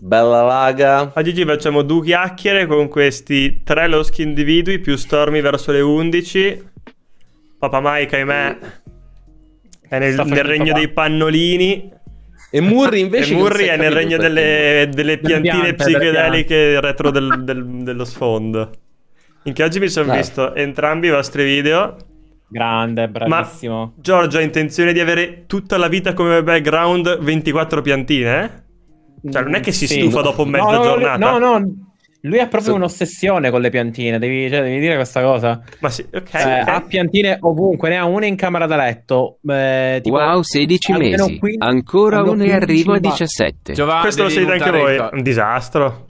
Bella raga. Oggi facciamo due chiacchiere con questi tre loschi individui più stormi verso le 11. Papà Mike, ahimè, è nel, nel regno papà. dei pannolini. E Murri invece. E Murri è nel regno delle, delle, piantine piante, psichedeliche retro del, del, dello sfondo. In che oggi mi sono visto entrambi i vostri video. Grande, bravissimo. Ma Giorgio ha intenzione di avere tutta la vita come background 24 piantine? Eh? Cioè, non è che si sì, stufa dopo mezza no, giornata. No, no, Lui ha proprio un'ossessione con le piantine, devi, cioè, devi dire questa cosa. Ma sì, ok. Eh, okay. Ha piantine ovunque, ne ha una in camera da letto. Eh, tipo, wow, 16 mesi. 15, Ancora una e arrivo a 17. Giovanni, Questo lo siete anche voi. Un disastro.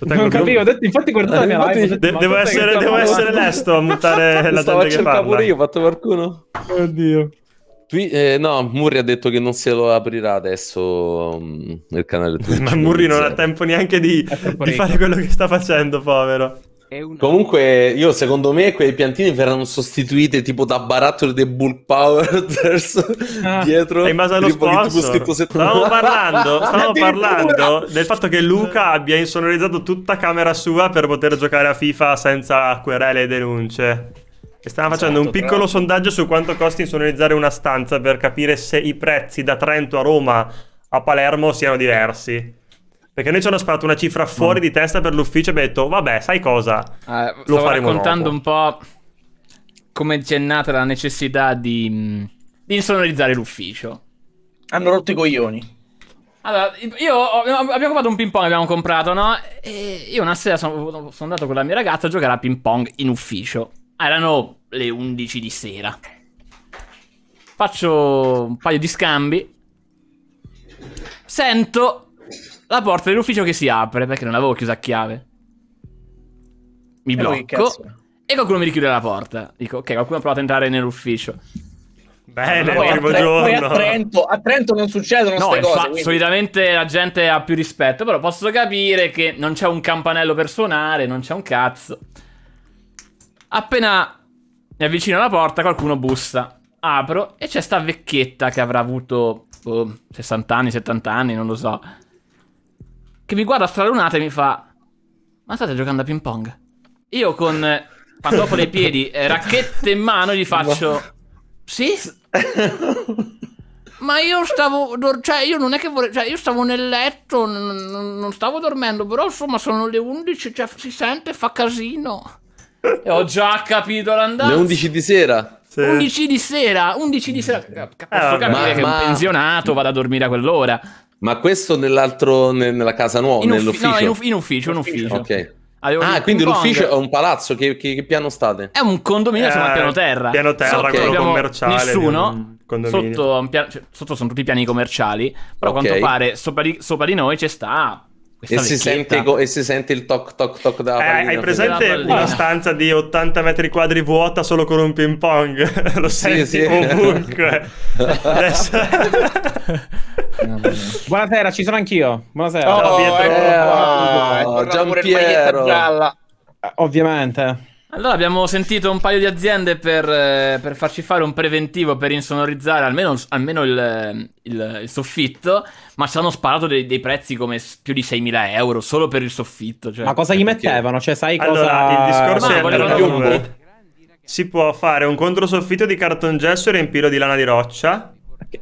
Non capivo, detto, infatti guardate la eh, mia live. De- devo essere, devo essere lesto a mutare la gente che parla. Stavo cercando pure io, ho fatto qualcuno. Oddio. Twi- eh, no, Murri ha detto che non se lo aprirà adesso um, nel canale Twitch. Ma Murri non ha tempo neanche di, di fare quello che sta facendo, povero. Una... Comunque, io secondo me quei piantini verranno sostituite tipo da barattoli dei Bull Powers ah, dietro. In base allo sponsor. Stavamo parlando, stavamo parlando del fatto che Luca abbia insonorizzato tutta camera sua per poter giocare a FIFA senza querele e denunce. E stavamo esatto, facendo un esatto, piccolo però... sondaggio su quanto costa insonorizzare una stanza per capire se i prezzi da Trento a Roma a Palermo siano diversi. Perché noi ci hanno sparato una cifra fuori mm. di testa per l'ufficio e abbiamo detto, vabbè, sai cosa? Eh, Lo stavo raccontando un po' come c'è nata la necessità di, di insonorizzare l'ufficio. Hanno rotto i coglioni. Allora, io ho, abbiamo comprato un ping pong, abbiamo comprato, no? E io una sera sono, sono andato con la mia ragazza a giocare a ping pong in ufficio. Erano le 11 di sera. Faccio un paio di scambi. Sento la porta dell'ufficio che si apre perché non l'avevo chiusa a chiave. Mi e blocco e qualcuno mi richiude la porta. Dico, ok, qualcuno ha provato ad entrare nell'ufficio. Bene, no, primo tre, giorno. A Trento, a Trento, non succedono no, cose. Quindi... Solitamente la gente ha più rispetto, però posso capire che non c'è un campanello per suonare, non c'è un cazzo. Appena mi avvicino alla porta, qualcuno bussa. Apro e c'è sta vecchietta che avrà avuto oh, 60 anni, 70 anni, non lo so. Che mi guarda stralunata e mi fa... Ma state giocando a ping pong? Io con eh, pantofole ai piedi, racchette in mano gli faccio... Sì? Ma io stavo. Cioè, io non è che vorrei. Cioè, io stavo nel letto. Non stavo dormendo. Però, insomma, sono le 11. Cioè, si sente, fa casino. E ho già capito l'andazzo. Le 11 di sera. Sì. 11 di sera, 11 di sera. Eh, eh, posso eh, capire ma, che ma... un pensionato vada a dormire a quell'ora. Ma questo nell'altro, nella casa nuova, in nell'ufficio? No, in, uf in ufficio, in ufficio. Ok. Avevo ah, quindi l'ufficio è un palazzo. Che, che, che, piano state? È un condominio, eh, siamo al piano terra. Piano terra, okay. quello commerciale. Nessuno. Sotto, piano, cioè, sotto, sono tutti i piani commerciali. Però okay. a quanto pare, sopra di, sopra di noi c'è sta e si, sente, e si, sente, il toc toc toc da pallina. Eh, hai presente una stanza di 80 metri quadri vuota solo con un ping pong? Lo senti sì, ovunque. Adesso... Buonasera, ci sono anch'io. Buonasera. Oh, eh, Ciao Pietro. Oh, eh, oh, oh, Giampiero. Gialla. Ovviamente. Allora abbiamo sentito un paio di aziende per, eh, per farci fare un preventivo per insonorizzare almeno, almeno il, eh, il, il soffitto ma ci hanno sparato dei, dei, prezzi come più di 6.000 euro solo per il soffitto. Cioè, ma cosa gli eh, perché... mettevano? Cioè, sai cosa... allora, il discorso no, è che più... si può fare un controsoffitto di cartongesso e riempirlo di lana di roccia.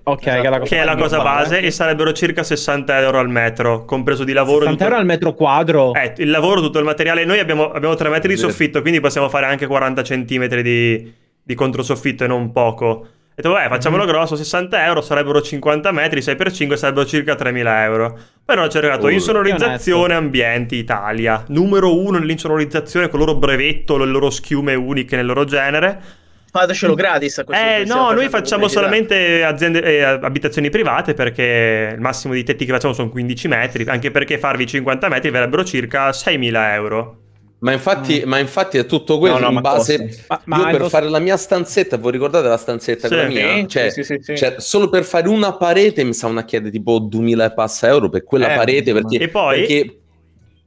Ok, esatto. che è la esatto. cosa, che è la cosa base e sarebbero circa 60 euro al metro, compreso di lavoro. 60 euro al metro quadro? Eh, il lavoro, tutto il materiale. Noi abbiamo, abbiamo 3 metri di soffitto, quindi possiamo fare anche 40 centimetri di, di controsoffitto e non poco. E detto, eh, vabbè, facciamolo mhm. grosso, 60 euro sarebbero 50 metri, 6x5 sarebbero circa 3.000 euro. Però ho cercato uh, insonorizzazione ambienti Italia, numero uno nell'insonorizzazione con il loro brevetto, le loro schiume uniche nel loro genere. Fatecelo gratis a questo Eh no, noi facciamo solamente aziende, eh, abitazioni private perché il massimo di tetti che facciamo sono 15 metri, anche perché farvi 50 metri verrebbero circa 6.000 euro. Ma infatti, mm. ma infatti, è tutto quello no, no, in base. Ma, ma io per posto... fare la mia stanzetta, voi ricordate la stanzetta sì, mia? Cioè, sì, sì, cioè, solo per fare una parete mi sa una chiede tipo 2000 e passa euro per quella eh, parete perché, e poi, perché...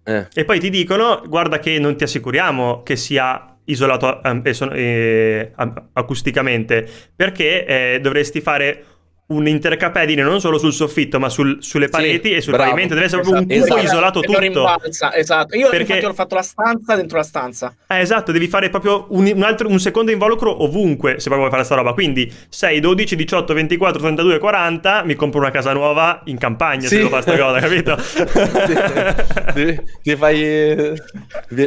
Eh. e poi ti dicono: guarda, che non ti assicuriamo che sia isolato ehm, eh, acusticamente perché eh, dovresti fare un intercapedine non solo sul soffitto, ma sul, sulle pareti sì, e sul bravo, pavimento. Deve essere esatto, un tubo esatto, isolato tutto. Rimbalza, esatto. Io perché... ho fatto la stanza dentro la stanza. Eh, esatto, devi fare proprio un, un, altro, un secondo involucro ovunque se proprio vuoi fare sta roba. Quindi 6, 12, 18, 24, 32, 40. Mi compro una casa nuova in campagna sì. se devo fare sta cosa, capito? ti, ti, fai. Eh,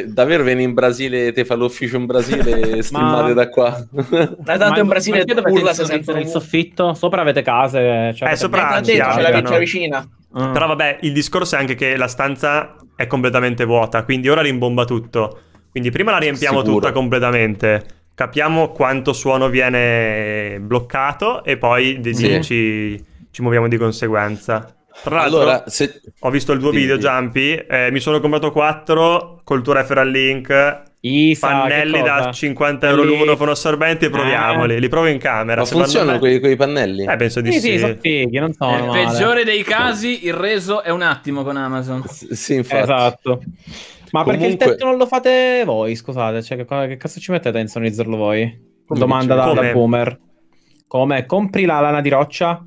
davvero vieni in Brasile, te fa l'ufficio in Brasile e ma... da qua. Dai, tanto ma in Brasile ma io dove urla se sentono il soffitto. Sopra avete case. Cioè, è eh, sopra Anzia. C'è cioè, la, no. vicina. Mm. Però vabbè, il discorso è anche che la stanza è completamente vuota, quindi ora rimbomba tutto. Quindi prima la riempiamo Sicuro. tutta completamente, capiamo quanto suono viene bloccato e poi di sì. ci, ci muoviamo di conseguenza. Tra l'altro, allora, se... ho visto il tuo video, Jumpy. Eh, mi sono comprato quattro col tuo referral link. Isa, pannelli da 50 euro Lì. l'uno fonoassorbenti eh? proviamoli. Eh. Li provo in camera. Ma funzionano quei, quei, pannelli? Eh, penso di sì. Sì, sì sono fighi, non sono. Nel peggiore dei casi, il reso è un attimo con Amazon. S- sì, infatti. Esatto. Ma Comunque... perché il tetto non lo fate voi? Scusate, cioè, che, che cazzo ci mettete a insonizzarlo voi? Come Domanda da, da, boomer. Come? Compri la lana di roccia,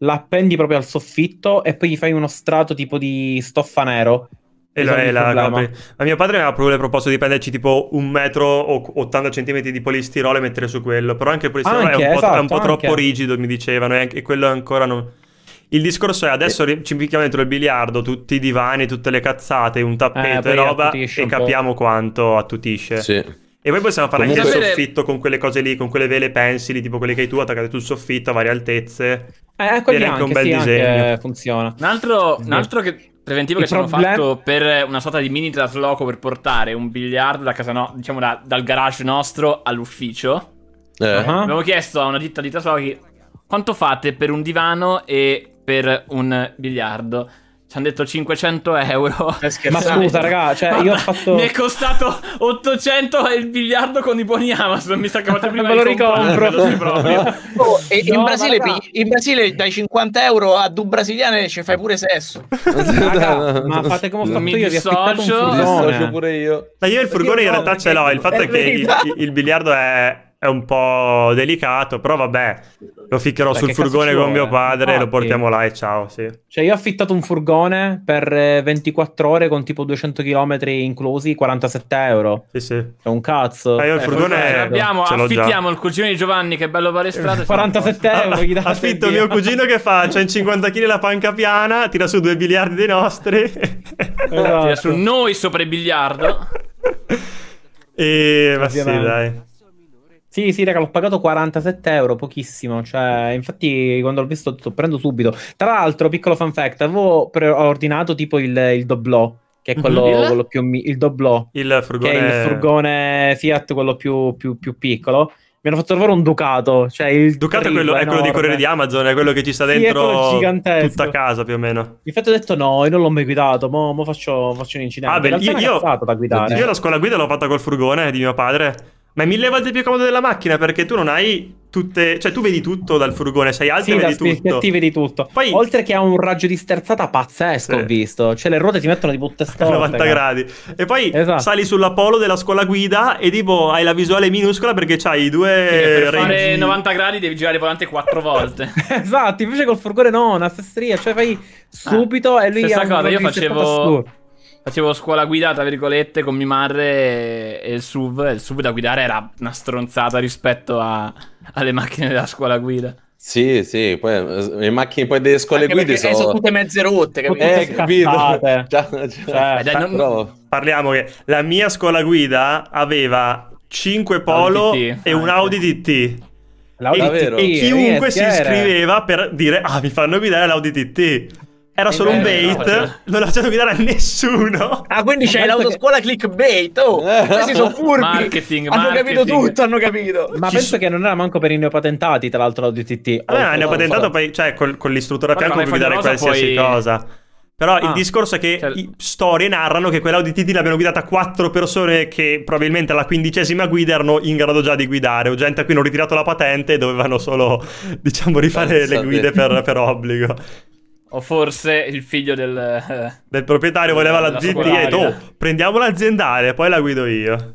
la appendi proprio al soffitto e poi gli fai uno strato tipo di stoffa nero e esatto è la, la, ma mio padre mi aveva proprio proposto di prenderci tipo un metro o 80 centimetri di polistirolo e mettere su quello. Però anche il polistirolo anche, è, un esatto, è, un po', troppo anche. rigido, mi dicevano, e, anche, e quello ancora non... Il discorso è adesso eh. ci picchiamo dentro il biliardo, tutti i divani, tutte le cazzate, un tappeto eh, e roba e capiamo quanto attutisce. Sì. E poi possiamo fare Comunque... anche il soffitto con quelle cose lì, con quelle vele pensili, tipo quelle che hai tu, attaccate sul soffitto a varie altezze. Eh, quelli ecco anche, un bel sì, disegno. funziona. Un altro, mm. un altro che preventivo Il che problem- hanno fatto per una sorta di mini trasloco per portare un biliardo da casa no- diciamo da- dal garage nostro all'ufficio. Uh-huh. Abbiamo chiesto a una ditta di traslochi quanto fate per un divano e per un biliardo ci hanno detto 500 euro. Ma scusa, raga, cioè io ho fatto. Mi è costato 800 il biliardo con i buoni Amazon. Mi sa che faccio prima. Me lo ricompro. oh, e no, in, Brasile, raga... in, Brasile, dai 50 euro a du brasiliane ci fai pure sesso. raga, ma fate come ho fatto mi io. Dissocio, vi ho un furgone. pure io. Ma io il furgone in realtà ce l'ho. Il fatto è, eh, è che il, il biliardo è è un po' delicato, però vabbè, lo ficcherò Beh, sul furgone con mio padre, Infatti. lo portiamo là e ciao, sì. Cioè io ho affittato un furgone per 24 eh, ore con tipo 200 km inclusi, 47 euro. Sì, sì. È un cazzo. Eh, io il eh, furgone... furgone abbiamo, affittiamo già. il cugino di Giovanni che è bello palestrato. 47 euro gli date Affitto mio cugino che fa 150 kg la panca piana, tira su due biliardi dei nostri. Esatto. tira su esatto. noi sopra il biliardo. e ma sì, dai. Sì, sì, raga, l'ho pagato 47 euro, pochissimo. Cioè, infatti, quando l'ho visto, lo prendo subito. Tra l'altro, piccolo fun fact, avevo pre- ordinato tipo il, il doblò che è mhm. quello, il... quello più il doblò, il furgone... che è il furgone Fiat, quello più, più, più piccolo. Mi hanno fatto trovare un Ducato. Cioè il Ducato è quello, è quello, di Corriere di Amazon, è quello che ci sta dentro sì, tutta casa più o meno. Infatti ho detto no, io non l'ho mai guidato, ma faccio, faccio, un incidente. Ah, beh, io, io, da guidare. io la scuola guida l'ho fatta col furgone di mio padre. Ma è mille volte più comodo della macchina perché tu non hai tutte, cioè tu vedi tutto dal furgone, sei alto sì, e vedi tutto. Sì, vedi tutto. Poi... Oltre che ha un raggio di sterzata pazzesco, sì. ho visto. Cioè le ruote ti mettono di tutte storte. 90 cara. gradi. E poi esatto. sali sull'Apollo della scuola guida e tipo hai la visuale minuscola perché c'hai i due sì, per range... fare 90 gradi devi girare il volante quattro volte. esatto, invece col furgone no, una sestria, cioè fai eh, subito ah. e lui Stessa cosa, io facevo Facevo scuola guidata, virgolette, con mia madre e il SUV. E il SUV da guidare era una stronzata rispetto a, alle macchine della scuola guida. Sì, sì, poi eh, le macchine poi delle scuole Anche guide eh, sono... sono... tutte mezze rotte, capito? Eh, capito. Già, già, cioè, dai, non... No. Parliamo che la mia scuola guida aveva 5 Polo Audi e un ah, ecco. Audi DT. L'Audi ah, e, e chiunque eh, si iscriveva per dire "Ah, mi fanno guidare l'Audi DT". Era eh, solo un bait, cioè. non lasciato guidare a nessuno. Ah, quindi c'è l'autoscuola che... clickbait. Oh, eh. questi sono furbi. Marketing, hanno marketing. capito tutto, hanno capito. Ma Ci penso so... che non era manco per i neopatentati, tra l'altro, l'ODTT. Allora, eh, il neopatentato, poi, cioè, col, con l'istruttore a fianco puoi guidare qualsiasi poi... cosa. Però ah, il discorso è che cioè... storie narrano che quella ODTT l'abbiano guidata quattro persone che probabilmente alla quindicesima guida erano in grado già di guidare, o gente a cui hanno ritirato la patente e dovevano solo, diciamo, rifare Pensate. le guide per, per obbligo. O forse il figlio del... Eh, del proprietario voleva la GTA e oh, prendiamo l'aziendale, poi la guido io.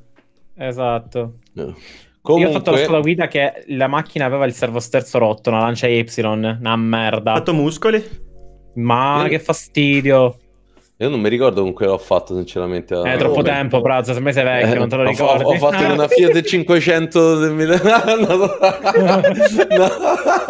Esatto. No. Comunque... Io ho fatto la scuola guida che la macchina aveva il servosterzo rotto, una lancia Y, una merda. Ha fatto muscoli? Ma io... che fastidio. Io non mi ricordo comunque l'ho fatto, sinceramente. È eh, troppo come. tempo, Prazza, semmai sei vecchio, eh, non te lo ricordo. Ho, ho, fatto una Fiat 500 del Milano. no, no.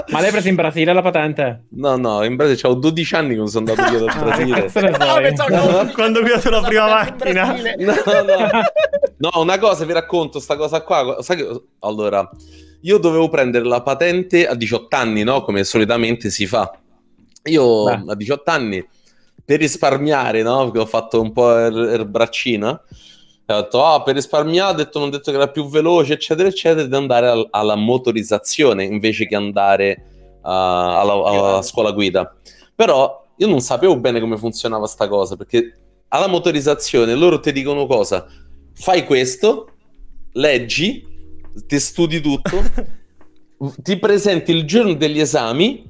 Ma l'hai presa in Brasile la patente? No, no, in Brasile avevo 12 anni che non sono andato via dal ah, Brasile. ah, no, no, quando ho guidato la prima macchina. No, no. no, una cosa vi racconto, sta cosa qua. Sai che... Allora, io dovevo prendere la patente a 18 anni, no? Come solitamente si fa. Io Beh. a 18 anni per risparmiare, no? Perché ho fatto un po' il er, braccino. Ho detto, ah, per risparmiare, ho detto, non ho detto che era più veloce, eccetera, eccetera, di andare al, alla motorizzazione invece che andare uh, alla, alla, scuola guida. Però io non sapevo bene come funzionava sta cosa, perché alla motorizzazione loro ti dicono cosa? Fai questo, leggi, ti studi tutto, ti presenti il giorno degli esami,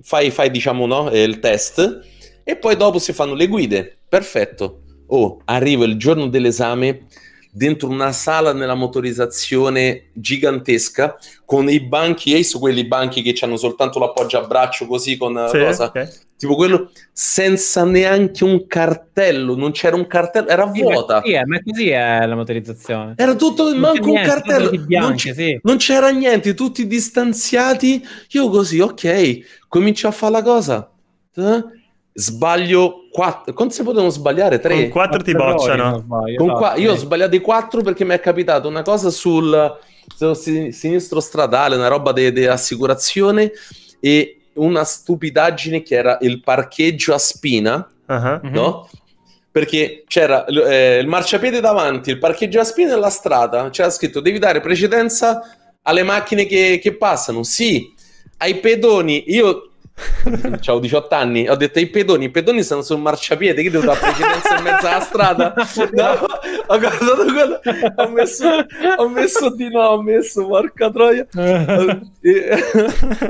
fai, fai diciamo, no, il test, e poi dopo si fanno le guide. Perfetto. Oh, arrivo il giorno dell'esame dentro una sala nella motorizzazione gigantesca con i banchi e su quelli banchi che hanno soltanto l'appoggio a braccio così con sì, cosa okay. tipo quello senza neanche un cartello non c'era un cartello era sì, vuota ma così, è, ma così è la motorizzazione era tutto non manco niente, un cartello bianchi, non, sì. non, c'era niente tutti distanziati io così ok comincio a fare la cosa eh? sbaglio 4. Quanti si potevano sbagliare? 3? Con 4 ti bocciano. Sbaglio, esatto, qua... Io ho sbagliato i 4 perché mi è capitato una cosa sul sinistro stradale, una roba di assicurazione e una stupidaggine che era il parcheggio a spina, uh-huh. no? Mhm. Perché c'era eh, il marciapiede davanti, il parcheggio a spina e la strada. C'era scritto devi dare precedenza alle macchine che, che passano. Sì, ai pedoni. Io C'avevo 18 anni, ho detto i pedoni, i pedoni stanno sul marciapiede, che devo dare precedenza in mezzo alla strada. No, ho guardato quello, ho messo, ho messo di no, ho messo, porca troia.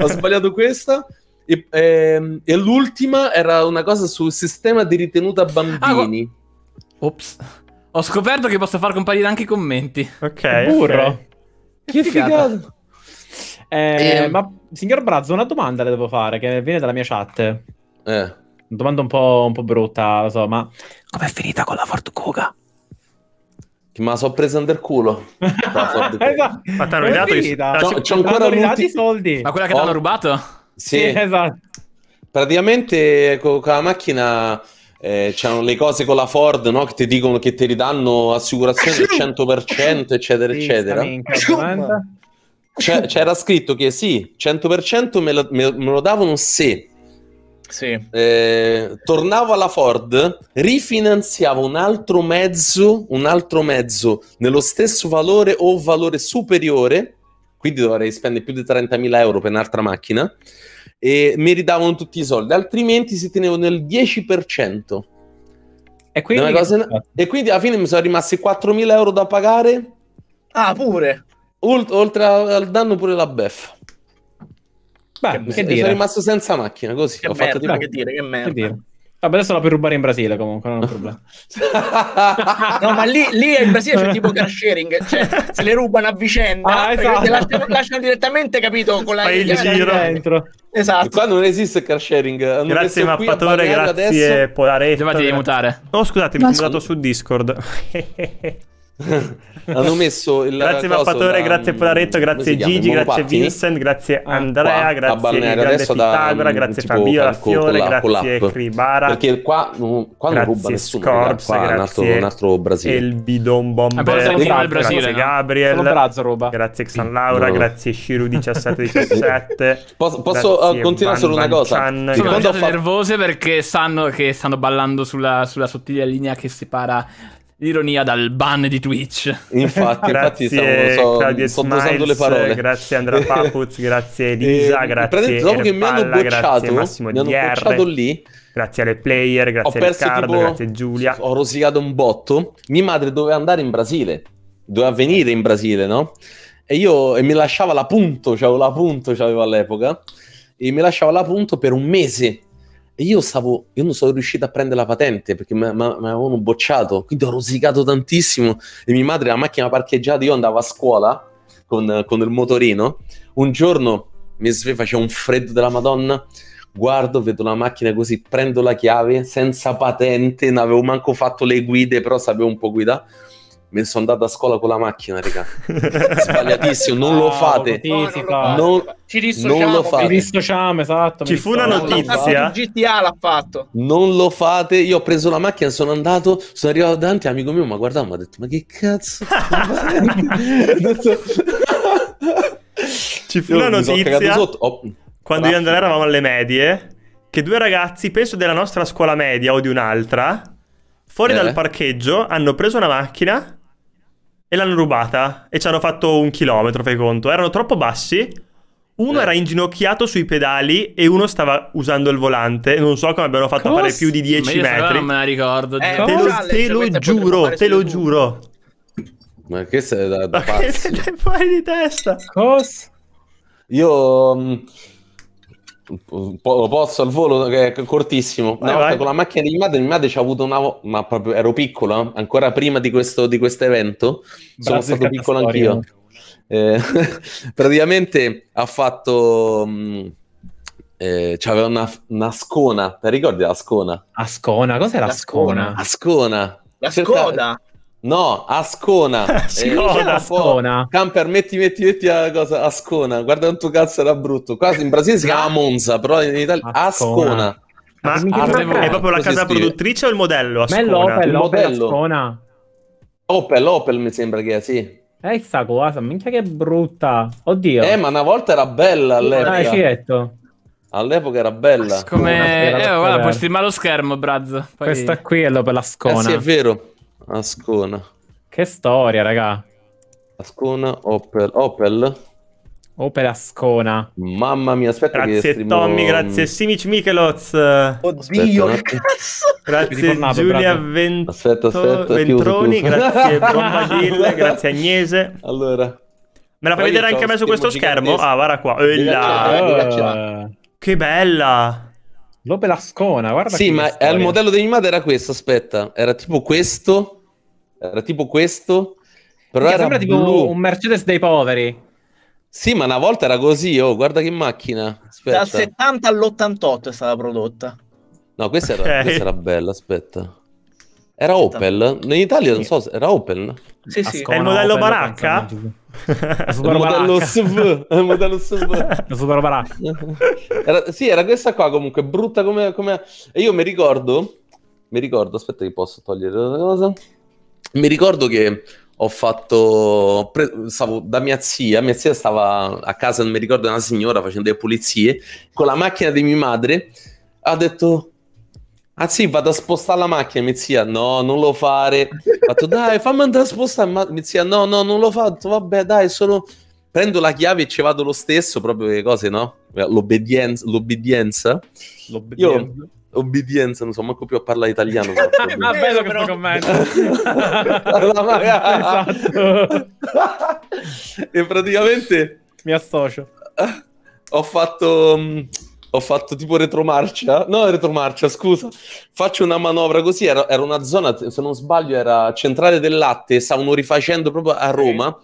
ho sbagliato questa. E, e, ehm, e, l'ultima era una cosa sul sistema di ritenuta bambini. Ah, Ops. Ho scoperto che posso far comparire anche i commenti. Ok. Burro. Okay. Che, che figata. figata. Eh, eh, ma signor Brazzo, una domanda le devo fare che viene dalla mia chat. Eh. Una domanda un po', un po brutta, lo so, ma com'è finita con la Ford Kuga? Ma me la so presa under culo. esatto. Ma t'hanno ridato i soldi. C'ho ancora ridato i soldi. Ma quella che oh. t'hanno rubato? Sì. sì, esatto. Praticamente con la macchina eh, c'erano le cose con la Ford no? che ti dicono che ti ridanno assicurazione del 100%, eccetera, eccetera. C'è, c'era scritto che sì, 100% me lo, me, me lo davano se sì. Eh, tornavo alla Ford, rifinanziavo un altro mezzo, un altro mezzo nello stesso valore o valore superiore, quindi dovrei spendere più di 30.000 euro per un'altra macchina, e mi ridavano tutti i soldi, altrimenti si tenevano il 10%. E quindi, cosa... e quindi alla fine mi sono rimasti 4.000 euro da pagare. Ah, pure. Olt- oltre al danno pure la beffa. Beh, che, che dire? Sono rimasto senza macchina così. Che ho merda, fatto tipo... che dire, che merda. Che dire. Vabbè, adesso la puoi rubare in Brasile comunque, non è un problema. no, ma lì, lì in Brasile c'è tipo car sharing, cioè se le rubano a vicenda, ah, esatto. lasciano, lasciano, direttamente, capito, con la Fai il giro dentro. Esatto. E qua non esiste car sharing. Hanno grazie mappatore, grazie adesso. Polaretto. Dovete mutare. Oh, scusate, mi sono andato su Discord. Hanno messo il Grazie Mappatore, da, grazie Polaretto, mm, grazie Gigi, grazie Vincent, grazie ah, Andrea, qua, grazie Adesso Pitagora, da, mm, grazie Fabio Fiore, grazie Cribara. Perché qua, mm, qua non ruba nessuno, Scorps, qua grazie un altro, un altro Brasile. El Bidon Bomber, grazie, Brasile, grazie no? Gabriel, Brazzo, roba. grazie Xan Laura, no. grazie Shiru 1717. posso, uh, continuare solo una cosa? Sono molto nervose perché sanno che stanno ballando sulla sottile linea che separa Ironia dal ban di Twitch. Infatti, grazie, infatti stavo, so, Claudio sto Smiles, dosando le parole. Grazie Andrea Papuz, grazie eh, Elisa, grazie dopo che mi hanno bocciato, mi hanno bocciato lì. Grazie alle player, grazie a Riccardo, tipo, grazie Giulia. Ho rosicato un botto. Mia madre doveva andare in Brasile, doveva venire in Brasile, no? E io e mi lasciava la l'appunto, c'avevo l'appunto, c'avevo all'epoca, e mi lasciava la punto per un mese e io stavo, io non sono riuscito a prendere la patente perché mi avevano bocciato, quindi ho rosicato tantissimo. E mia madre, la macchina parcheggiata, io andavo a scuola con, con il motorino. Un giorno mi sve- faceva un freddo della Madonna. Guardo, vedo la macchina così, prendo la chiave senza patente, non avevo manco fatto le guide, però sapevo un po' guidare me sono andato a scuola con la macchina, raga. Sbagliatissimo, non lo fate. non, ci dissociamo, lo fate. Ci dissociamo, esatto. Ci fu una notizia. GTA l'ha fatto. Non lo fate. Io ho preso la macchina, sono andato, sono arrivato davanti, amico mio mi ha guardato, mi ha detto, ma che cazzo? ci fu una notizia. Oh. quando io e Andrea eravamo alle medie, che due ragazzi, penso della nostra scuola media o di un'altra, fuori eh. dal parcheggio hanno preso una macchina e l'hanno rubata e ci hanno fatto un chilometro, fai conto. Erano troppo bassi. Uno eh. era inginocchiato sui pedali e uno stava usando il volante. Non so come abbiano fatto Cos... a fare più di 10 Ma metri. Non me la ricordo. Eh, te lo, te lo cioè, giuro, te lo giuro. Ma che sei da, da pazzo. Ma che sei fuori di testa? Cos? Io... Mm, po', lo posso al volo, che è cortissimo. Una vai, volta vai. con la macchina di mia madre, mia madre ci ha avuto una volta, ma proprio ero piccola, eh, ancora prima di questo, di questo evento, sono stato piccolo anch'io. Eh, praticamente ha fatto... Mh, mm, eh, c'aveva una, una scona, ti ricordi la scona? Ascona, cos'è la, la scona? scona? Ascona. La scona? No, Ascona. Eh, Ascona. Diciamo Ascona. Camper, metti, metti, metti la cosa. Ascona. Guarda quanto cazzo era brutto. Quasi in Brasile si chiama ah. Monza, però in Italia Ascona. Ma Ascona. è proprio la casa produttrice o il modello Ascona? Ma è l'Opel, il Ascona. Opel, Opel mi sembra che sì. Eh, sta cosa, minchia che brutta. Oddio. Eh, ma una volta era bella all'epoca. Ah, certo. All'epoca era bella. Come... Eh, guarda, puoi streamare lo schermo, Braz. Poi... Questa qui è l'Opel Ascona. Eh sì, è vero. Ascona. Che storia, raga. Ascona, Opel. Opel? Opel Ascona. Mamma mia, aspetta grazie streamo... Tommy, grazie Simic Micheloz. Oddio, cazzo. Grazie Giulia Vent... aspetta, aspetta, Ventroni, chiuso, chiuso. grazie Bombagill, grazie Agnese. Allora. Me la fai vedere anche a me su questo schermo? Ah, guarda qua. Eh, là. Oh. Che bella. L'Opel Ascona, guarda Sì, ma il modello di animata era questo, aspetta. Era tipo questo era tipo questo. Però era sembra blu. tipo un Mercedes dei poveri. Sì, ma una volta era così, oh, guarda che macchina. Aspetta. Dal 70 all'88 è stata prodotta. No, questa era, okay. questa era bella, aspetta. Era Opel? In Italia non so se era Opel. Sì, sì. è il modello Opel, baracca? È il modello SV. È il modello SV. Era, sì, era questa qua comunque, brutta come... come... E io mi ricordo... Mi ricordo, aspetta che posso togliere una cosa mi ricordo che ho fatto pre- stavo da mia zia, mia zia stava a casa, non mi ricordo una signora facendo le pulizie, con la macchina di mia madre ha detto "Ah sì, vado a spostare la macchina", mia zia "No, non lo fare". Ha fatto "Dai, fammi andare a spostare". Ma mia zia "No, no, non l'ho fatto". Vabbè, dai, solo prendo la chiave e ci vado lo stesso, proprio le cose, no? L'obbedienza, l'obbedienza. l'obbedienza. Io obbedienza, non so manco più a parlare italiano. Ma bello questo commento. esatto. e praticamente... Mi associo. Ho fatto... Mm, ho fatto tipo retromarcia. No, retromarcia, scusa. Faccio una manovra così. Era, era una zona, se non sbaglio, era centrale del latte. Stavano rifacendo proprio a Roma.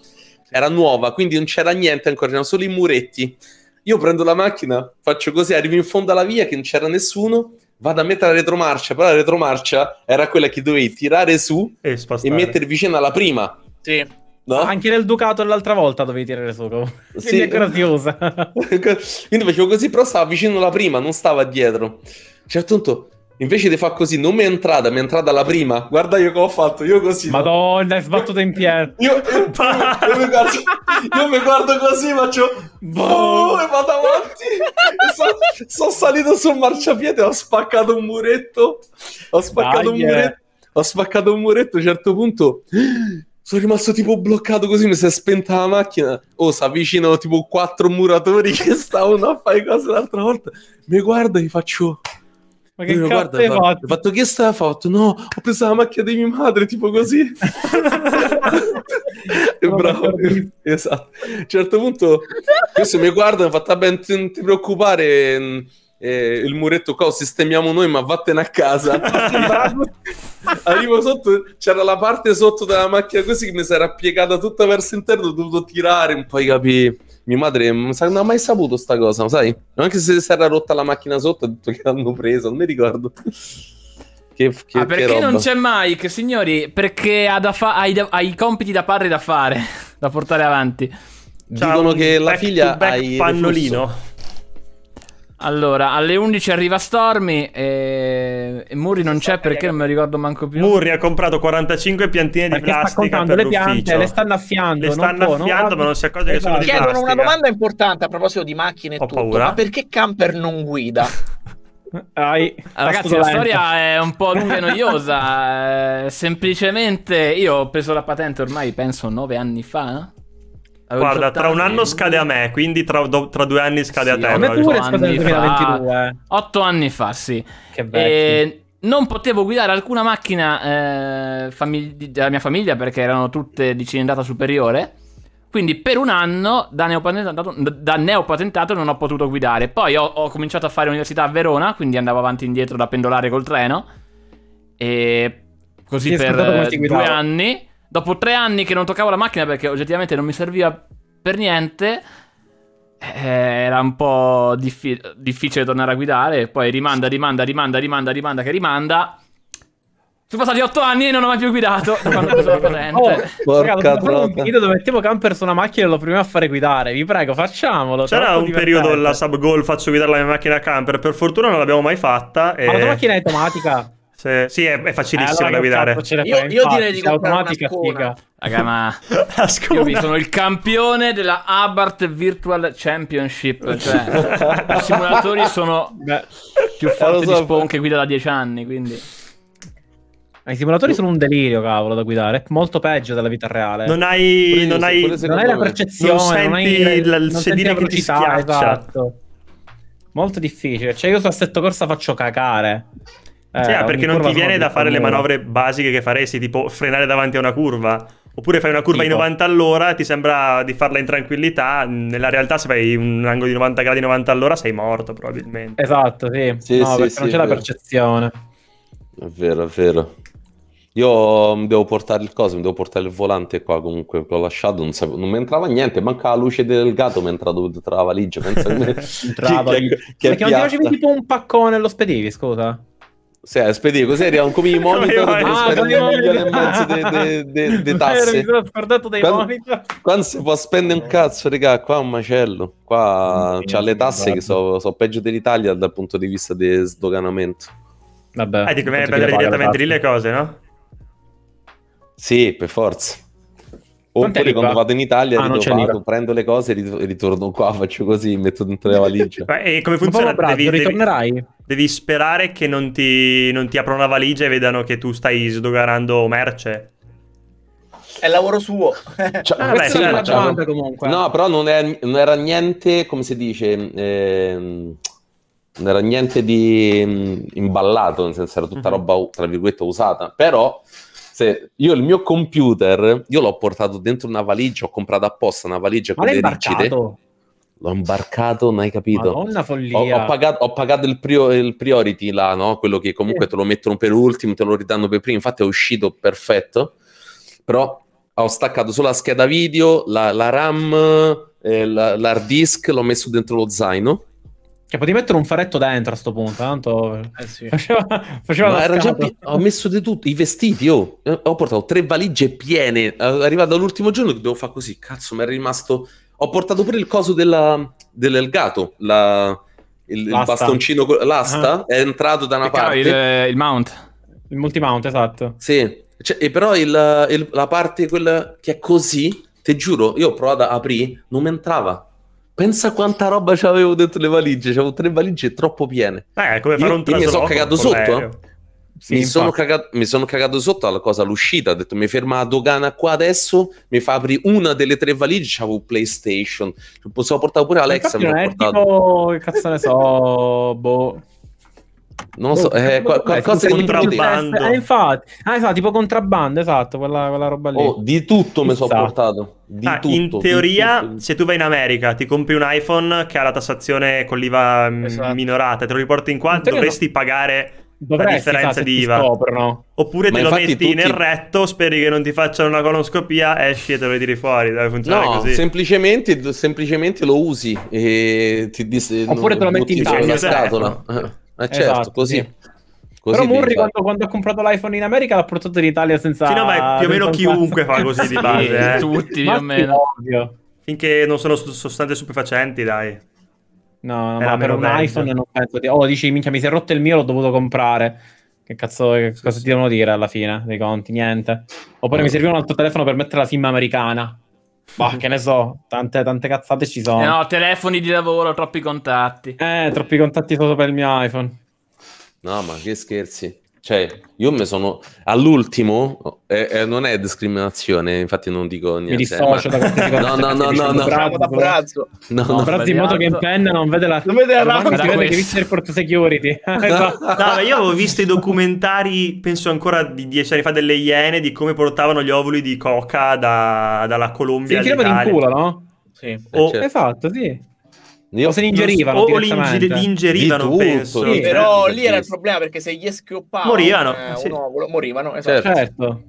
Era nuova, quindi non c'era niente ancora, c'erano solo i muretti. Io prendo la macchina, faccio così, arrivo in fondo alla via che non c'era nessuno vado a mettere la retromarcia, però la retromarcia era quella che dovevi tirare su e, e mettere vicino alla prima. Sì. No? Anche nel Ducato l'altra volta dovevi tirare su. Sì. è graziosa. Quindi facevo così, però stava vicino alla prima, non stava dietro. A un certo punto Invece di far così, non mi è entrata, mi è entrata la prima. Guarda io che ho fatto, io così. Madonna, hai sbattuto in piedi. Io, io, io, io, mi guardo, io mi guardo così, faccio... Boh, oh, e vado avanti. Sono so salito sul marciapiede, ho spaccato un muretto. Ho spaccato Dai, un muretto. Ho spaccato un muretto a un certo punto sono rimasto tipo bloccato così, mi si è spenta la macchina. Oh, si avvicinano tipo quattro muratori che stavano a fare cose l'altra volta. Mi guarda e gli faccio... Ma che cazzo guarda, hai fatto? Ho fatto che sta foto? No, ho preso la macchina di mia madre, tipo così. E bravo, esatto. A un certo punto questo mi guarda e mi fa, vabbè, non ti preoccupare, mm, eh, il muretto qua sistemiamo noi, ma vattene a casa. Arrivo sotto, c'era la parte sotto della macchina così che mi si era piegata tutta verso interno, ho dovuto tirare, un po' i capelli mia madre mm, non ha mai saputo sta cosa, sai? Anche se si era rotta la macchina sotto, ha detto che l'hanno presa, non mi ricordo. Che, che, ah, perché che non c'è Mike, signori? Perché ha, fa- ha, i, ha i compiti da padre da fare, da portare avanti. Dicono che la figlia ha il pannolino. Reflusso. Allora, alle 11 arriva Stormy e, e Murri non c'è perché non mi ricordo manco più. Murri ha comprato 45 piantine perché di plastica per le l'ufficio. piante, le stanno affiando. Le stanno non può, affiando, non... ma non si accorge esatto. che sono di esatto. Chiedono plastica. una domanda importante a proposito di macchine e Ho tutto. Paura. Ma perché Camper non guida? Ai, Ragazzi, la storia è un po' lunga e noiosa. Eh, semplicemente io ho preso la patente ormai penso 9 anni fa. Guarda, tra un anno scade a me, quindi tra, do, tra due anni scade sì, a te. Ma pure scade nel 2022. Otto anni fa, sì. Che bello. E eh, non potevo guidare alcuna macchina eh, famig- della mia famiglia perché erano tutte di cilindrata superiore. Quindi per un anno da neopatentato, da neopatentato non ho potuto guidare. Poi ho, ho cominciato a fare università a Verona, quindi andavo avanti e indietro da pendolare col treno. E così per due anni. Dopo tre anni che non toccavo la macchina perché oggettivamente non mi serviva per niente, eh, era un po' diffi difficile tornare a guidare. Poi rimanda, rimanda, rimanda, rimanda, rimanda, che rimanda. Sono passati otto anni e non ho mai più guidato ho preso la patente. Oh, porca troia. Io dove mettevo camper su una macchina e lo prima a fare guidare. Vi prego, facciamolo. C'era un divertente. periodo la sub goal faccio guidare la mia macchina camper. Per fortuna non l'abbiamo mai fatta. E... Ma la tua macchina è automatica. Se... Sì, è, è facilissimo allora, da guidare. Io, io direi di comprare automatica, figa. Raga, ma io mi sono il campione della Abarth Virtual Championship. Cioè, i simulatori sono Beh, più eh, forti so. di Spawn che guida da 10 anni, quindi... I simulatori sono un delirio, cavolo, da guidare. Molto peggio della vita reale. Non hai, Quindi, non hai, non hai la percezione, non senti, non hai, la, non che ti schiaccia. Esatto. Molto difficile. Cioè, io su assetto corsa faccio cacare. Eh, ah, perché non ti viene da fare le manovre basiche che faresti, tipo frenare davanti a una curva. Oppure fai una curva tipo. di 90 all'ora, ti sembra di farla in tranquillità, nella realtà se fai un angolo di 90 gradi 90 all'ora sei morto probabilmente. Esatto, sì. sì no, sì, perché sì, non c'è la percezione. È vero, è vero. Io mm, devo portare il coso, devo portare il volante qua comunque, che ho lasciato, non, sapevo, non mi entrava niente, manca la luce del gatto, mi è entrato tutta la valigia, pensa che, me. Trava, che, che, Perché che non ti facevi tipo un paccone e lo spedivi, scusa? Cioè, eh, spedire così arrivano come i monitor che ah, spendono un milione e mezzo di tasse. Mi sono scordato dei quando, monitor. Quando si può spendere un eh. cazzo, raga, qua è un macello. Qua mm, c'ha le tasse che esatto. sono so peggio dell'Italia dal punto di vista di sdoganamento. Vabbè. Ah, dico, meglio prendere direttamente lì le cose, no? Sì, per forza. Oppure quando vado in Italia ah, vado, prendo le cose e ritorno qua, faccio così, metto dentro la valigia. e come funziona? Bravo, devi, ritornerai. Devi, devi sperare che non ti, non ti aprano la valigia e vedano che tu stai sdoganando merce. È lavoro suo. Cioè, ah, beh, sì, una domanda comunque. No, però non, è, non, era niente, come si dice, ehm, non era niente di mm, imballato, nel senso era tutta mm-hmm. roba, tra virgolette, usata. Però se io il mio computer, io l'ho portato dentro una valigia, ho comprato apposta una valigia Ma con le rigide. L'ho imbarcato, non hai capito? Madonna follia. Ho, ho, pagato, ho pagato, il, prio, il priority là, no? Quello che comunque te lo mettono per ultimo, te lo ridanno per primo. Infatti è uscito perfetto. Però ho staccato solo la scheda video, la, la RAM, eh, la, l'hard disk, l'ho messo dentro lo zaino che potevi mettere un faretto dentro a sto punto, tanto eh sì. faceva, faceva era già pi- ho messo di tutto, i vestiti, oh. ho portato tre valigie piene, arrivato all'ultimo giorno che devo fare così, cazzo, mi è rimasto, ho portato pure il coso della, dell'elgato, la, il, il, bastoncino, l'asta, uh-huh. è entrato da una e parte. Il, il mount. Il multimount, esatto. Sì, cioè, e però il, il, la parte quella che è così, ti giuro, io ho provato ad aprire, non mi entrava. Pensa quanta roba c'avevo dentro le valigie. C'avevo tre valigie troppo piene. Eh, come fare io, un trasloco. Io mi sono cagato sotto. Eh. Sì, mi, sono cagato, mi, sono cagato, sotto alla cosa all'uscita. Ho detto mi ferma la dogana qua adesso. Mi fa aprire una delle tre valigie. C'avevo PlayStation. Cioè, posso portare pure Alexa. Mi non è portato... tipo, che cazzo ne so, boh non lo so, oh, eh, qual- qualcosa di contrabbando. Eh, eh, infatti, ah, esatto, tipo contrabbando, esatto, quella, quella roba lì. Oh, di tutto mi sono portato. Ah, tutto, in teoria, tutto. se tu vai in America, ti compri un iPhone che ha la tassazione con l'IVA mm, esatto. minorata, te lo riporti in qua, in dovresti no. pagare Dovresti, la esatto, differenza esatto, di IVA. Scoprono. Oppure Ma te lo metti tutti... nel retto, speri che non ti facciano una colonoscopia, esci e te lo tiri fuori. Deve funzionare no, così. Semplicemente, semplicemente lo usi e ti dis- Oppure te lo metti in tasca. scatola. Eh certo, esatto, così. Sì. Così Però Murri quando, quando, ha comprato l'iPhone in America l'ha portato in Italia senza... Sì, no, ma più o meno chiunque fa così di base. eh. Tutti più o meno. Ovvio. Finché non sono sostanze stupefacenti, dai. No, no ma per un mezzo. iPhone non penso di... Oh, dici, minchia, mi si è rotto il mio, l'ho dovuto comprare. Che cazzo, che cosa sì. ti devono dire alla fine dei conti? Niente. Oppure no. mi eh. serviva un altro telefono per mettere la SIM americana. Boh, che ne so, tante, tante cazzate ci sono. Eh no, telefoni di lavoro, troppi contatti. Eh, troppi contatti solo per il mio iPhone. No, ma che scherzi. Cioè, io mi sono all'ultimo, eh, eh, non è discriminazione, infatti non dico niente. Mi dissocio ma... da qualche No, no, no, no, no. Brazzo, da brazzo. No, no, no, brazzo in modo che in penna non vede la... Non vede la rampa. Si vede che viste il porto security. Ecco. no, io avevo visto i documentari, penso ancora di dieci anni fa, delle Iene, di come portavano gli ovuli di coca da, dalla Colombia Si sì, all'Italia. Si in culo, no? Sì. Oh. Eh, certo. Esatto, sì. Io, o se ne ingerivano o li ingerivano, ingerivano tutto, penso sì, però lì era il problema perché se gli schioppavano morivano, eh, sì. un morivano esatto. certo. certo.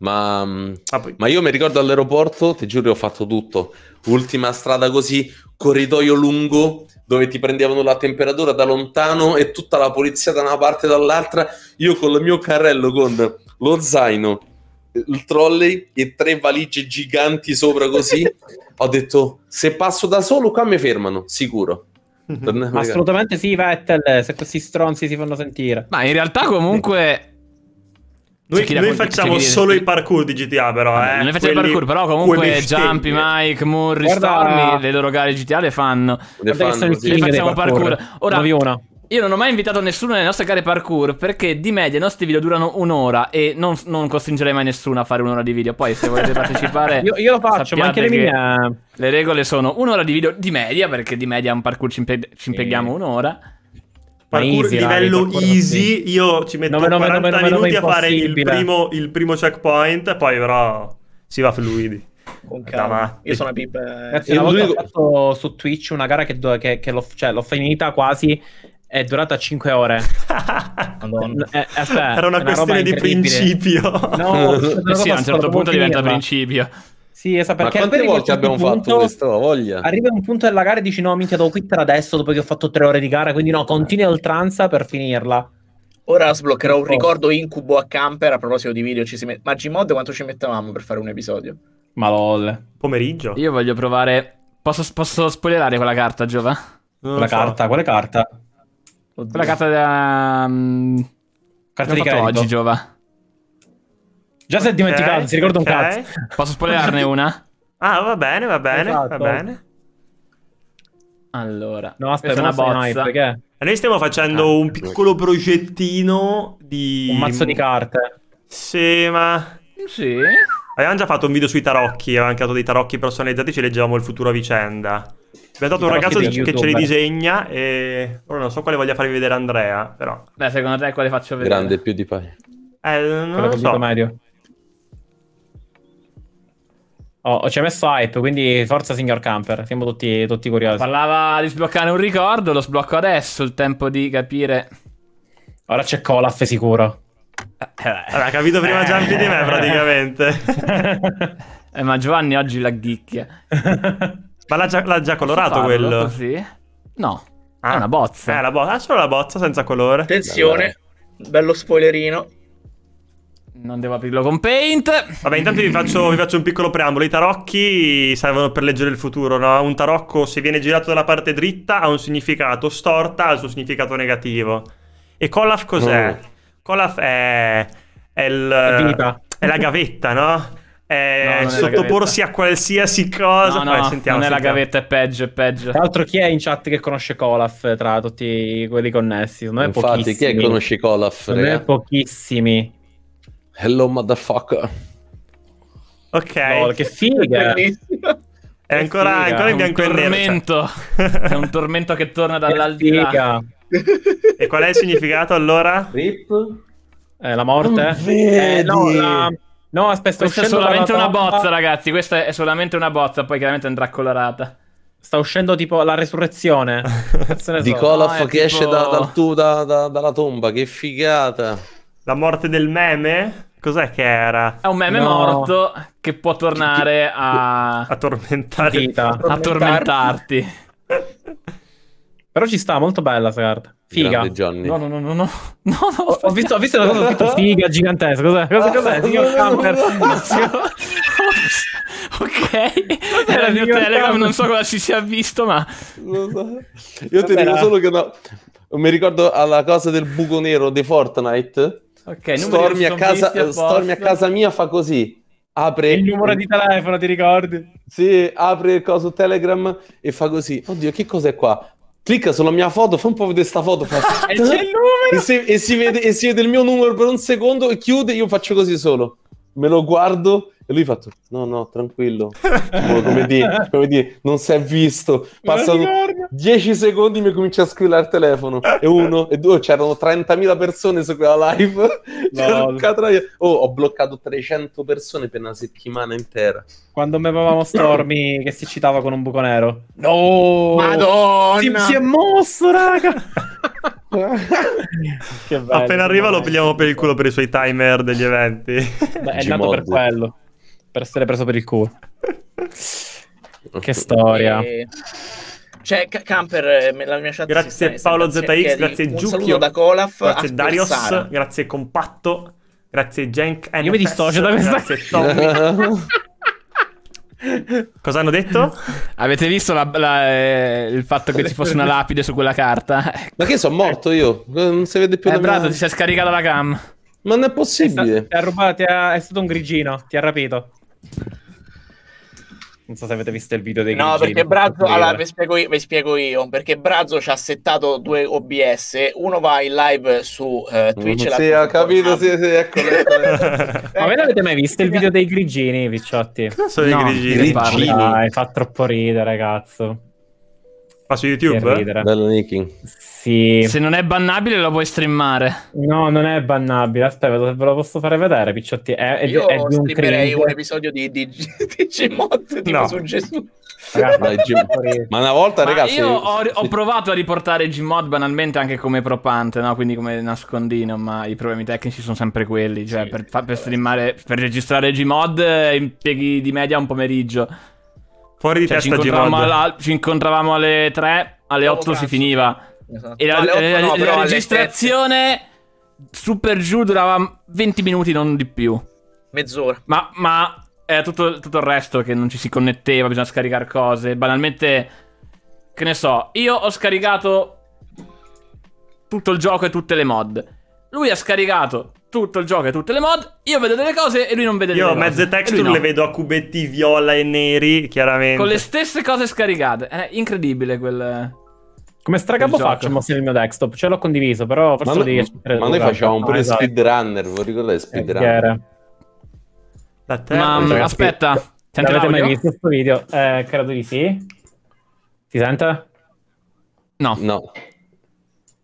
Ma, ah, ma, io mi ricordo all'aeroporto, ti giuro, ho fatto tutto. Ultima strada così, corridoio lungo dove ti prendevano la temperatura da lontano e tutta la polizia da una parte e dall'altra. Io con il mio carrello, con lo zaino, il trolley e tre valigie giganti sopra così, ho detto se passo da solo qua mi fermano, sicuro. Mm-hmm. Assolutamente sì, Vettel, se questi stronzi si fanno sentire. Ma in realtà comunque... Noi, noi con... facciamo solo i parkour di GTA, però. Eh. Noi facciamo i parkour, però comunque Jumpy, eh. Mike, Murray, Stormy, le loro gare GTA le fanno. Le, fanno, le facciamo parkour. parkour. Ora, io non ho mai invitato nessuno nelle nostre gare parkour perché di media i nostri video durano un'ora e non, non costringerei mai nessuno a fare un'ora di video. Poi se volete partecipare... io, io, lo faccio, ma anche le mie... Le regole sono un'ora di video di media perché di media un parkour ci, impe ci impieghiamo e... un'ora. Parkour easy, livello parkour easy, io ci metto nome, 40 nome, nome, minuti a fare il primo, il primo checkpoint, poi però si va fluidi. Io sono a Pip. Eh, Ragazzi, una volta ho fatto su Twitch una gara che, che, che l'ho, cioè, finita quasi è durata 5 ore. Madonna. Eh, eh, aspetta, Era una, una questione di principio. No, cioè, eh sì, a un certo punto diventa finirla. principio. Sì, esatto, perché Ma quante volte abbiamo punto, fatto questa voglia? Arriva un punto della gara e dici no, minchia, devo quittare adesso dopo che ho fatto 3 ore di gara, quindi no, continui a oltranza per finirla. Ora sbloccherò un ricordo incubo a camper a proposito di video. Ci si met... Ma Gmod quanto ci mettevamo per fare un episodio? Ma lol. Pomeriggio. Io voglio provare... Posso, posso spoilerare quella carta, Giova? La carta? Quale carta? Oddio. Quella carta da... Um, carta di fatto oggi, Giova. Già si è dimenticato, si ricorda okay. un cazzo. Posso spoilerarne una? Ah, va bene, va bene, esatto. va bene. Allora, no, aspetta, una bozza. Hype, perché? noi stiamo facendo ah, un piccolo progettino di... Un mazzo di carte. Sì, ma... Sì? Avevamo già fatto un video sui tarocchi, avevamo creato dei tarocchi personalizzati, ci leggevamo il futuro a vicenda. Abbiamo dato un ragazzo che YouTube. ce li eh. disegna e ora non so quale voglia farvi vedere Andrea, però. Beh, secondo te quale faccio vedere? Grande più di pari. Eh, non Quello lo so. Mario. Oh, ci ha messo hype, quindi forza signor Camper, siamo tutti, tutti curiosi. Parlava di sbloccare un ricordo, lo sblocco adesso, il tempo di capire. Ora c'è Colaf sicuro. Eh, eh. allora, ha capito prima eh, Giampi di me praticamente. eh, ma Giovanni oggi la ghicchia. Ma l'ha già, l'ha già colorato farlo, quello? Così? No. Ah. È una bozza. È la bozza. Ah, solo la bozza senza colore. Attenzione, bello spoilerino. Non devo aprirlo con Paint. Vabbè, intanto vi faccio, vi faccio, un piccolo preambolo. I tarocchi servono per leggere il futuro, no? Un tarocco, se viene girato dalla parte dritta, ha un significato. Storta ha il suo significato negativo. E Colaf cos'è? Oh. Colaf è... È, il, è, è la gavetta, no? eh, no, sottoporsi a qualsiasi cosa. No, no, sentiamo, non è la gavetta, è peggio, è peggio. Tra l'altro, chi è in chat che conosce Colaf tra tutti quelli connessi? Secondo me Infatti, pochissimi. chi è che conosce Colaf? Secondo me pochissimi. Hello, motherfucker. Ok. No, che figa. È ancora, figa. ancora in bianco e nero. Cioè. è un tormento che torna dall'aldilà. e qual è il significato allora? Rip? Eh, la morte? Eh, no, la... No, aspetta, questa è solamente una bozza, ragazzi. Questa è solamente una bozza, poi chiaramente andrà colorata. Sta uscendo tipo la resurrezione di Colof no, che tipo... esce da, dal tu, da, da, dalla tomba. Che figata! La morte del meme? Cos'è che era? È un meme no. morto che può tornare a... A tormentare. A tormentarti. Però ci sta, molto bella sta carta. Figa. No, no, no, no, no. no, ho, ho visto, ho visto la cosa scritto figa gigantesca. Cos'è? Cos'è? cos'è? Signor Camper. ok. Era il mio Telegram, non so cosa ci sia visto, ma... Lo so. Io ti dico solo che no... Mi ricordo alla cosa del buco nero di Fortnite. Ok, Stormy a, casa, Stormi a casa mia fa così apre il numero di telefono, ti ricordi? Sì, apre il coso Telegram e fa così. Oddio, che cos'è qua? clicca sulla mia foto, fa un po' vedere sta foto, fa... e, e, si, e, si vede, e si vede il mio numero per un secondo e chiude, io faccio così solo, me lo guardo e lui ha fatto, no, no, tranquillo, boh, come dire, come non si è visto. Passano 10 secondi mi comincia a squillare il telefono. E uno, e due, c'erano 30.000 persone su quella live. No. Oh, ho bloccato 300 persone per una settimana intera. Quando bevevamo Stormy che si citava con un buco nero. No! Madonna! Si, si è mosso, raga! bello, Appena arriva lo pigliamo per il culo per i suoi timer degli eventi. Beh, è nato per quello per essere preso per il culo. che storia. E... Eh, cioè, Camper, eh, la mia chat Grazie Paolo ZX, grazie Giucchio. da Colaf. Grazie Darius, Sara. grazie Compatto, grazie Jenk. Io NFS, mi dissocio da questa. Grazie Tommy. Cosa hanno detto? Avete visto la, la, eh, il fatto che ci fosse una lapide su quella carta? Ma che sono morto io? Non si vede più. Eh, Brato, mia... ti sei scaricata la cam. Ma non è possibile. È, rubato, ha, è stato un grigino, ti ha rapito. Non so se avete visto il video dei No, grigini, perché Brazzo, allora vi spiego, io, vi spiego, io, perché Brazzo ci ha settato due OBS, uno va in live su uh, Twitch. Mm, sì, ho capito, sì, sì, eccolo. Ecco, ecco. eh, Ma voi l'avete mai visto il video dei grigini, picciotti? sono no, i grigini? grigini? Ah, fa troppo ridere, ragazzo. Ah, su YouTube? Eh? Bello Niking. Sì. Se non è bannabile lo puoi streamare. No, non è bannabile. Aspetta, ve lo posso fare vedere, picciotti. È, è, Io è di un, un episodio di, di, Gmod tipo no. su Gesù. Ragazzi, ma una volta, ragazzi. Io ho, ho, provato a riportare Gmod banalmente anche come propante, no? quindi come nascondino. Ma i problemi tecnici sono sempre quelli. Cioè, sì, per, per, streamare, per registrare Gmod eh, impieghi di media un pomeriggio. Fuori di cioè, testa, ci incontravamo, ci incontravamo alle 3, alle oh, 8 cazzo. si finiva. Esatto. E la, la, eh, no, la registrazione super giù durava 20 minuti, non di più. Mezz'ora. Ma, ma era tutto, tutto, il resto che non ci si connetteva, bisogna scaricare cose. Banalmente, che ne so, io ho scaricato tutto il gioco e tutte le mod. Lui ha scaricato tutto il gioco e tutte le mod. Io vedo delle cose e lui non vede delle cose. Io mezze texture no. le vedo a cubetti viola e neri, chiaramente. Con le stesse cose scaricate. È incredibile quel. Come stracampo faccio a mostrare il mio desktop? Ce l'ho condiviso, però forse ma, devi ma, ma noi facciamo pure no, ah, esatto. speedrunner, voi ricordate eh, speedrunner? La terra. Ma aspetta, senti l'avete mai visto questo video? Eh, credo di sì. Si sente? No. No.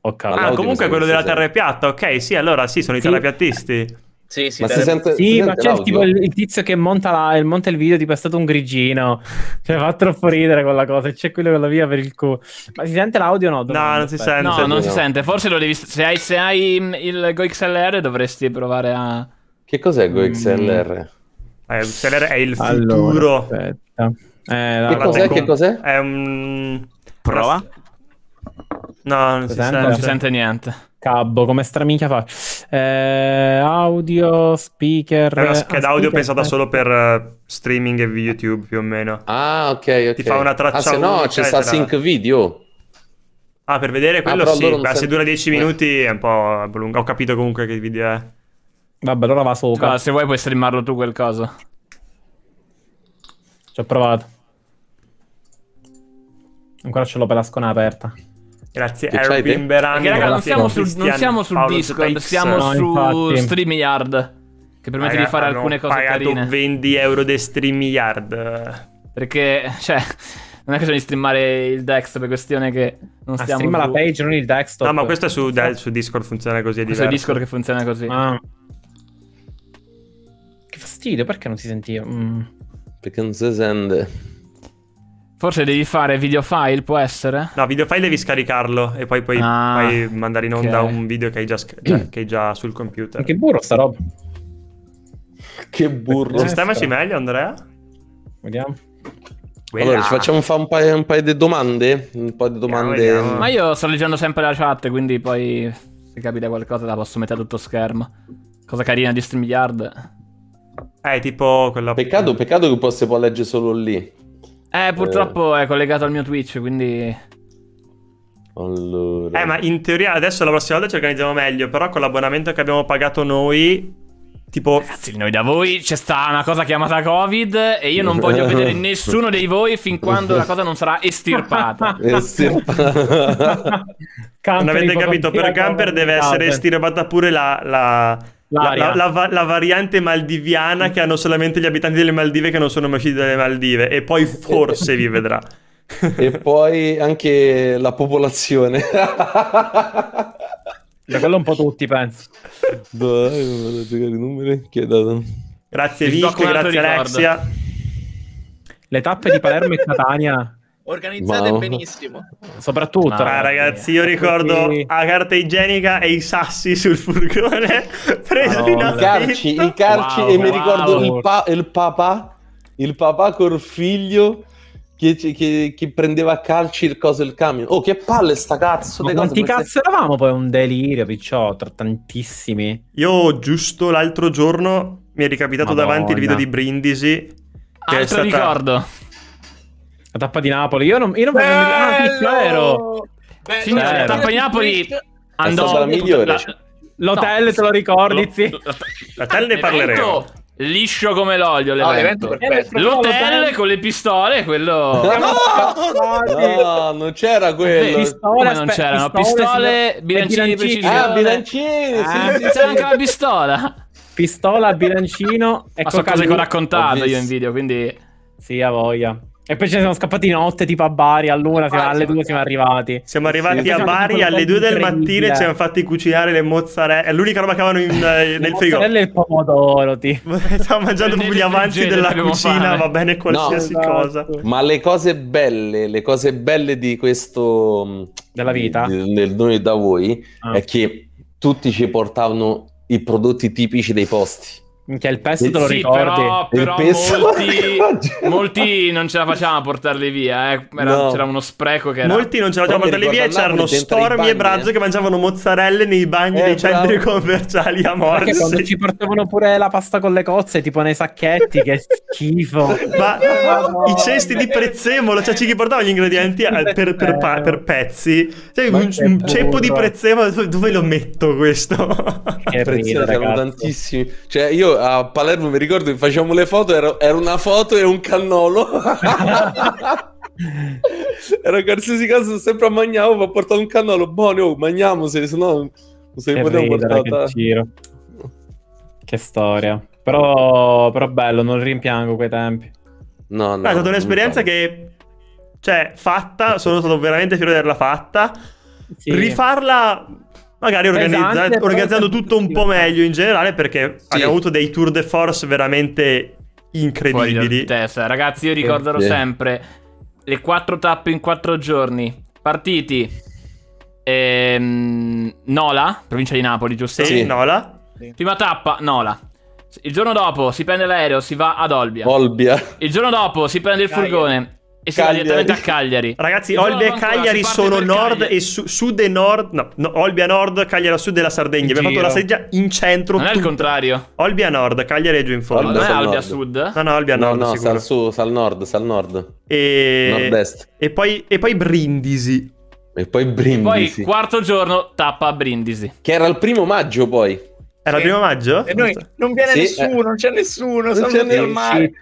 Okay. Ah, comunque quello della terra è piatta, ok, sì, allora sì, sono sì. i terrapiattisti. Sì, sì, ma si sente, sì, si ma c'è tipo il, il, tizio che monta, la, il, monta il video, tipo è stato un grigino. Cioè, fa troppo ridere quella cosa. C'è quello con la via per il culo. Ma si sente l'audio o no? Domani, no, non si sente. No, non si sente. Forse lo devi. Se hai, se hai mm, il GoXLR dovresti provare a. Che cos'è GoXLR? Mm. Eh, XLR è il allora, futuro. Aspetta. Eh, che cos'è? Che cos'è? È un. Prova. Una No, non si, sente? non si, sente. niente. Cabbo, come stramica faccio? Eh, audio, speaker... È una scheda ah, audio pensata eh. solo per eh, streaming e YouTube più o meno. Ah, ok, ok. Ti fa una traccia... Ah, se no c'è sta sync video. Ah, per vedere ah, quello ah, sì. Beh, sento... se dura 10 eh. minuti è un po' lungo. Ho capito comunque che video è. Vabbè, allora va sopra. se vuoi puoi streamarlo tu quel coso. Ci ho provato. Ancora ce l'ho per la scona aperta. Grazie, Aaron Bimberan. Raga, non siamo, su, non siamo sul Discord, siamo no, su infatti. StreamYard. Che permette raga, di fare alcune cose carine. 20 euro di StreamYard. Perché, cioè, non è questione di streamare il desktop, per questione che non ah, stiamo... Ah, streama la page, non il desktop. No, ma questo è su, da, su Discord funziona così, è diverso. Discord che funziona così. Ah. Che fastidio, perché non si sentiva? Mm. Perché non si sente. Forse devi fare videofile, può essere? No, videofile devi scaricarlo e poi puoi, ah, puoi mandare in onda okay. un video che hai, già, già, che hai, già, sul computer. Che burro sta roba. Che burro. Sistemaci meglio, Andrea. Vediamo. Quella. Allora, ci facciamo fare un, paio, un paio di domande. Un paio di domande. Vediamo. Ma io sto leggendo sempre la chat, quindi poi se capita qualcosa la posso mettere a tutto schermo. Cosa carina di StreamYard. Eh, tipo quella... Peccato, peccato che poi si può leggere solo lì. Eh, eh, purtroppo eh. è collegato al mio Twitch, quindi... Allora... Eh, ma in teoria adesso la prossima volta ci organizziamo meglio, però con l'abbonamento che abbiamo pagato noi... Tipo... Ragazzi, noi da voi c'è sta una cosa chiamata Covid e io non voglio vedere nessuno dei voi fin quando la cosa non sarà estirpata. estirpata. non avete capito, per Camper deve essere estirpata pure la... la la, la, la, la, variante maldiviana che hanno solamente gli abitanti delle Maldive che non sono mai usciti dalle Maldive e poi forse vi vedrà. e poi anche la popolazione. da quello un po' tutti, penso. Dai, i numeri che è dato. Grazie Vic, grazie Alexia. Le tappe di Palermo e Catania organizzate wow. benissimo. Soprattutto, ah, ragazzi, io ricordo sì. la carta igienica e i sassi sul furgone preso oh, in affitto. I carci, i carci wow, e wow. mi ricordo il, pa- il, papà, il papà col figlio. Che, che, che prendeva a calci il coso del camion. Oh, che palle sta cazzo! Ma quanti cazzo eravamo poi? Un delirio, picciotto, tantissimi. Io giusto l'altro giorno mi è ricapitato Madonna. davanti il video di Brindisi. Che Altro è stata... ricordo la tappa di Napoli. Io non, io non bello! Ah, sì, c'ero. Signora, la tappa di Napoli cioè, andò. La migliore. La, l'hotel no, te lo ricordi? Lo, lo, l'hotel ne parleremo. Liscio come l'olio no, l'evento. l'evento L'hotel con le pistole, quello... No, no non c'era quello. Pistole, non c'erano pistole, bilancini, di precisione. Ah, bilancini, ah, sì, c'era anche la pistola. Pistola, bilancino e Ma ecco sono cose che ho raccontato io in video, quindi... Sì, a voglia. E poi ci siamo scappati notte, tipo a Bari, all'una, siamo, ah, alle due siamo arrivati. Siamo arrivati sì, a siamo Bari alle due del mattino e ci siamo fatti cucinare le mozzarelle. È l'unica roba che avevano in, eh, nel frigo. Mozzarelle e il pomodoro, tipo. Stavo mangiando gli avanzi della cucina, fame. va bene qualsiasi no, esatto. cosa. Ma le cose belle, le cose belle di questo... Mm, della vita? Del noi da voi, ah. è che tutti ci portavano i prodotti tipici dei posti. Che il pesto te lo sì, ricordi? Però, però molti, molti, non ce la facevamo a portarli via. Eh. Era, no. C'era uno spreco che era. Molti non ce la facevamo a portarli via. c'erano Stormy e eh. Brazzo che mangiavano mozzarelle nei bagni eh, dei bravo. centri commerciali a morte. Perché quando ci portavano pure la pasta con le cozze, tipo nei sacchetti, che schifo. Ma i cesti di prezzemolo, cioè ci chi portava gli ingredienti per, per, pa- per pezzi. Cioè, un, un, ceppo di prezzemolo, dove lo metto questo? Che prezzemolo, tantissimi. Cioè, io a Palermo mi ricordo che facciamo le foto, era, era una foto e un cannolo. era qualsiasi cosa, sempre a mangiavo, ma portato un cannolo buono, oh, mangiamo, se no non se potevo portare. Che, giro. che storia. Però, però bello, non rimpiango quei tempi. No, no. È stata un'esperienza no. che, cioè, fatta, sono stato veramente fiero di averla fatta. Sì. Rifarla magari organizza- organizzando tutto un po' meglio in generale perché sì. abbiamo avuto dei tour de force veramente incredibili. Testa. Ragazzi, io ricorderò sì. sempre le quattro tappe in quattro giorni. Partiti ehm, Nola, provincia di Napoli, giusto? Sì, Nola. Prima tappa, Nola. Il giorno dopo si prende l'aereo, si va ad Olbia. Olbia. Il giorno dopo si prende il furgone, e si va direttamente a Cagliari. Ragazzi, no, Olbia e Cagliari sono nord Cagliari. e su, sud e nord. No, no, Olbia nord, Cagliari a sud e la Sardegna. Abbiamo fatto la seggia in centro. Non tutta. è il contrario. Olbia nord, Cagliari è giù in fondo. Olbia non è Olbia sud? No, no, Olbia nord. No, no, sal sud, sal nord, sal nord. E... Nord-est. E poi, e poi Brindisi. E poi Brindisi. E poi quarto giorno, tappa a Brindisi. Che era il primo maggio poi. Era il primo maggio? E noi non viene sì, nessuno, eh. non c'è nessuno, non c'è nel mare.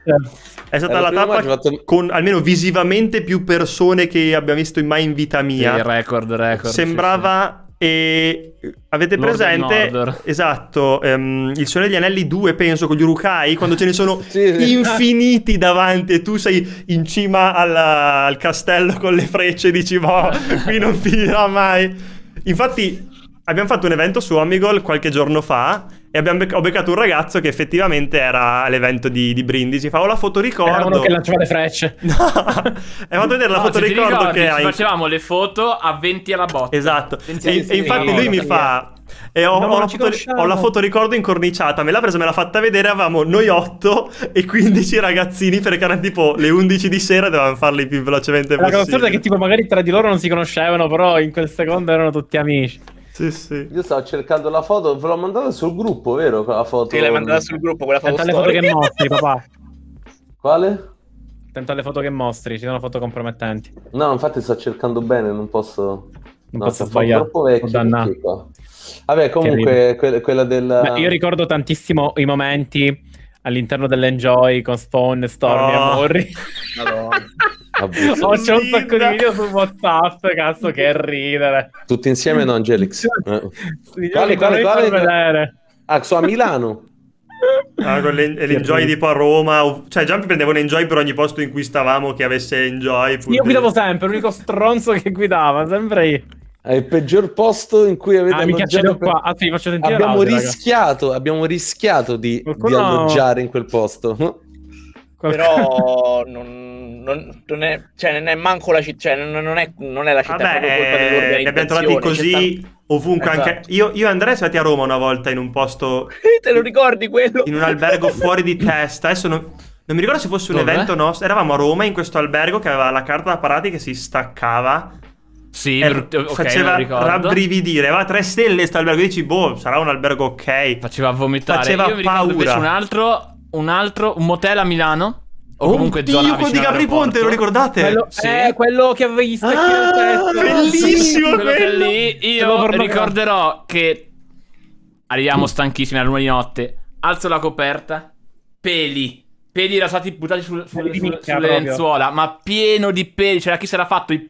È stata eh, è la, la tappa fatto... con almeno visivamente più persone che abbia visto mai in vita mia. Sì, record, record. Sembrava... Sì, sì. E eh, avete Lord presente esatto um, il Sole degli Anelli 2 penso con gli Urukai quando ce ne sono infiniti davanti e tu sei in cima alla, al castello con le frecce e dici boh qui non finirà mai infatti abbiamo fatto un evento su Omigol qualche giorno fa e bec- ho beccato un ragazzo che effettivamente era all'evento di, di Brindisi. Fa, ho la foto ricordo. Era uno che lanciava le frecce. no, è fatto vedere la no, ricordo ricordi, che hai. Facevamo le foto a 20 alla botta. Esatto. e, e infatti lui mi fa... E ho, no, ho, la foto, ho, la foto, ricordo incorniciata, me l'ha presa, me l'ha fatta vedere, avevamo noi 8 e 15 ragazzini perché erano tipo le 11 di sera e dovevamo farli più velocemente la possibile. La cosa è che tipo magari tra di loro non si conoscevano, però in quel secondo erano tutti amici. Sì, sì. Io stavo cercando la foto, ve l'ho mandata sul gruppo, vero? La foto. Sì, l'hai mandata sul gruppo, quella foto. Tenta foto che mostri, papà. Quale? Tenta le foto che mostri, ci sono foto compromettenti. No, infatti sto cercando bene, non posso... Non no, posso sbagliare. Troppo vecchio. Oh, Vabbè, comunque, que- quella del... io ricordo tantissimo i momenti all'interno dell'Enjoy con Spawn, Stormy oh. e Morri. Madonna. Abuso. Oh, c'è un sacco di video su WhatsApp, cazzo, che ridere. Tutti insieme, no, Angelix? Eh. quale, quale, quale? quale? Ah, so a Milano. Ah, con le, l'enjoy tipo a Roma, cioè già mi prendevo un enjoy per ogni posto in cui stavamo che avesse enjoy. Put- io guidavo sempre, l'unico stronzo che guidava, sempre io. È il peggior posto in cui avete ah, alloggiato. Per... Ah, sì, abbiamo, audio, rischiato, abbiamo rischiato di, di alloggiare in quel posto. Qualcuno... Però non, non, non, è, cioè, non è manco la città, cioè, non, non, è, non è la città, Vabbè, è colpa dell'organizzazione. Ne abbiamo trovati così tanto... ovunque. Esatto. Anche... Io, io e Andrea siamo andati a Roma una volta in un posto... Te lo ricordi quello? In un albergo fuori di testa, adesso non... Non mi ricordo se fosse un Dove? evento nostro. Eravamo a Roma in questo albergo che aveva la carta da parati che si staccava. Sì, e okay, faceva rabbrividire. Aveva tre stelle sto albergo. Dici, boh, sarà un albergo ok. Faceva vomitare. Faceva Io paura. un altro, un altro, un motel a Milano o oh comunque Dio, zona di Capri Ponte, lo ricordate? Quello, sì. Eh, quello che avevi stacchiato ah, Bellissimo quello! quello. Lì, io ricorderò che arriviamo stanchissimi alla luna di notte, alzo la coperta, peli, peli erano stati buttati sul, sul, sul, sulle lenzuola, ma pieno di peli, c'era chi si era fatto il,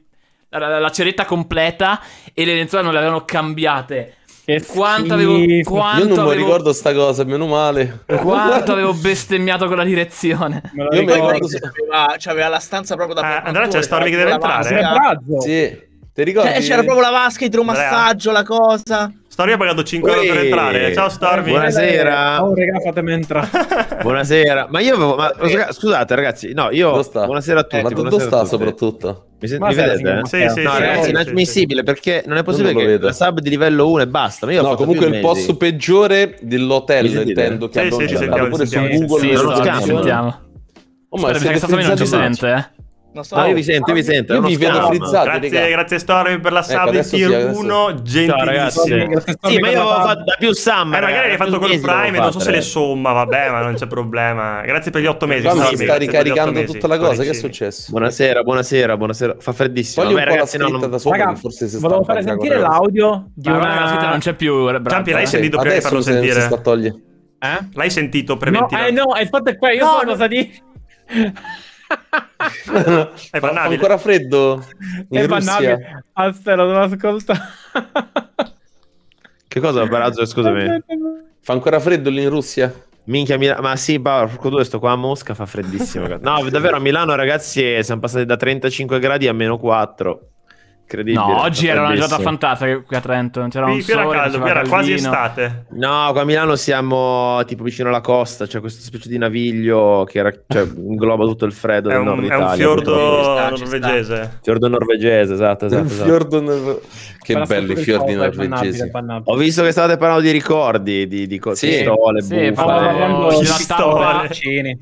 la, la, la ceretta completa e le lenzuola non le avevano cambiate che quanto schifo. avevo, quanto Io non avevo... ricordo sta cosa, meno male. Quanto avevo bestemmiato con la direzione. Me Io mi ricordo cioè, se... aveva, cioè la stanza proprio da... Eh, Andrea c'è Stormy che deve entrare. Sì. Ti ricordi? Eh, c'era proprio la vasca, idromassaggio, la cosa. Storia ha pagato 5 Uè, euro per entrare. Ciao Stormy. Eh, buonasera. oh, regà, fatemi entrare. buonasera. Ma io avevo... Ma, eh. scusate ragazzi, no, io... Buonasera a eh, tutti. Ma dove sta soprattutto? Mi, sen- mi vedete? Sì, sì, sì, no, ragazzi, è inammissibile perché non è possibile non che vedo. la sub di livello 1 e basta. Ma io no, comunque il posto peggiore dell'hotel intendo che sì, sì, ci sentiamo, pure su Google. Sì, lo scambio. Oh, ma se sta non ci sente, eh? Non so. No, io vi sento, io vi sento. Io mi vedo frizzato. Grazie, grazie Storm per la ecco, sub di tier 1. Gentilissimo. Sì, ma io avevo fatto da più sub. Eh, magari hai fatto col Prime. Non so se le somma, vabbè, ma non c'è problema. Grazie per gli 8 mesi. Ma mi sta ricaricando tutta la cosa. Che è successo? Buonasera, buonasera, buonasera. Fa freddissimo. Voglio Beh, ragazzi, no, non... da sopra, forse si volevo fare sentire l'audio di una... Non c'è più. Ciampi, eh? l'hai sentito prima di farlo sentire? Si sta togliendo. Eh? L'hai sentito preventivo? No, eh no, infatti qua io so cosa dire. È Fa ancora freddo in È Russia. bannabile. Aspetta, ah, devo Che cosa, Barazzo? Scusami. Fa ancora freddo lì in Russia? Minchia, Mila- ma sì, porco due, sto qua a Mosca, fa freddissimo. no, davvero, a Milano, ragazzi, eh, siamo passati da 35 gradi a meno 4 incredibile. No, oggi era una giornata fantastica qui a Trento. Non c'era un sole, era caldo, era quasi estate. No, qua a Milano siamo tipo vicino alla costa, c'è questa specie di naviglio che era, cioè, ingloba tutto il freddo è del nord un, Italia. È un fiordo norvegese. Fiordo norvegese, esatto, esatto. esatto. Fiordo nor... Che Però belli fiordi norvegesi. Ho visto che state parlando di ricordi, di, di cose, sì. pistole, sì, parlavamo di pistole.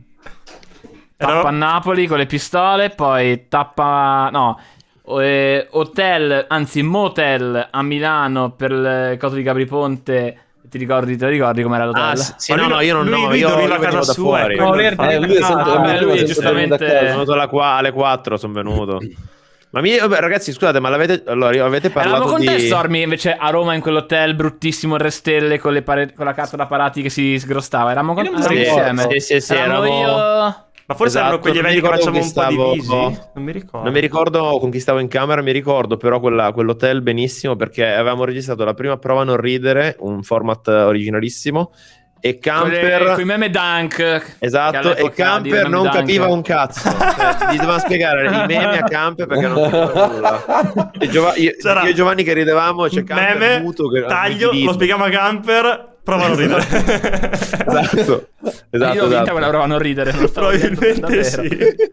Tappa a Napoli con le pistole, poi tappa... no eh, hotel, anzi motel a Milano per il coso di Gabri Ponte. Ti ricordi, te lo ricordi com'era l'hotel? Ah, sì, no, no, io non lui, no, io ho la casa sua. Fuori. No, eh, lui è stato, ah, lui, lui giustamente sono venuto alla qua, alle 4 sono venuto. Ma mi, ragazzi, scusate, ma l'avete, allora, avete parlato Eravamo con te, Stormy, invece, a Roma, in quell'hotel bruttissimo, il Stelle con, pare... con la carta da parati che si sgrostava. Eravamo con te sì, insieme. Sì, sì, sì, eravamo... eravamo... io... Ma forse esatto, erano quegli eventi che facciamo un stavo... po' divisi? Non mi ricordo. Non mi ricordo con chi stavo in camera, mi ricordo però quella, quell'hotel benissimo perché avevamo registrato la prima prova a non ridere, un format originalissimo, e Camper con i meme Dunk esatto e Camper non dunk. capiva un cazzo cioè, gli dovevano spiegare i meme a Camper perché non capiva nulla e Giova- io, io, e Giovanni che ridevamo c'è cioè Camper meme, muto che taglio lo spieghiamo a Camper prova a ridere. esatto. esatto Io esatto. vinta quella provano a ridere. Non Probabilmente sì.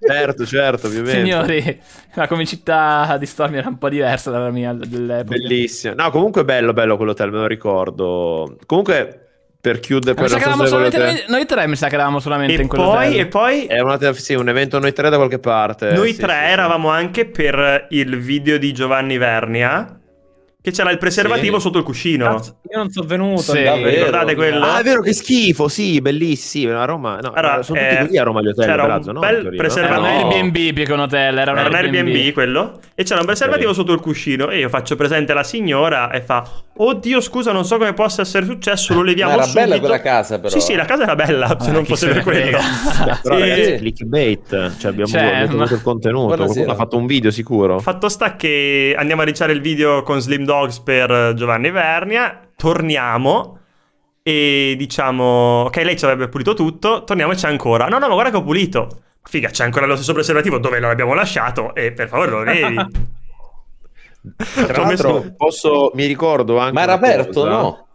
certo, certo, ovviamente. Signori, la comicità di Storm era un po' diversa dalla mia dell'epoca. Bellissima. No, comunque bello, bello quell'hotel, me lo ricordo. Comunque... Per chiudere, per solamente noi, noi, tre mi sa che eravamo solamente e in quello poi, E poi è una, sì, un evento noi tre da qualche parte. Noi sì, tre sì, eravamo anche per il video di Giovanni Vernia che c'era il preservativo sì. sotto il cuscino. Cazzo, io non sono venuto. Sì, davvero, ricordate quello? Ah, è vero che schifo, sì, bellissimo. A Roma, no, allora, sono eh, tutti così a Roma gli hotel, c'era palazzo, un bel no? preservativo. Eh, era un Airbnb più che un hotel, era un, era Airbnb. un Airbnb. quello. E c'era un preservativo sì. sotto il cuscino e io faccio presente la signora e fa "Oddio, scusa, non so come possa essere successo, lo leviamo era subito". Era bella quella casa però. Sì, sì, la casa era bella, ah, se non fosse per quello. però e... ragazzi, clickbait, cioè abbiamo cioè, il contenuto, qualcuno ha fatto un video sicuro. Fatto sta che andiamo a ricciare il video con Slim Dog Dogs per eh, Giovanni Vernia, torniamo e diciamo, ok, lei ci avrebbe pulito tutto, torniamo e c'è ancora. No, no, ma guarda che ho pulito. Figa, c'è ancora lo stesso preservativo dove l'abbiamo lasciato e per favore lo levi. Tra l'altro messo... posso, mi ricordo anche... Ma era aperto, cosa. no?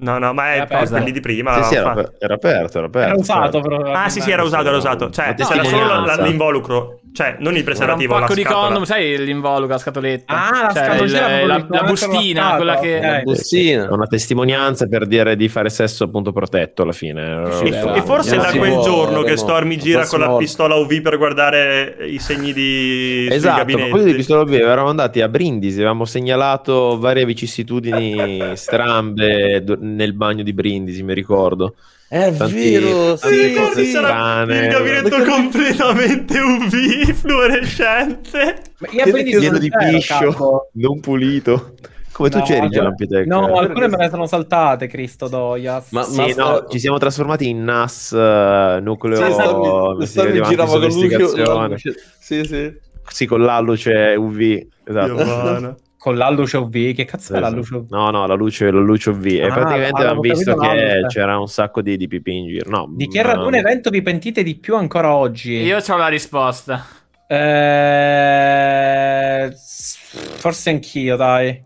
No, no, ma è per lì di prima. Sì, sì, era, era, aperto, era aperto. Era usato, però. Certo. Ah, sì, sì, era usato, era usato. Cioè, no, c'era solo l'involucro. Cioè, non il preservativo. Era un pacco di condom, sai l'involucro, la scatoletta. Ah, la cioè, scatoletta. La, la, bustina, quella che. La eh, bustina. Una testimonianza per dire di fare sesso, appunto, protetto alla fine. Sì, e, e forse da quel giorno che Stormy gira con la pistola UV per guardare i segni di. Esatto, ma poi di pistola UV eravamo andati a Brindisi, avevamo segnalato varie vicissitudini strambe nel bagno di Brindisi, mi ricordo. È Tanti, vero, sì, sì, strane. il gabinetto Perché... completamente UV, fluorescente. Ma io pieno di piscio, non pulito. Come no, tu c'eri già l'Ampitec? No, alcune me le sono saltate, Cristo doia. Ma, sì, ma no, ci siamo trasformati in NAS uh, nucleo. Sì, esatto. Stavi giravo con Lucio. Sì, sì. Sì, con l'alluce UV. Esatto con la luce UV che cazzo esatto. è la luce UV? No, no, la luce, la Lucio V. Ah, e praticamente ah, abbiamo visto che c'era un sacco di, di pipì in giro. No, di che radun no. evento vi pentite di più ancora oggi? Io ho la risposta. Eh... Forse anch'io, dai.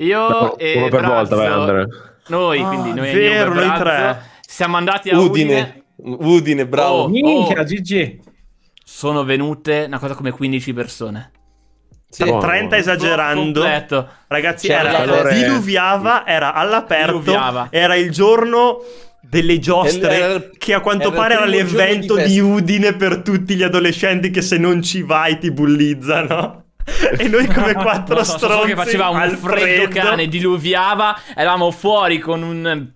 Io no, e uno per volta, vai Andrea. Noi, ah, quindi noi vero, noi tre. Siamo andati a Udine. Udine, Udine bravo. Oh, Minchia, oh. GG. Sono venute una cosa come 15 persone. Sì, 30 esagerando. Completo. Ragazzi, certo, era, calore... diluviava, era all'aperto, diluviava. era il giorno delle giostre era, che a quanto pare era l'evento di, di, Udine per tutti gli adolescenti che se non ci vai ti bullizzano. E noi come quattro no, stronzi so che faceva un freddo, freddo cane, diluviava, eravamo fuori con un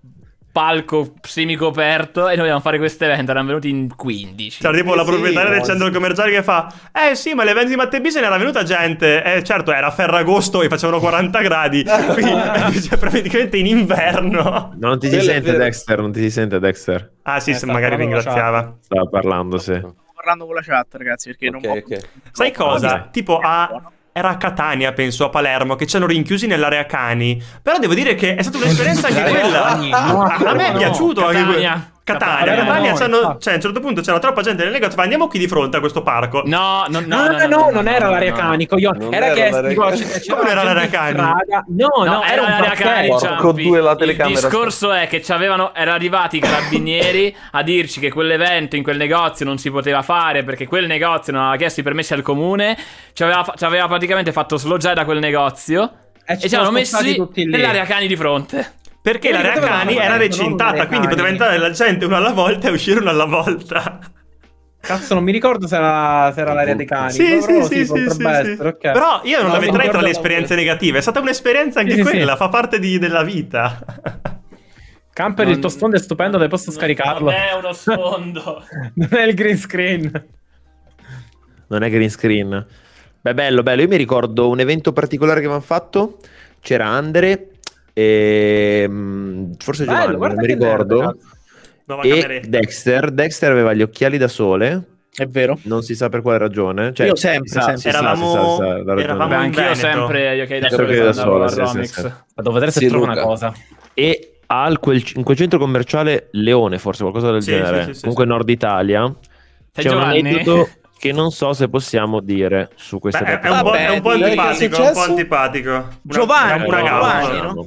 palco semicoperto e noi dobbiamo fare questo evento, erano venuti in 15. C'era cioè, tipo eh la sì, proprietaria del centro commerciale che fa "Eh sì, ma l'evento di Matteo se ne era venuta gente". Eh certo, era Ferragosto e facevano 40 gradi, quindi cioè, praticamente in inverno. non ti si sente Dexter, non ti si sente Dexter. Ah sì, eh, magari ringraziava. Stava parlando, sì. Stavo parlando con la chat, ragazzi, perché okay, non okay. Sai cosa? Tipo a era a Catania, penso, a Palermo, che ci hanno rinchiusi nell'area cani. Però devo dire che è stata un'esperienza anche quella. a me è piaciuto Catania. anche quella. Catania. A Catania c'hanno, ah. cioè, a un certo punto c'era troppa gente nel negozio. Ma Andiamo qui di fronte a questo parco. No, no, no. No, no, no, non era l'area canico. Io, era che dico, era l'area canico. No, no, era l'area canico. due la telecamera. Il discorso è che ci avevano era arrivati i carabinieri a dirci che quell'evento in quel negozio non si poteva fare perché quel negozio non aveva chiesto i permessi al comune, ci aveva, ci aveva praticamente fatto sloggiare da quel negozio e, eh, e ci, ci hanno messi nell'area cani di fronte. Perché e l'area cani era recintata, quindi poteva entrare la gente una alla volta e uscire una alla volta. Cazzo, non mi ricordo se era, se era l'area dei cani. Sì, sì, sì, sì, sì, essere, sì. Okay. Però io non no, la metterei tra le esperienze negative. È stata un'esperienza anche sì, quella, sì. fa parte di, della vita. Camper, non, il tuo sfondo è stupendo, dai, posso non, scaricarlo? Non è uno sfondo. non è il green screen. Non è green screen. Beh, bello, bello. Io mi ricordo un evento particolare che mi hanno fatto. C'era Andre e ehm, forse Giovanni, non mi ricordo. Nerd, e Dexter, Dexter aveva gli occhiali da sole. È vero. Non si sa per quale ragione. Cioè, Io sempre, sa, sempre. Si eravamo, si sa, sa, eravamo anch'io sempre gli occhiali da sole. Da sole sì, sì, sì. Vado a vedere se sì, trovo una cosa. E al quel, in quel centro commerciale Leone, forse qualcosa del genere, comunque Nord Italia, Sei c'è Giovanni? un aneddoto che non so se possiamo dire su questa Beh, è, un po', è un po' antipatico, un po' antipatico. Giovanni, un ragazzo. Giovanni, no?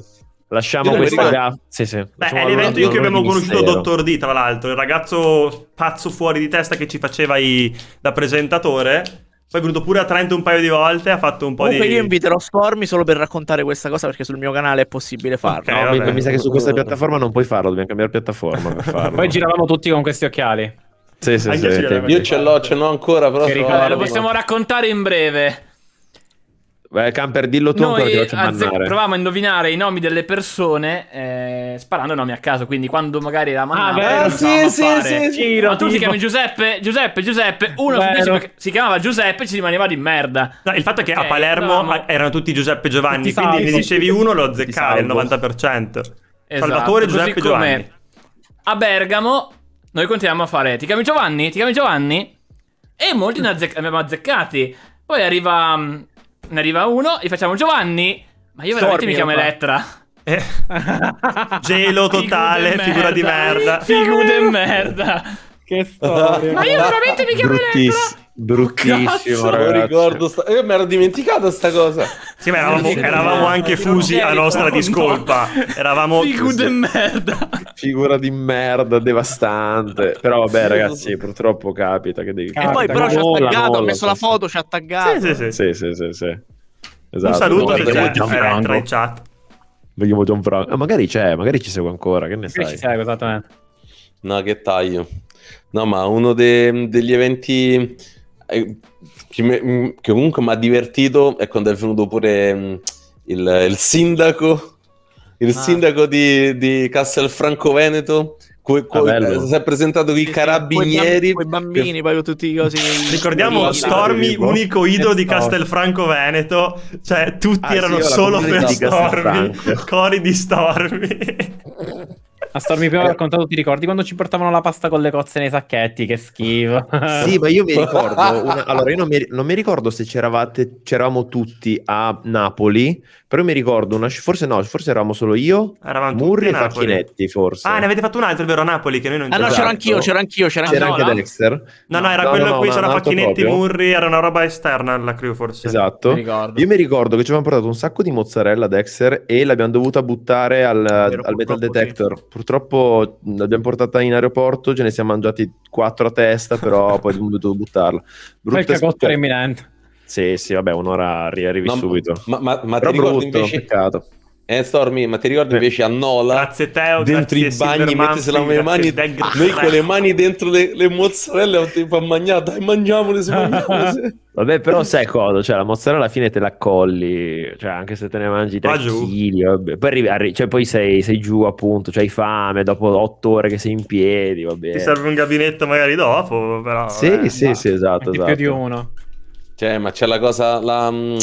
Lasciamo questa ragazzo. Sì, sì. Beh, è l'evento in cui abbiamo conosciuto Dottor D, tra l'altro, il ragazzo pazzo fuori di testa che ci faceva i... da presentatore. Poi è venuto pure a Trento un paio di volte, ha fatto un po' Comunque di... io inviterò Stormy solo per raccontare questa cosa perché sul mio canale è possibile farlo. Okay, no, mi, mi, sa che su questa piattaforma non puoi farlo, dobbiamo cambiare piattaforma per farlo. Poi giravamo tutti con questi occhiali. Sì, sì, sì. Io ce l'ho, ce l'ho ancora, però... Ricordo, lo possiamo raccontare in breve. Beh, Camper, dillo tu Noi, ancora che anzi, provavamo a indovinare i nomi delle persone eh, sparando nomi a caso, quindi quando magari la ah, mamma... Ah, beh, sì, sì, sì, sì, Ma tu ti chiami Giuseppe, Giuseppe, Giuseppe, uno si chiamava Giuseppe e ci rimaneva di merda. No, il fatto è che okay, a Palermo no, erano tutti Giuseppe e Giovanni, tutti quindi ne dicevi uno lo azzeccavi il 90%. Esatto, Salvatore Giuseppe e Giovanni. A Bergamo noi continuiamo a fare ti chiami Giovanni, ti chiami Giovanni e molti ne azzec abbiamo azzeccati. Poi arriva mm, ne arriva uno e facciamo Giovanni. Ma io veramente Stormio, mi chiamo Elettra. Eh. Gelo totale, Figu figura di merda. Figura di merda. Che storia. Ma io veramente mi chiamo Elettra bruttissimo. Cazzo, ricordo sta... Io mi ero dimenticata sta cosa. Sì, ma eravamo, eravamo anche fusi a nostra discolpa. Eravamo figura di merda. Figura di merda devastante. Però vabbè, ragazzi, purtroppo capita che devi E poi però ci ha taggato, ha messo la cioè. foto, ci ha taggato. Sì, sì, sì, sì, Esatto. Un saluto che c'è in chat. Vogliamo Gianfranco. Ah, magari c'è, magari ci segue ancora, che ne sai? Ci segue, esattamente. No, che taglio. No, ma uno degli eventi eh, mm, che, comunque mi ha divertito è quando è venuto pure mh, mm, il, il, sindaco, il ah. sindaco di, di Castelfranco Veneto que, que, ah, eh, si è presentato con i carabinieri quei bambini che... proprio tutti i cosi ricordiamo Stormy tipo. unico idolo di Castelfranco Veneto cioè tutti ah, erano sì, solo per Stormy cori di Stormy A Stormy prima ho eh. raccontato, ti ricordi quando ci portavano la pasta con le cozze nei sacchetti? Che schifo. sì, ma io mi ricordo. Una... Allora, io non mi, non mi ricordo se c'eravate... c'eravamo tutti a Napoli, però mi ricordo una. Forse no, forse eravamo solo io, eravamo Murri e Facchinetti, forse. Ah, ne avete fatto un altro, vero? A Napoli, che noi non Ah, no, c'ero esatto. anch'io, c'ero anch'io. C'era, c'era anche Dexter. No, no, era no, quello no, qui, c'era Facchinetti, Murri, era una roba esterna alla crew, forse. Esatto. Mi io mi ricordo che ci avevamo portato un sacco di mozzarella Dexter e l'abbiamo dovuta buttare al, al metal detector. Sì purtroppo l'abbiamo portata in aeroporto, ce ne siamo mangiati quattro a testa, però poi abbiamo dovuto buttarla. Brutta il cagotto era imminente. Sì, sì, vabbè, un'ora arrivi no, subito. Ma, ma, ma brutto, invece... peccato eh, Stormy, ma ti ricordi eh. invece a Nola? Grazie Teo, dentro i bagni, mettesela con le mani, noi con le mani dentro le, le mozzarelle, tempo a mangiare, dai mangiamole se mangiamole. Vabbè, però sai cosa, cioè la mozzarella alla fine te la colli, cioè anche se te ne mangi 3 kg, ah, poi, arrivi, arri- cioè, poi sei, sei, giù appunto, hai fame dopo otto ore che sei in piedi, vabbè. Ti serve un gabinetto magari dopo, però... Sì, vabbè, eh. sì, sì, esatto, esatto. più di esatto. uno. Cioè, ma c'è la cosa, la mm,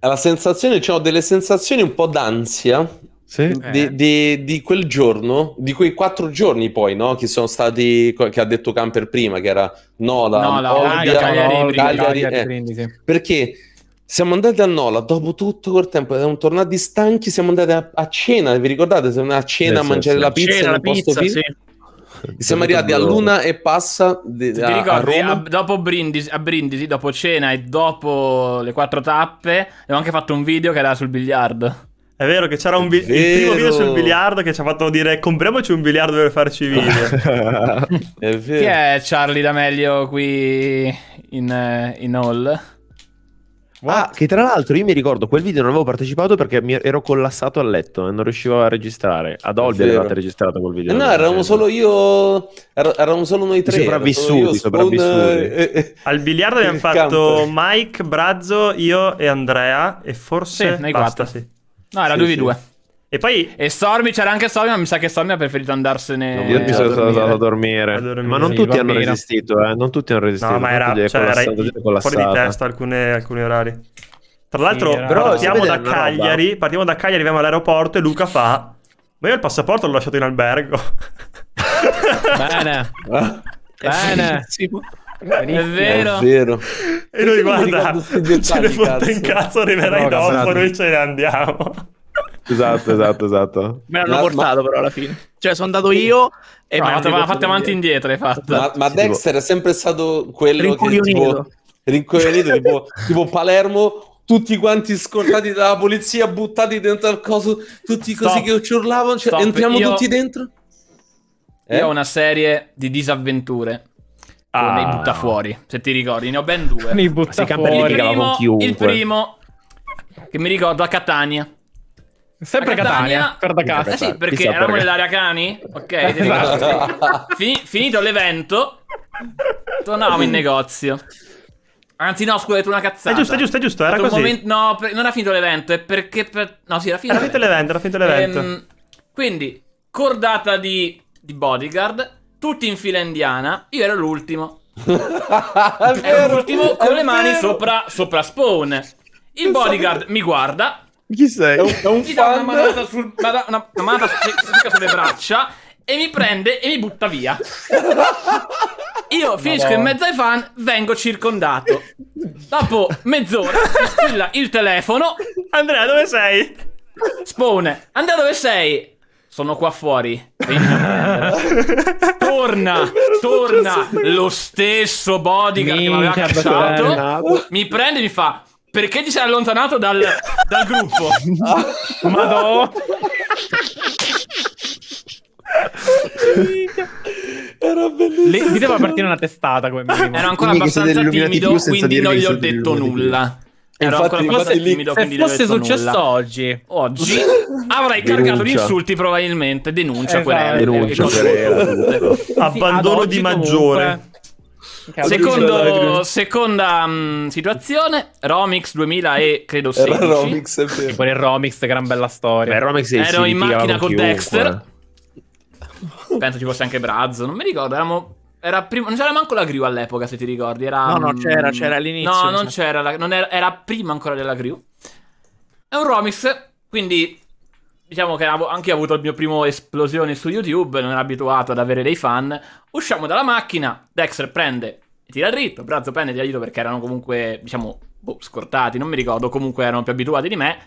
la sensazione, cioè, ho delle sensazioni un po' d'ansia sì? di, eh. di, di, quel giorno, di quei quattro giorni poi, no? Che sono stati, che ha detto Camper prima, che era Nola, Nola Olbia, Cagliari, Cagliari, Cagliari, eh, Perché siamo andati a Nola, dopo tutto quel tempo, siamo tornati stanchi, siamo andati a, a cena, vi ricordate? Siamo andati a cena eh, a mangiare sì, la pizza cena, in un posto pizza, sì. Siamo arrivati a Luna e passa de- Ti a, ricordi, a a, dopo Brindisi, a Brindisi, dopo cena e dopo le quattro tappe, abbiamo anche fatto un video che era sul biliardo. È vero che c'era un bi- il primo video sul biliardo che ci ha fatto dire compriamoci un biliardo per farci video. è vero. Chi è Charlie D'Amelio qui in, eh, in hall? What? Ah, che tra l'altro io mi ricordo quel video non avevo partecipato perché ero collassato a letto e non riuscivo a registrare. Ad Olbia avevate registrato quel video. Eh no, eravamo solo io, eravamo solo noi tre. Sopravvissuti, io, sopravvissuti. Eh, eh, Al biliardo abbiamo fatto campo. Mike, Brazzo, io e Andrea e forse... Sì, noi basta, sì. No, era 2v2. Sì, e poi. E Stormy, c'era anche Stormy, ma mi sa che Stormy ha preferito andarsene. No, Io mi sono stato a dormire. A dormire. Ma non sì, tutti hanno resistito, eh. Non tutti hanno resistito. No, ma era, eh, cioè, era fuori di testa alcune, alcuni orari. Tra l'altro, sì, però, partiamo, da Cagliari, partiamo da Cagliari, arriviamo all'aeroporto e Luca fa. Ma io il passaporto l'ho lasciato in albergo. Bene. Eh, bene. È vero. È vero. E lui guarda, ce ne fotte in cazzo, arriverai dopo, noi ce ne andiamo esatto, esatto, esatto. Me l'hanno portato ma... però alla fine. Cioè, sono andato io e no, mi hanno fatto avanti e indietro. Hai fatto. Ma, ma Dexter è sempre stato quello che tipo, rincoglionito, tipo, tipo Palermo, tutti quanti scortati dalla polizia, buttati dentro al coso, tutti Stop. così che ci urlavano, cioè, entriamo io... tutti dentro. Eh? Io ho eh? una serie di disavventure. Ah. Nei butta fuori, se ti ricordi, ne ho ben due. Mi butta fuori. Il primo, il primo che mi ricordo a Catania. Sempre a Catania, Catania per da casa. Eh sì, perché eravamo perché. nell'area cani. Ok, esatto. Fin finito l'evento, tornavamo in negozio. Anzi, no, scusa, è una cazzata. È giusto, è giusto, è giusto. Era così. no, non era finito l'evento. È perché. Per... No, sì, era finito. Era finito l'evento. Era finito l'evento. Ehm, quindi, cordata di, di bodyguard, tutti in fila indiana. Io ero l'ultimo. ero l'ultimo con le mani sopra, sopra spawn. Il bodyguard mi guarda, chi sei? È un, è un fan. una manata, sul, una, una manata sulle braccia e mi prende e mi butta via. Io finisco in mezzo ai fan, vengo circondato. Dopo mezz'ora mi squilla il telefono. Andrea, dove sei? Spone. Andrea, dove sei? Sono qua fuori. torna, torna. Lo stesso bodyguard Minchia, che mi aveva cacciato. Mi prende e mi fa: perché ti sei allontanato dal, dal gruppo? Madonna. Era bellissimo. Le, mi doveva partire una testata come minimo. Ero ancora Quindi abbastanza timido, quindi non gli ho detto nulla. Ero ancora abbastanza timido, se fosse successo nulla. oggi, oggi avrei denuncia. caricato gli insulti probabilmente. Denuncia esatto. querela. Denuncia querela. Ecco. Abbandono di maggiore. Comunque, Secondo, seconda mh, mm, situazione, Romix 2000 e credo 16. Era Romix, è vero. Tipo nel Romix, gran bella storia. Beh, Romix Ero in macchina con chiunque. Dexter. Penso ci fosse anche Brazzo, non mi ricordo, eravamo era prima, non c'era manco la Crew all'epoca, se ti ricordi. Era, no, no, mm, c'era, c'era all'inizio. No, non c'era, la, non era, era, prima ancora della Crew. È un Romix, quindi diciamo che anche io ho avuto il mio primo esplosione su YouTube, non ero abituato ad avere dei fan. Usciamo dalla macchina, Dexter prende e tira dritto, Brazzo prende e tira dritto perché erano comunque, diciamo, boh, scortati, non mi ricordo, comunque erano più abituati di me.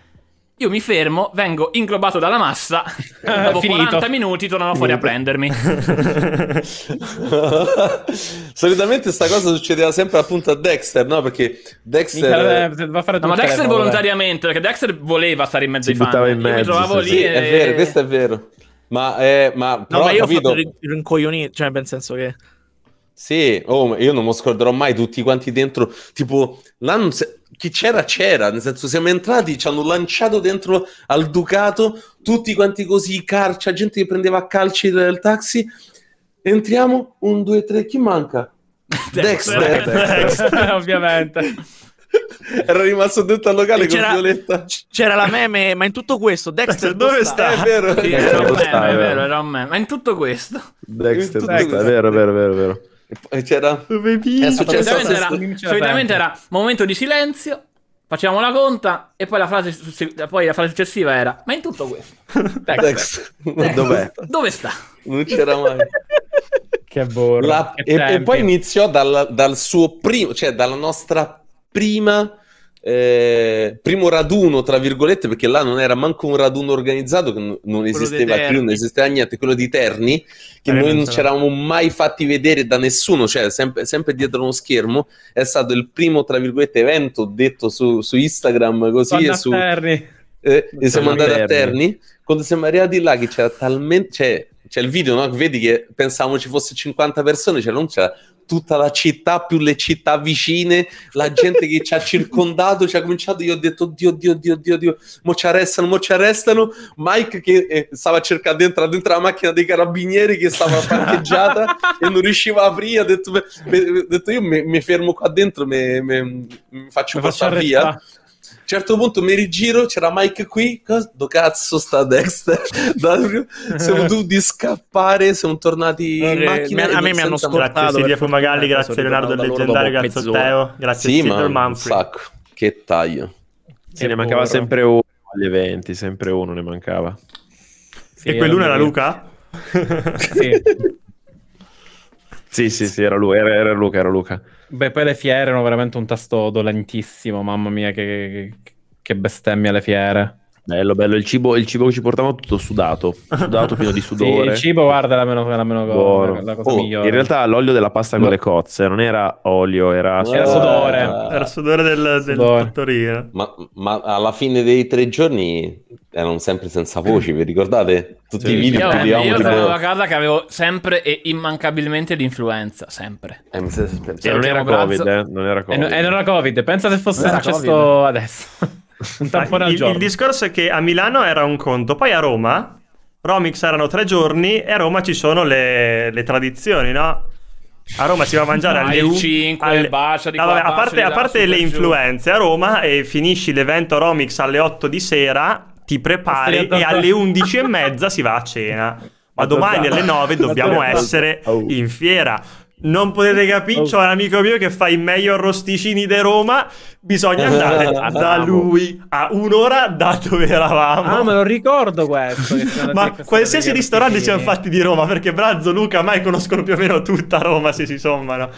Io mi fermo, vengo inglobato dalla massa, dopo Finito. 40 minuti tornano fuori a prendermi. Solitamente sta cosa succedeva sempre appunto a Dexter, no? Perché Dexter... Eh, va a fare no, ma Dexter no, volontariamente, perché Dexter voleva stare in mezzo si ai fan. In mezzo, io mi trovavo sì, lì sì, e... È vero, questo è vero. Ma, eh, ma, no, però, ma io capito... ho fatto rincoglionito, cioè nel senso che... Sì, oh, io non mi scorderò mai tutti quanti dentro, tipo, l'anno. se chi c'era c'era, nel senso siamo entrati, ci hanno lanciato dentro al Ducato, tutti quanti così, carcia, gente che prendeva a calci dal taxi. Entriamo, un, due, tre, chi manca? Dexter, Dexter. Dexter ovviamente. Era rimasto dentro al locale c'era, con Violetta. C'era la meme, ma in tutto questo, Dexter, Dexter dove sta? È vero, era, un meme, è vero, era un meme. Ma in tutto questo, Dexter, in tutto Dexter, questo. vero, vero, vero, vero. E c'era... Eh, solitamente, era, solitamente era momento di silenzio, facevamo la conta e poi la frase, poi la frase successiva era ma in tutto questo Dex, dov'è? dove sta? non c'era mai che borro e, e, poi iniziò dal, dal suo primo cioè dalla nostra prima eh, primo raduno, tra virgolette, perché là non era manco un raduno organizzato, che non esisteva più, non esisteva niente, quello di Terni, che eh, noi non ci eravamo mai fatti vedere da nessuno, cioè sempre, sempre, dietro uno schermo, è stato il primo, tra virgolette, evento detto su, su Instagram così e su... Terni. Eh, e siamo andati a Terni, quando siamo arrivati là che c'era talmente... Cioè, c'è il video, no? Vedi che pensavamo ci fosse 50 persone, cioè non c'era tutta la città più le città vicine, la gente che ci ha circondato, ci ha cominciato, io ho detto oddio, oddio, oddio, oddio, oddio, mo ci arrestano, mo ci arrestano, Mike che eh, stava cercando di entrare dentro la macchina dei carabinieri che stava parcheggiata e non riusciva a aprire, ha detto, detto, io mi fermo qua dentro, mi faccio passare via certo punto mi rigiro, c'era Mike qui, do cazzo sta Dexter? siamo dovuti scappare, siamo tornati in macchina. A me mi hanno scordato. Grazie Silvio Magalli, grazie Leonardo Leggendario, grazie a Teo, grazie sì, Silver Manfred. Un che taglio. Sì, ne mancava sempre uno agli eventi, sempre uno ne mancava. e quell'uno era Luca? sì. Sì, sì, sì, era, lui, era, era Luca, era Luca. Beh, poi le fiere erano veramente un tasto dolentissimo, mamma mia, che, che bestemmia le fiere. Bello, bello. Il cibo, il cibo che ci portavamo tutto sudato, sudato pieno di sudore. sì, il cibo, guarda, la meno, la meno la, la cosa oh, migliore. In realtà l'olio della pasta con le cozze non era olio, era, era sudore. Era sudore del, del fattoria. Ma, ma, alla fine dei tre giorni erano sempre senza voci, vi ricordate? Tutti sì. i video che Io avevo tipo... la casa che avevo sempre e immancabilmente l'influenza, sempre. Eh, e non, era COVID, eh, non, era COVID, eh, non era COVID. pensa se fosse successo adesso. Un tampone al il, giorno. Il discorso è che a Milano era un conto, poi a Roma, Romix erano tre giorni e a Roma ci sono le, le tradizioni, no? A Roma si va a mangiare alle 5, alle... bacia di no, qua, vabbè, a parte, a parte le influenze, giù. a Roma e finisci l'evento Romix alle 8 di sera, ti prepari e alle 11 e mezza si va a cena. Ma domani alle 9 dobbiamo essere in fiera non potete capire, c'è un amico mio che fa i miglior rosticini di Roma, bisogna andare da lui a un'ora da dove eravamo. Ah, me lo ricordo questo. ma qualsiasi ristorante siamo fatti di Roma, perché Brazzo, Luca, mai conoscono più o meno tutta Roma se si sommano.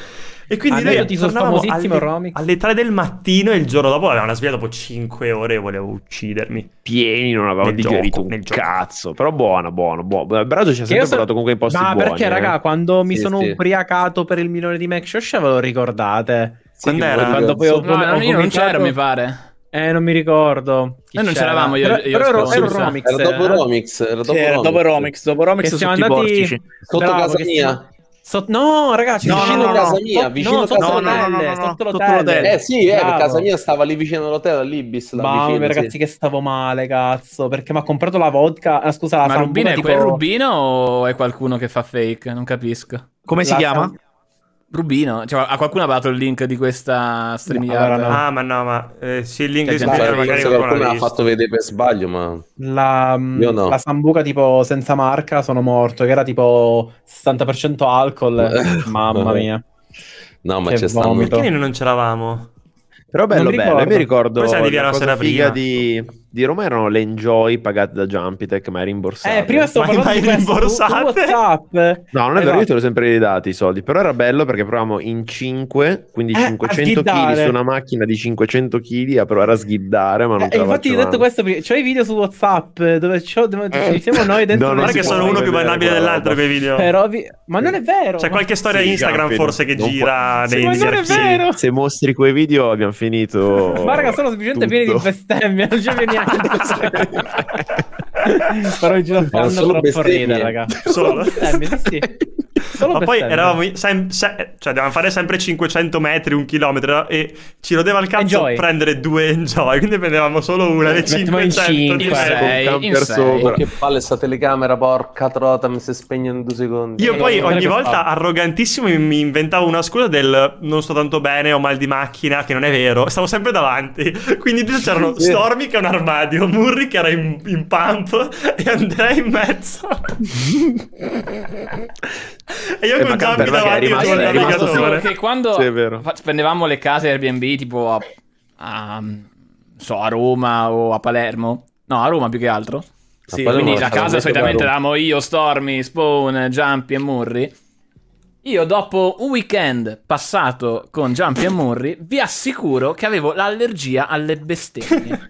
E quindi ah, noi ti famosissimo alle, Romix. alle 3 del mattino e il giorno dopo avevano una sveglia dopo 5 ore e volevo uccidermi. Pieni, non avevo nel digerito gioco, un cazzo. Però buono, buono, buono. Brazo ci ha sempre so... portato comunque in posti Ma buoni. Ma perché, eh? raga, quando mi sì, sono sì. ubriacato per il minore di Mac Shosh, ve lo ricordate? Sì, quando era? Quando poi ho, no, ho, no, ho io non c'ero, mi pare. Eh, non mi ricordo. Noi non c'eravamo io, però, io però ero, ero Romix. Era dopo Romix. Era dopo, Romix. dopo Romix. siamo andati... Sotto casa mia. So- no, ragazzi, no, vicino no, a casa no, mia, vicino no, a casa mia, no, no, eh, sotto l'hotel. Eh sì, eh, casa mia stava lì vicino all'hotel, all'Ibis. Mamma ragazzi, sì. che stavo male, cazzo, perché mi ha comprato la vodka. Ah, scusa, la Ma Rubino è tipo... quel Rubino o è qualcuno che fa fake? Non capisco. Come la si chiama? San... Rubino, cioè, a qualcuno ha dato il link di questa streaming? No, no. Ah, ma no, ma eh, sì, il link cioè, di streamata magari qualcuno l'ha fatto vedere per sbaglio, ma la, mm, no. la sambuca tipo senza marca sono morto, che era tipo 60% alcol, mamma mia. No, ma che c'è stato. Perché noi non c'eravamo? Però bello, bello, io mi ricordo Poi la cosa figa prima. di di Roma erano le enjoy pagate da Jumpitech, ma rimborsato. Eh, prima stavo parlando mai, mai di rimborsate. WhatsApp. No, non è vero, no. io te l'ho esatto. sempre dati i soldi, però era bello perché provavamo in 5, quindi eh, 500 kg su una macchina di 500 kg a provare a sghiddare, ma non eh, ce Infatti ti ho detto questo perché c'ho i video su WhatsApp dove, dove eh. siamo noi dentro. No, non è che sono uno più banabile dell'altro quei video. Però vi... Ma non è vero. C'è qualche storia sì, Instagram Jumpin, forse che gira può... nei sì, non è vero. Se mostri quei video abbiamo finito. Ma raga, sono semplicemente pieni di bestemmie, non ci veniamo Però in giro fanno troppo ridere, raga. Solo? Eh, mi sì. Solo Ma poi sempre. eravamo, sem- se- cioè dovevamo fare sempre 500 metri, un chilometro e ci rodeva il cazzo enjoy. prendere due enjoy, quindi prendevamo solo una eh, alle 500 in 5, eh, in Che palle sta telecamera, porca trota, mi si spegne in due secondi. Io eh, poi ogni volta arrogantissimo mi inventavo una scusa del non sto tanto bene, ho mal di macchina, che non è vero, stavo sempre davanti. Quindi c'erano Stormy che è un armadio, Murri che era in, in pump e Andrea in mezzo. E io eh, con Zambi davanti è rimasto, è rimasto che quando sì, prendevamo le case Airbnb tipo a, a, so, a Roma o a Palermo, no a Roma più che altro, sì, quindi la casa solitamente eravamo io, Stormy, Spawn, Jumpy e Murri. Io dopo un weekend passato con Jumpy e Murri vi assicuro che avevo l'allergia alle bestemmie.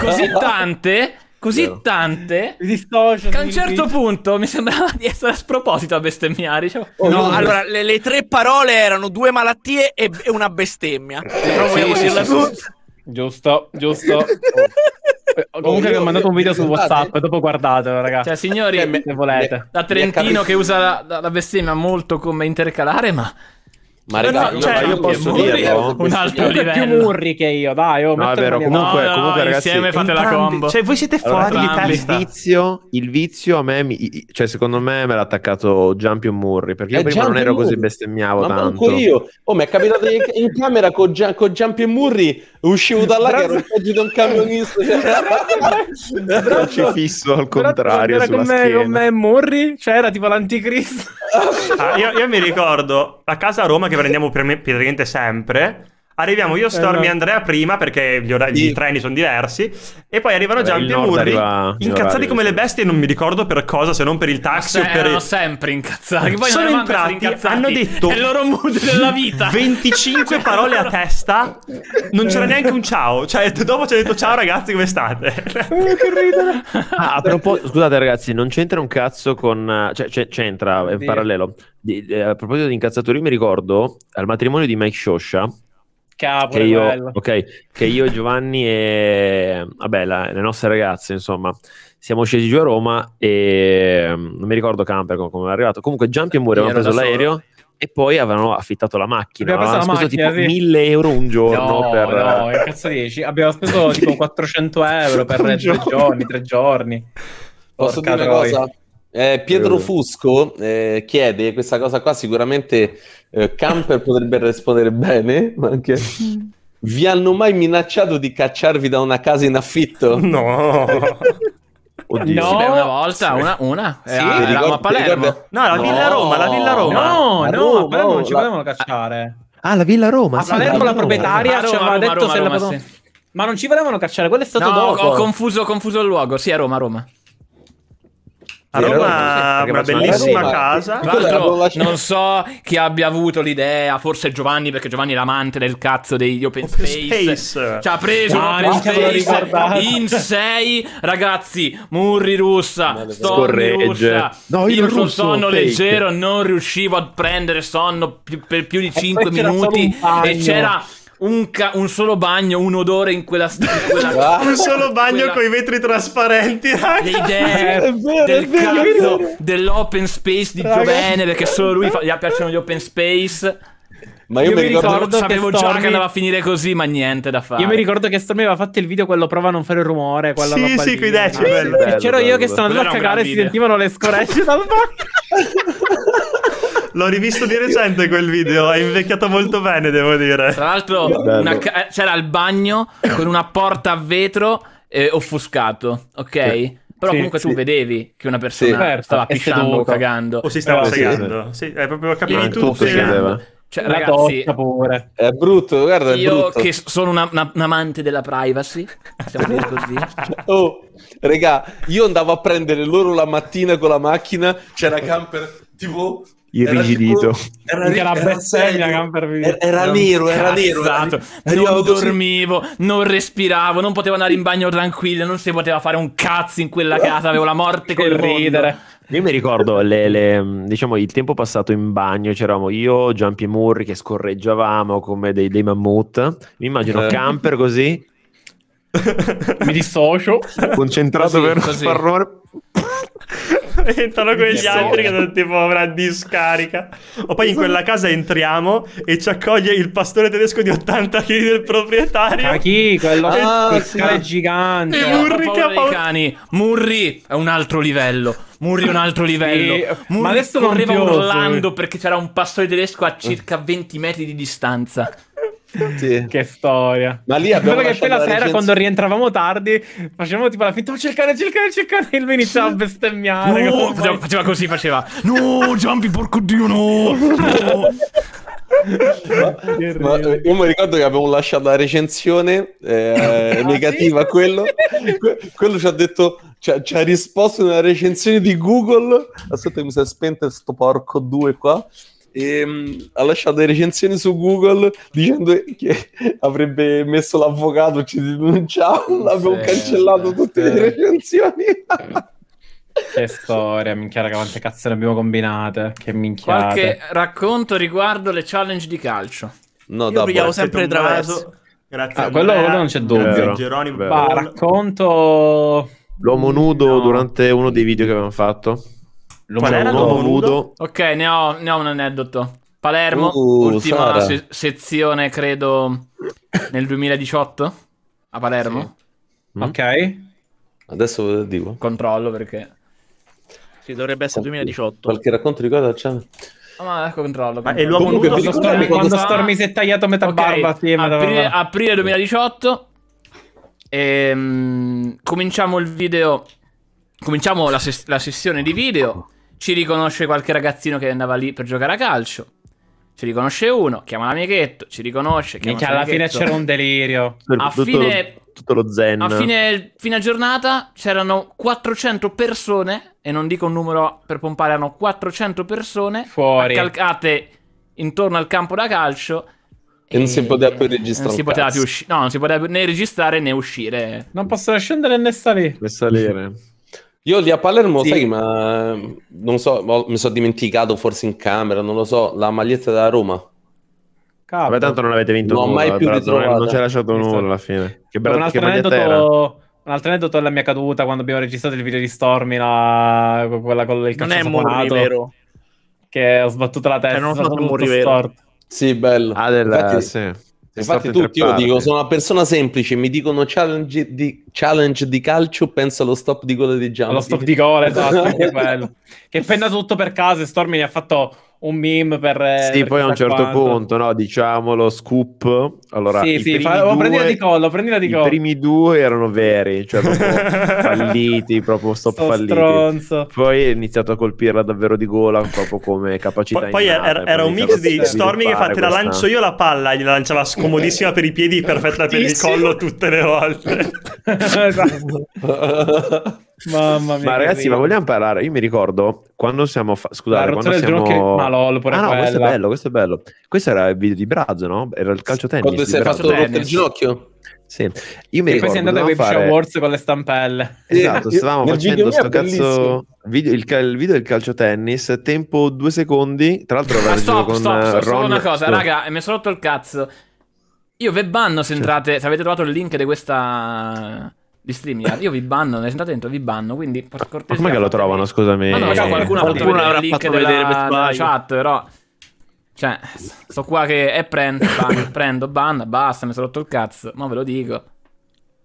così tante così Vero. tante dissocio, che a un certo mi... punto mi sembrava di essere a sproposito a bestemmiare. Cioè... Oh, no, allora le, le, tre parole erano due malattie e, e una bestemmia. Eh, Però sì, sì, dirla sì, tutta. Giusto, giusto. Oh. Comunque vi ho mandato un video su WhatsApp, dopo guardatelo, ragazzi. Cioè, signori, se volete. da Trentino che usa la, la bestemmia molto come intercalare, ma ma regà, no, cioè, io posso dirlo un altro livello. più Murri che io, dai, oh, No, è vero, comunque, no, comunque no, ragazzi, insieme fate entrambi, la combo. Cioè, voi siete fuori allora, di testa. Il vizio, il vizio a me mi, cioè secondo me me l'ha attaccato Giampio Murri, perché io eh, prima Giampion non ero così bestemmiavo ma tanto. Ma io. Oh, mi è capitato in, in camera con, Gian, con Giampion Murri, uscivo dalla là che ero peggio un camionista. Cioè, ci fisso al contrario sulla me, con me Murri, cioè era tipo l'anticristo. Ah, io, mi ricordo a casa a Roma che che prendiamo praticamente sempre Arriviamo io, Stormy e eh, Andrea prima perché gli, or- sì. treni sono diversi. E poi arrivano Giampi e Murri arriva, incazzati come le bestie. Non mi ricordo per cosa, se non per il taxi. Se, o per il... sempre incazzati. Poi sono entrati, incazzati. hanno detto. È il loro mood della vita. 25 parole a testa. Non c'era neanche un ciao. Cioè, dopo ci ha detto ciao ragazzi, come state? Oh, ah, a proposito, scusate ragazzi, non c'entra un cazzo con. Cioè, c'entra, è in sì. parallelo. Eh, a proposito di incazzatori, mi ricordo al matrimonio di Mike Shosha. Capo, che io, ok, che io, Giovanni e vabbè, la, le nostre ragazze, insomma, siamo scesi giù a Roma e mm, non mi ricordo Camper come è arrivato. Comunque, Giampi e Muri avevano preso l'aereo. e poi avevano affittato la macchina. Abbiamo speso macchina, tipo sì. 1000 euro un giorno. No, per... no, che cazzo dici? Abbiamo speso tipo 400 euro per due giorni, tre giorni. Posso Porca dire una cosa? Eh, Pietro Fusco eh, chiede questa cosa qua, sicuramente eh, Camper potrebbe rispondere bene, ma anche... Vi hanno mai minacciato di cacciarvi da una casa in affitto? No! Oddio. No, beh, una volta, sì. una, una. Eh, sì, era, ricordi, a Palermo. Ricordi... No, la no. Villa Roma, la Villa Roma. No, no, Roma, a Palermo non ci la... volevano cacciare. Ah, la Villa Roma. A Palermo la, proprietaria ci aveva detto se la... Ma non ci volevano cacciare, quello è stato no, dopo. Ho confuso, confuso il luogo, sì, a Roma, Roma. A Roma una bellissima Roma. casa. Tra l'altro, non so chi abbia avuto l'idea, forse Giovanni, perché Giovanni è l'amante del cazzo degli open, open space. space. Ci ha preso ah, open space in sei, Ragazzi, Murri russa, Storri russa. No, io, io sul sonno fake. leggero non riuscivo a prendere sonno più, per più di 5 minuti. E c'era un, ca- un, solo bagno, un odore in quella stanza. un solo bagno quella... con i vetri trasparenti. Raga. Le idee eh, è vero, del è vero, cazzo, vero. dell'open space di Giovene, perché solo lui fa- gli piacciono gli open space. Ma io, io mi ricordo, ricordo sapevo Stormy... già che andava a finire così, ma niente da fare. Io mi ricordo che Stormy aveva fatto il video quello prova a non fare rumore. Sì, sì, qui decibel. Ah, sì, c'ero bello, io bello. che stavo andando a cagare e si sentivano le scorregge dal bagno. L'ho rivisto di recente quel video, è invecchiato molto bene, devo dire. Tra l'altro, ca- eh, c'era il bagno con una porta a vetro eh, offuscato, ok? Sì. Però sì, comunque sì. tu vedevi che una persona certo. stava pisciando o cagando. O si stava eh, segando. Sì, è proprio capivi tutto. tutto cioè, la ragazzi, È brutto, guarda, è io brutto. che sono una, una, un amante della privacy, siamo dire così. oh, regà, io andavo a prendere loro la mattina con la macchina, c'era Camper, tipo irrigidito. Era, era, era, bestemmia, nero, era nero. Non dormivo, non respiravo, non potevo andare in bagno tranquillo, non si poteva fare un cazzo in quella casa, avevo la morte col ridere. Io mi ricordo le, le, diciamo, il tempo passato in bagno, c'eravamo io, Giampi e Murri che scorreggiavamo come dei, dei mammut. Mi immagino eh. camper così. mi dissocio. Concentrato così, per non far rumore. entrano quegli altri che non tipo avrà discarica. O poi in quella casa entriamo e ci accoglie il pastore tedesco di 80 kg del proprietario. Ma chi? Quello ah, sì. è gigante. E Murri che ha paura. Cani. Murri è un altro livello. Murri un altro livello. Sì. Murri Ma adesso correva urlando perché c'era un pastore tedesco a eh. circa 20 metri di distanza. Sì. che storia. Ma lì abbiamo che poi la, la sera recensione... quando rientravamo tardi facevamo tipo la finta oh, cercare, cercare, cercare e lui iniziava a bestemmiare. No, faceva, faceva, così, faceva no, Giampi, porco Dio, no. no. Ma, ma eh, io mi ricordo che avevo lasciato la recensione eh, ah, negativa a quello. Que- quello ci ha detto, cioè, ci ha risposto nella recensione di Google. Aspetta, mi si è spento sto porco 2 qua e, mm, ha lasciato le recensioni su Google dicendo che avrebbe messo l'avvocato, ci denunciava, abbiamo sì, cancellato tutte le recensioni. Che storia, minchia, raga, quante cazzo ne abbiamo combinate. Che minchia. Qualche racconto riguardo le challenge di calcio. No, Io pigliavo sempre traverso. Grazie. Ah, quello, quello, non c'è dubbio. Geronimo. Va, racconto... L'uomo nudo no. durante uno dei video che avevamo fatto. L'uomo, Qual era l'uomo nudo? nudo? Ok, ne ho, ne ho, un aneddoto. Palermo, uh, ultima se- sezione, credo, nel 2018 a Palermo. Sì. Mm? Ok. Adesso ve lo dico. Controllo perché... Sì, dovrebbe essere qualche, 2018. Qualche racconto di cosa c'è? Ah, ma ecco controllo. Ma è l'uomo nudo che Stormy, quando Stormi si è tagliato a metà okay, barba. Sì, aprile, aprile 2018. E, um, cominciamo il video. Cominciamo la, ses- la sessione di video. Ci riconosce qualche ragazzino che andava lì per giocare a calcio. Ci riconosce uno, chiama l'amichetto, ci riconosce. Chiama Minchia, alla fine c'era un delirio. A tutto, fine, tutto lo zen. A fine, fine giornata c'erano 400 persone, e non dico un numero per pompare, erano 400 persone. Fuori. Calcate intorno al campo da calcio. E, non si poteva più registrare. Non si poteva più uscire. No, non si poteva né registrare né uscire. Non possono scendere né salire. Né salire. Io lì a Palermo, sì. sai, ma non so, mi sono dimenticato forse in camera, non lo so, la maglietta della Roma. Capo. Vabbè, tanto non avete vinto non nulla, mai più ritrovata. Non, non ci ha lasciato nulla alla fine. Che bello, un, altro che aneddoto, un altro aneddoto della mia caduta quando abbiamo registrato il video di Stormy, la... quella con il calcio Non è Morri, vero? Che ho sbattuto la testa. Cioè, non so Morri, vero? Sì, bello. Ah, della... Infatti, sì. Infatti tutti io dico, sono una persona semplice, mi dicono challenge di, challenge di calcio, penso allo stop di gol di Giampi. Allo stop di gol, esatto, che bello. Che penna tutto per caso e Stormy ne ha fatto un meme per... Eh, sì, per poi a un certo quanto. punto, no, diciamolo, scoop. Allora, sì, sì, fa... Oh, due, prendila di collo, prendila di collo. I primi due erano veri, cioè proprio falliti, proprio stop Sto falliti. Stronzo. Poi è iniziato a colpirla davvero di gola, proprio come capacità Poi, poi era, era un mix di Stormy che infatti la lancio io la palla, gliela lanciava scomodissima per i piedi, perfetta per il collo tutte le volte. esatto. Mamma mia. Ma ragazzi, ma vogliamo parlare? Io mi ricordo quando siamo fa- scusate, quando siamo... Che... Ma lol, pure ah, no, questo è bello, questo è bello. Questo era il video di Brazzo, no? Era il calcio tennis. Quando si è fatto il ginocchio. Sì. Io mi e ricordo, poi si è andato ai fare... Awards con le stampelle. Esatto, stavamo facendo sto cazzo video, il, il, video del calcio tennis, tempo due secondi, tra l'altro Ma stop, con stop, stop, eh, Ron... una cosa, no. raga, mi sono rotto il cazzo. Io ve banno se entrate, se avete trovato il link di questa di StreamYard. Io vi banno, ne state dentro, vi banno. Quindi, per cortesia. Ma come che lo trovano? Scusami. Ma no, so, qualcuno, qualcuno avrà link fatto vedere della, della chat, però. Cioè, sto qua che è prendo, ban, prendo, ban, basta, mi sono rotto il cazzo. Ma ve lo dico.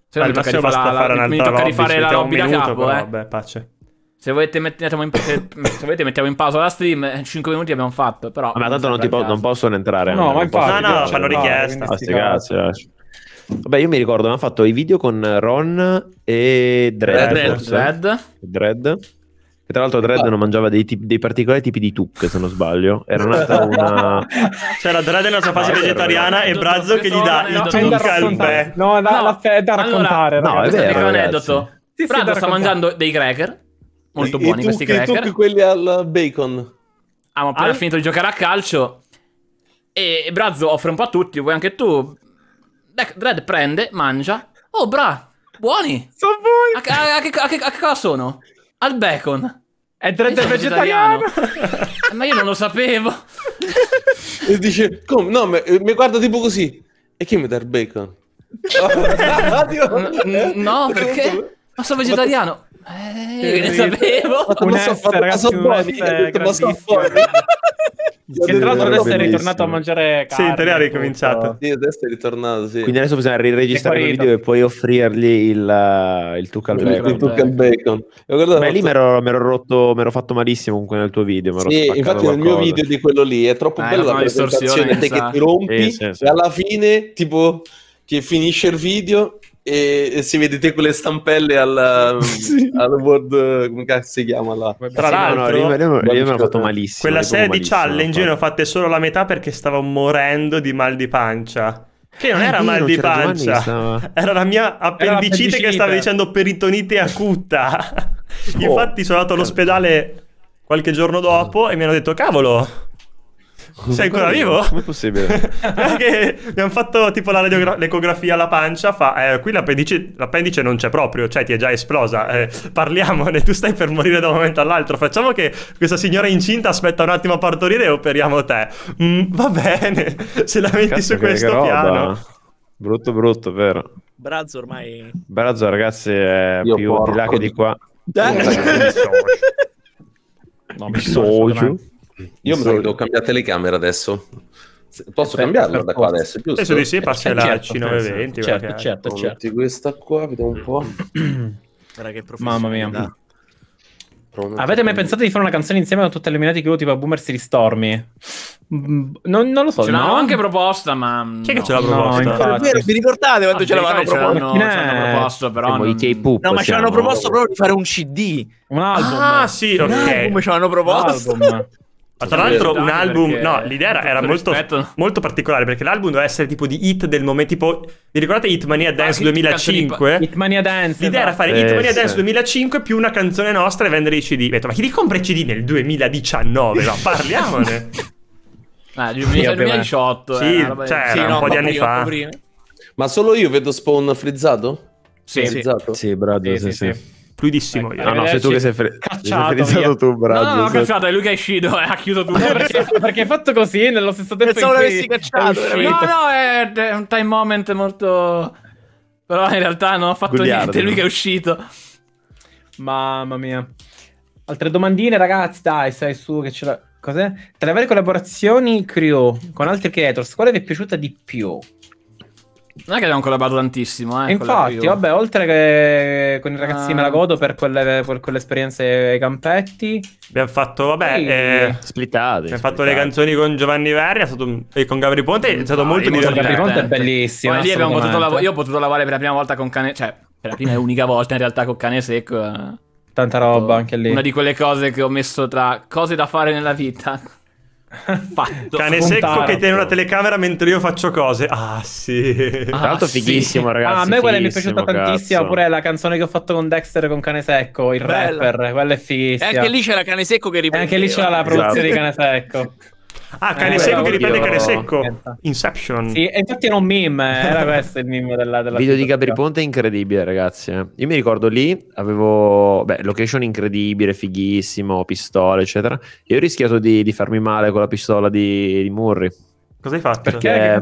Se no, mi tocca rifare la, la, mi tocca rifare la lobby da capo, però, eh. Vabbè, pace. Se volete, mettiamo in, se, se volete, mettiamo in pausa la stream. 5 eh, minuti abbiamo fatto. Però. Ah, ma tanto non, po- non, possono entrare. No, ma in pausa. Ah, no, no, fanno richiesta. Sti cazzi, Vabbè, io mi ricordo, abbiamo fatto i video con Ron e Dredd. Dredd. Dredd. Dredd. Che tra l'altro Dredd non mangiava dei, tipi, dei, particolari tipi di tuc, se non sbaglio. Era nata una... C'era Dredd nella sua fase no, ah, vegetariana certo. e Brazzo che gli dà il tuc al bè. No, no, no, è da raccontare. no, è vero, è un aneddoto. Sì, Brazzo sta mangiando dei cracker, molto e, buoni e questi cracker. E tuc quelli al bacon. Ah, ma poi ha finito di giocare a calcio... E Brazzo offre un po' a tutti, vuoi anche tu? Dread prende, mangia. Oh, bra, buoni. Sono buoni. A, a, a, a, che cosa sono? Al bacon. È Dread è vegetariano. Eh, ma io non lo sapevo. E dice, come? No, mi, eh, mi guarda tipo così. E chi mi dà il bacon? no, no, perché? Ma sono vegetariano. Eh, io che ne sapevo. Un F, ragazzi, un F grandissimo. Che tra l'altro adesso è ritornato a mangiare carne. Sì, in teoria è ricominciato. Sì, adesso è ritornato, sì. Quindi adesso bisogna riregistrare il video e poi offrirgli il, eh, il tuc bacon. Il tuc al bacon. Beh, lì mi ero rotto, mi ero fatto malissimo comunque nel tuo video. Sì, infatti nel mio video di quello lì è troppo ah, bello la presentazione, te che ti rompi e alla fine, tipo, che finisce il video e, e si vedete quelle stampelle al, sì. Mm, al board, eh, come cazzo si chiama là? Tra sì, l'altro, no, io, io, io, io me l'ho fatto malissimo. Quella serie di challenge ne ho fatte solo la metà perché stavo morendo di mal di pancia. Che non ah, era mal di pancia, era la mia appendicite che stava dicendo peritonite acuta. Oh. Infatti sono andato all'ospedale qualche giorno dopo e mi hanno detto cavolo sei ancora vivo? Come è possibile? abbiamo fatto tipo radiogra- l'ecografia alla pancia, fa eh, qui l'appendice, l'appendice, non c'è proprio, cioè ti è già esplosa. Eh, parliamone, tu stai per morire da un momento all'altro. Facciamo che questa signora incinta aspetta un attimo a partorire e operiamo te. Mm, va bene, se la metti Cazzo, su questo piano. Brutto, brutto, vero? Brazzo ormai. Brazzo, ragazzi, è Io più porco. di là che di qua. Eh. No, mi socio. Io mi sa che devo cambiare telecamera adesso. Posso per, cambiarlo per da qua adesso, giusto? Adesso di sì, eh, passa la certo, C920. Certo, certo, Metti certo. questa qua, vediamo un po'. Mamma mia. Pronto. Avete mai pensato di fare una canzone insieme a tutti illuminati crew tipo Boomer si ristormi? Mm, non, non, lo so. Ce l'avevo no? anche proposta, ma. Chi è che ce l'ha proposta? No, vero, vi ricordate quando ah, ce l'avevano proposta? No, ce l'hanno proposto, però. Non... Poop, no, ma ce l'hanno proposto proprio di fare un CD. Un album. Ah, sì, ok. Come ce l'hanno proposto? Un album. Ma tra l'altro un album, no, l'idea era, molto, molto, particolare perché l'album doveva essere tipo di hit del momento, tipo, vi ricordate Hitmania ah, Dance ah, 2005? Hitmania Dance. L'idea era esatto. fare eh, Hitmania Dance 2005 più una canzone nostra e vendere i CD. detto, ma chi li compra i CD nel 2019? No, parliamone. ah, 2018. Sì, eh, cioè, sì, no, un po' di anni fa. Ma solo io vedo Spawn frizzato? Sì, frizzato? sì, sì, bravo, sì. sì. sì fluidissimo ecco, io. No, no, sei tu che sei, fre- cacciato, tu, bravo. No, no, no, cacciato, è lui che è uscito, eh, ha chiuso tutto. perché, perché è fatto così nello stesso tempo Pensavo l'avessi cacciato, No, no, è, è, un time moment molto... Però in realtà non ho fatto Gugliardo. niente, è lui che è uscito. Mamma mia. Altre domandine, ragazzi, dai, stai su che ce la... Cos'è? Tra le varie collaborazioni Crew con altri creators, quale vi è piaciuta di più? Non è che abbiamo collaborato tantissimo, eh. Infatti, vabbè, oltre che con i ragazzi ah. me la ah. godo per quelle, per quelle esperienze ai campetti. Abbiamo fatto, vabbè, sì. eh, splittate. Abbiamo splittate. fatto le canzoni con Giovanni Verri e con Gabri Ponte. È stato ah, molto divertente. Gabri Ponte è bellissimo. lì abbiamo potuto lav- io ho potuto lavorare per la prima volta con cane, cioè per la prima e unica volta in realtà con cane secco. Eh. Tanta roba anche lì. Una di quelle cose che ho messo tra cose da fare nella vita. Fatto. Cane secco che tiene una telecamera mentre io faccio cose. Ah, sì. Ah, Tra l'altro, sì. fighissimo, ragazzi. Ah, a me quella mi è piaciuta cazzo. tantissimo. Pure la canzone che ho fatto con Dexter con Cane secco, il Bella. rapper. Quella è fighissima. E anche lì c'era Cane secco che ripeteva. E anche lì c'era la produzione esatto. di Cane secco. Ah, cane eh, secco che riprende io... cane secco. Inception. Sì, infatti era un meme, eh, era questo il meme della... della video di Gabri Ponte è incredibile, ragazzi. Eh. Io mi ricordo lì, avevo... Beh, location incredibile, fighissimo, pistole, eccetera. E ho rischiato di, di farmi male con la pistola di, di Murray. Cosa hai fatto? Perché... Eh,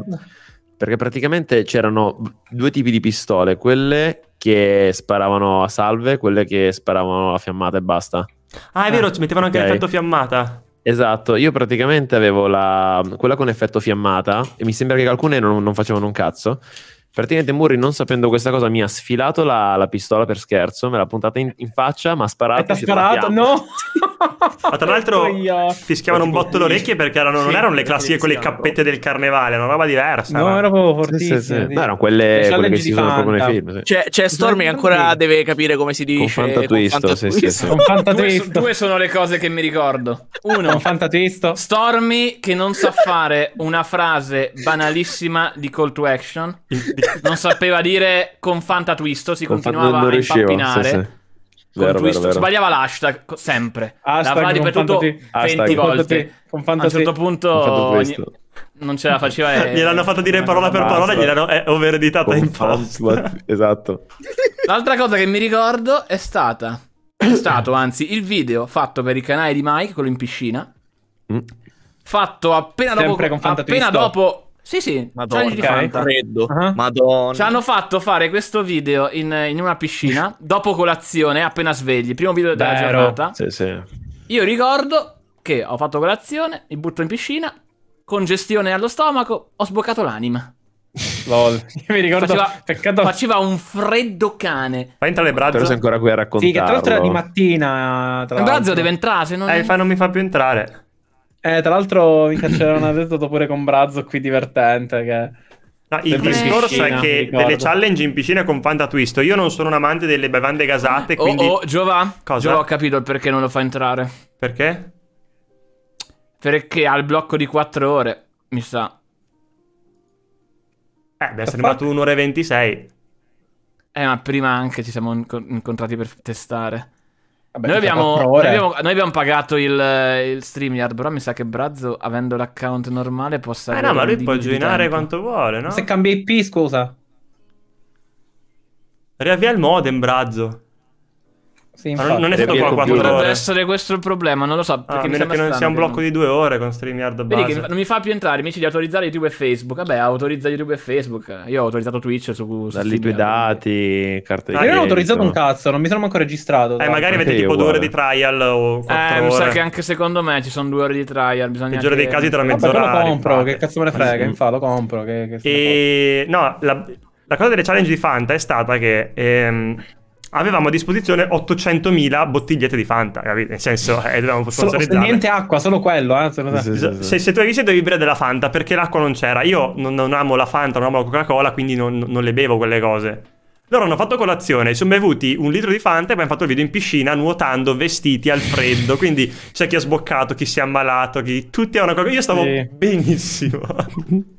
perché praticamente c'erano due tipi di pistole, quelle che sparavano a salve, quelle che sparavano a fiammata e basta. Ah, è vero, ci mettevano anche okay. l'effetto fiammata. Esatto, io praticamente avevo la, quella con effetto fiammata e mi sembra che alcune non, non facevano un cazzo Praticamente Murri, non sapendo questa cosa, mi ha sfilato la, la pistola per scherzo, me l'ha puntata in, in faccia, ma ha sparato. Ha sparato, no! ma tra l'altro fischiavano un botto le orecchie perché erano, sì, non erano le classiche quelle cappette del carnevale, era una roba diversa. No, era proprio fortissima. Sì, sì, no, erano quelle, quelle che si usano proprio nei film. C'è, cioè, c'è cioè, Stormy ancora deve capire come si dice. Con Fantatwisto, con Due, sono le cose che mi ricordo. Uno, Fantatwisto. Stormy che non sa fare una frase banalissima di call to action non sapeva dire con Fanta Twisto, si con continuava a impappinare. Sì, sì. Vero, vero, vero. Sbagliava l'hashtag sempre. Hashtag L'aveva ripetuto 20 volte. Con A un certo punto ogni... non ce la faceva. E... Gliel'hanno fatto dire parola per parola, gliel'hanno è eh, overeditata in posta. Esatto. L'altra cosa che mi ricordo è stata è stato anzi il video fatto per il canale di Mike, quello in piscina. Mm. Fatto appena Sempre dopo, appena dopo sì, sì, Madonna, okay, freddo. Uh-huh. Madonna. Ci hanno fatto fare questo video in, in, una piscina, dopo colazione, appena svegli, primo video della Vero. giornata. Sì, sì. Io ricordo che ho fatto colazione, mi butto in piscina, congestione allo stomaco, ho sboccato l'anima. Lol, Io mi ricordo faceva, peccato... faceva un freddo cane. Fa entrare Brazzo. Però sei ancora qui a raccontarlo. Sì, che tra l'altro era di mattina. Brazzo deve entrare, se non... Eh, fa, non mi fa più entrare. Eh, tra l'altro, mi c'era un aneddoto pure con Brazzo qui divertente che... No, il discorso piscina, è che ricordo. delle challenge in piscina con Fanta Twist. Io non sono un amante delle bevande gasate. Oh, quindi... Oh, oh Giova. Cosa? Giova ho capito il perché non lo fa entrare. Perché? Perché ha il blocco di 4 ore, mi sa. Eh, beh, è arrivato 1 ora e 26. Eh, ma prima anche ci siamo incontrati per testare. Vabbè, noi, abbiamo, noi, abbiamo, noi, abbiamo, pagato il, il StreamYard, però mi sa che Brazzo, avendo l'account normale, possa... Eh no, ma lui può joinare quanto vuole, no? Se cambia IP, scusa. Riavvia il modem, Brazzo. Sì, infatti, non è stato qua quattro Potrebbe essere questo il problema, non lo so. Ah, perché ah, mi meno che non sia un blocco di due ore con StreamYard base. Vedi che non mi fa più entrare, mi dice di autorizzare YouTube e Facebook. Vabbè, autorizza YouTube e Facebook. Io ho autorizzato Twitch su... su Dalli i tuoi dati, carte ah, di ah, Io non ho autorizzato un cazzo, non mi sono ancora registrato. Eh, magari avete tipo due ore di trial o eh, mi sa che anche secondo me ci sono due ore di trial. Bisogna Peggiore che... dei casi tra mezz'ora. Vabbè, lo compro, che cazzo me ne frega, infatti, lo compro. Che, che e... No, la... la... cosa delle challenge di Fanta è stata che... Ehm avevamo a disposizione 800.000 bottigliette di Fanta, capito? Nel senso, eh, dovevamo sponsorizzare. Niente acqua, solo quello, eh? Solo... Sì, sì, sì, se, se tu visto, dovevi bere della Fanta, perché l'acqua non c'era. Io non, non amo la Fanta, non amo la Coca-Cola, quindi non, non le bevo quelle cose. Loro hanno fatto colazione, sono bevuti un litro di Fanta e poi hanno fatto il video in piscina nuotando vestiti al freddo. Quindi c'è chi ha sboccato, chi si è ammalato, chi... tutti hanno una cosa. Io stavo benissimo.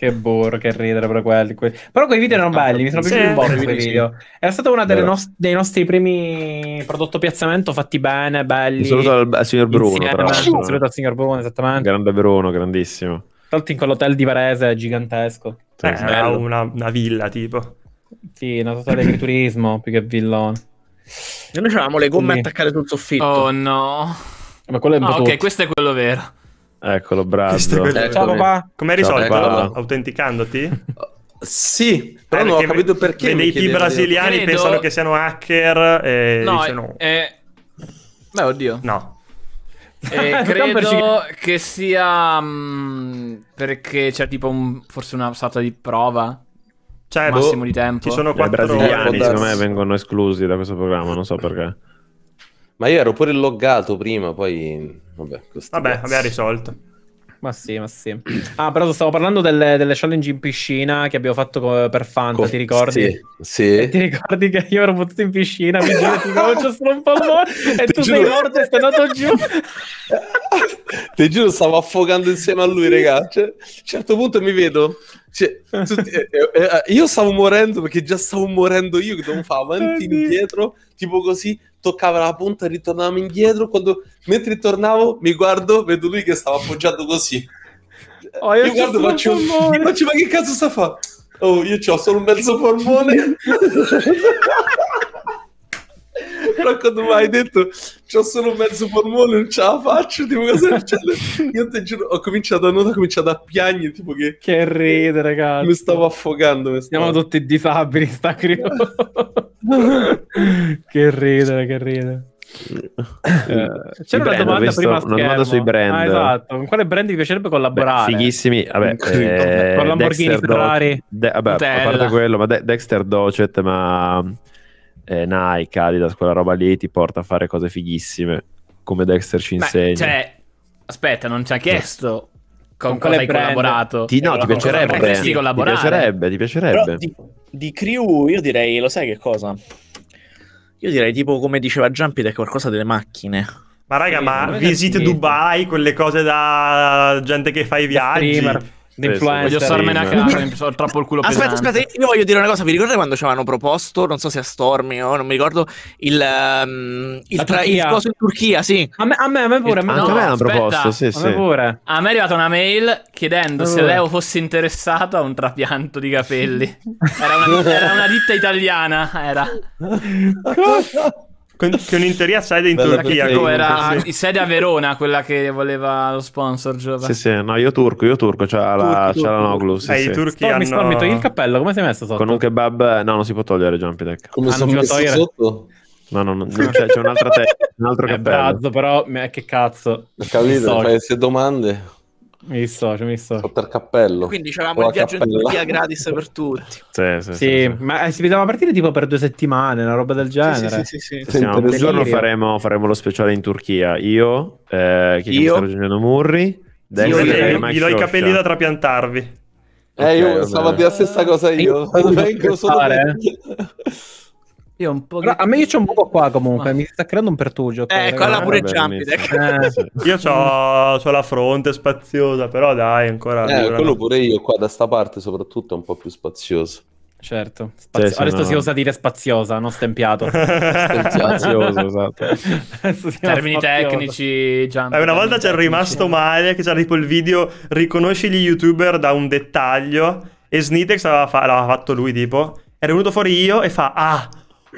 Che burro, che ridere per quelli. Que... Però quei video erano belli, mi sono piaciuti un po' quei video. Era stato uno nost- dei nostri primi prodotto piazzamento fatti bene, belli. Un saluto al, al signor Bruno, insieme, però. Un saluto al signor Bruno, esattamente. Grande Bruno, grandissimo. Tolto in quell'hotel di Varese, gigantesco. Sì, eh, era una, una, villa, tipo. Sì, una sorta di turismo, più che villone. Noi avevamo le gomme Quindi... attaccate sul soffitto. Oh no. Ma quello è un ah, ok, questo è quello vero. Eccolo, bravo. Eh, ciao, papà. Come hai risolto? Autenticandoti? Sì, però eh, non ho capito perché. Vedi, i brasiliani credo... pensano che siano hacker e no, no. Eh... Beh, oddio. No. Eh, credo che sia mh, mm, perché c'è tipo un, forse una sorta di prova. Certo. Massimo boh, di tempo. Ci sono quattro... I brasiliani, secondo me, vengono esclusi da questo programma, non so perché. Ma io ero pure loggato prima, poi... Vabbè, vabbè cazzi. abbiamo risolto. Ma sì, ma sì. Ah, però stavo parlando delle, delle challenge in piscina che abbiamo fatto per Fanta, Co- ti ricordi? Sì, sì. E ti ricordi che io ero buttato in piscina, mi giro ti lancio oh, solo un pallone e tu giuro. sei morto e sei andato giù. ti giuro, stavo affogando insieme a lui, ragazzi. Cioè, a un certo punto mi vedo cioè, tutti, eh eh, eh, eh, io stavo morendo perché già stavo morendo io che dovevo fare avanti, e indietro, tipo così, toccava la punta, e ritornavo indietro, quando, mentre tornavo mi guardo, vedo lui che stava appoggiato così. Oh, io, io guardo, faccio, faccio, ma che cazzo sta fa? Oh, io ho solo un mezzo polmone. però quando mi hai detto c'ho solo mezzo polmone non ce la faccio tipo cosa succede io ti giuro ho cominciato a notare ho cominciato a piangere tipo che che rete ragazzi mi stavo affogando mi stavo... siamo tutti disabili sta crew che ridere che ridere mm. eh, c'era una domanda visto, prima una domanda sui brand ah, esatto. con quale brand ti piacerebbe collaborare? Beh, fighissimi vabbè, eh, con Lamborghini, Dexter Ferrari De- vabbè, a parte quello ma De- Dexter Docet ma eh, Nike, Adidas, quella roba lì ti porta a fare cose fighissime, come Dexter ci insegna. Beh, cioè, aspetta, non ci ha chiesto con, con cosa hai brand? collaborato. Ti, no, eh, ti piacerebbe, ti piacerebbe, ti piacerebbe. Di, di, crew io direi, lo sai che cosa? Io direi tipo come diceva Jumpy, qualcosa delle macchine. Ma raga, sì, ma visit Dubai, quelle cose da gente che fa i viaggi. Streamer L'influencer. Voglio starmene a casa, ho troppo il culo Aspetta, pesante. aspetta, io voglio dire una cosa. Vi ricordate quando ci avevano proposto, non so se a Stormy o non mi ricordo, il, um, il, tra- il coso in Turchia, sì. A me, a me, a me pure. Il, a me, no, a me l'hanno proposto, sì, a sì. Pure. A me è arrivata una mail chiedendo allora. se Leo fosse interessato a un trapianto di capelli. Era una, era una ditta italiana, era. che in teoria un'intera sede in Bella Turchia. Che era sì. sede a Verona quella che voleva lo sponsor. Giova. Sì, sì, no, io turco, io turco, c'è la, turco, c'ha la Noglu. Sì, eh, sì. i turchi Stormi, hanno... Stormi, togli il cappello, come sei messo sotto? Con un kebab, no, non si può togliere Jumpy Come ah, si può togliere? sotto? No, no, no, no c'è, c'è un'altra te- un altro cappello. Brazzo, però, che cazzo. Capito, fai queste domande. Mi dissocio, mi dissocio. Sotto il cappello. Quindi avevamo il viaggio cappella. in Turchia gratis per tutti. sì, sì, sì, sì, ma eh, si vedeva partire tipo per due settimane, una roba del genere. Sì, sì, sì. un giorno faremo, faremo, lo speciale in Turchia. Io, eh, che io. sta raggiungendo Murri. Io gli do i capelli da trapiantarvi. Eh, io stavo a dire la stessa cosa io. Vengo solo io un po'. a me io c'ho un po' qua comunque, Ma... mi sta creando un pertugio. Qua, ecco, eh, quella pure Jump. Io c'ho, c'ho, la fronte spaziosa, però dai, ancora. Eh, quello pure io qua da sta parte, soprattutto, è un po' più spazioso. Certo, Spazio... sì, adesso no. si usa dire spaziosa, non stempiato. spazioso, esatto. Termini spazioso. tecnici. Jump, eh, una volta c'è rimasto male che c'era tipo il video riconosci gli youtuber da un dettaglio e Snitex l'aveva, fa- l'aveva fatto lui tipo. Era venuto fuori io e fa ah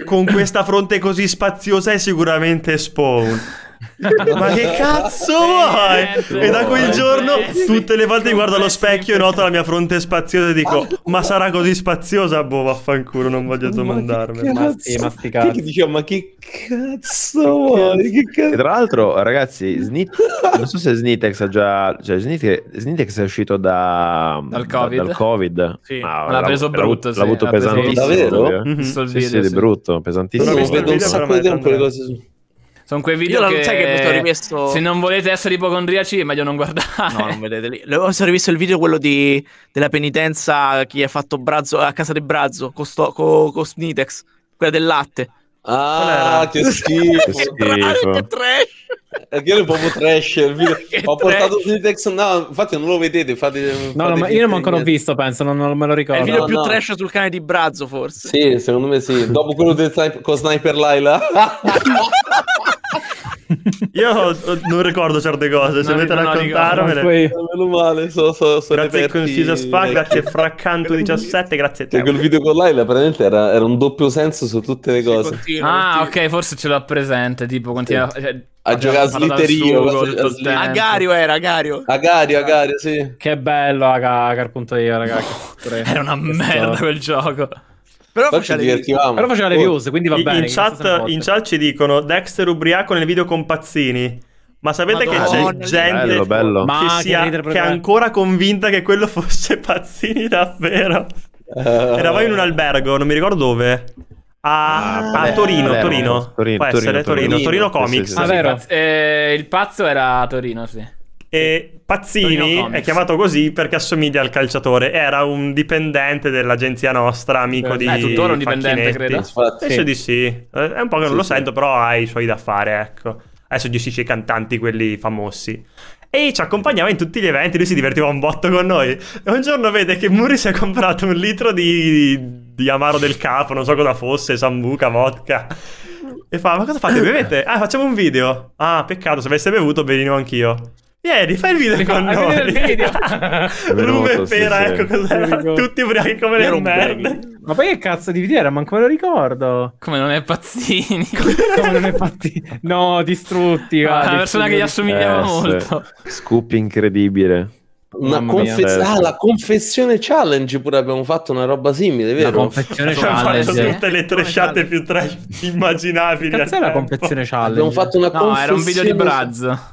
con questa fronte così spaziosa è sicuramente Spawn. Ma che cazzo vuoi? E da quel giorno tutte le volte mi guardo allo specchio e noto la mia fronte spaziosa e dico ma sarà così spaziosa? Boh, vaffanculo, non voglio domandarmi. Ma sì, ma sti cazzo. Che dicevo, ma che cazzo vuoi? Che cazzo? E tra l'altro, ragazzi, Snit... non so se Snitex ha già... Cioè, Snitex, Snitex è uscito da... dal Covid. Da, dal COVID. Sì. No, ah, l'ha preso brutto, L'ha avuto pesantissimo. Davvero? Mm-hmm. Sì, sì, di brutto, pesantissimo. Però vedo un sacco di tempo le cose su... Sono quei video Io che... Sai che mi sono rimesso... Se non volete essere ipocondriaci è meglio non guardare. No, non vedete lì. Ho rivisto il video quello di... della penitenza chi ha fatto Brazzo... a casa di Brazzo con, sto... con... con Snitex, quella del latte. Ah, che schifo. che, schifo. Eh, che trash. Perché è proprio trash il video. ho portato Snitex, no, infatti non lo vedete, fate, No, fate no io non l'ho ancora visto, penso, non, non, me lo ricordo. È il video no, più no. trash sul cane di Brazzo, forse. Sì, secondo me sì. Dopo quello del, con Sniper Laila. Io non ricordo certe cose, se avete a Meno male, so, so, so grazie a Confusa Spa, grazie a Fraccanto17, cioè, grazie a te. Quel video con Laila praticamente era, era, un doppio senso su tutte le cose. Continua, ah, continua. ok, forse ce l'ha presente, tipo continua... Sì. Cioè, a giocare a Slitterio Agario era Agario Agario Agario sì che bello Agar.io ragazzi era una merda quel gioco però faceva, le, però faceva le oh, views, quindi va bene. In chat, in chat ci dicono Dexter ubriaco nel video con Pazzini. Ma sapete Madonna, che c'è gente bello, bello. Che, sia, che, è ancora convinta che quello fosse Pazzini davvero? Uh... Eravamo in un albergo, non mi ricordo dove. A, ah, a beh, Torino, Torino, Torino, Può Torino, essere Torino, Torino, Torino Comics. Sì, sì, sì. Ah, vero. Eh, il pazzo era a Torino, sì. E Pazzini è chiamato così perché assomiglia al calciatore. Era un dipendente dell'agenzia nostra, amico eh, di. È tuttora un dipendente, credo. Penso di sì. Eh, è un po' che non sì, lo sì. sento, però ha i suoi da fare, ecco. Adesso gestisce i cantanti, quelli famosi. E ci accompagnava in tutti gli eventi, lui si divertiva un botto con noi. E un giorno vede che Muri si è comprato un litro di, di amaro del capo, non so cosa fosse, sambuca, vodka. E fa, ma cosa fate? Bevete? Ah, facciamo un video. Ah, peccato, se avesse bevuto venivo anch'io. Vieni, fai il video con ah, noi. Il video. Rume e pera, sì, ecco cos'è. Ecco. Tutti ubriachi come le merde. Ma poi che cazzo di video era? Manco me lo ricordo. Come non è Pazzini. come non è Pazzini. No, distrutti. Ah, una persona che gli assomigliava eh, molto. Scoop incredibile. Una confez- ah, la confezione challenge pure abbiamo fatto una roba simile, vero? La confezione challenge. Abbiamo fatto tutte le tresciate più tre immaginabili. Cazzo la confezione challenge? Abbiamo fatto una no, confezione... era un video di Braz.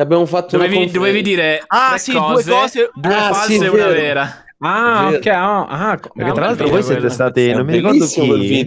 Abbiamo fatto dovevi, dovevi dire ah, sì, cose, due cose, due ah, false sì, e una vera. Ah, ok. Ah, ah, Perché tra l'altro voi siete stati. Non mi ricordo chi.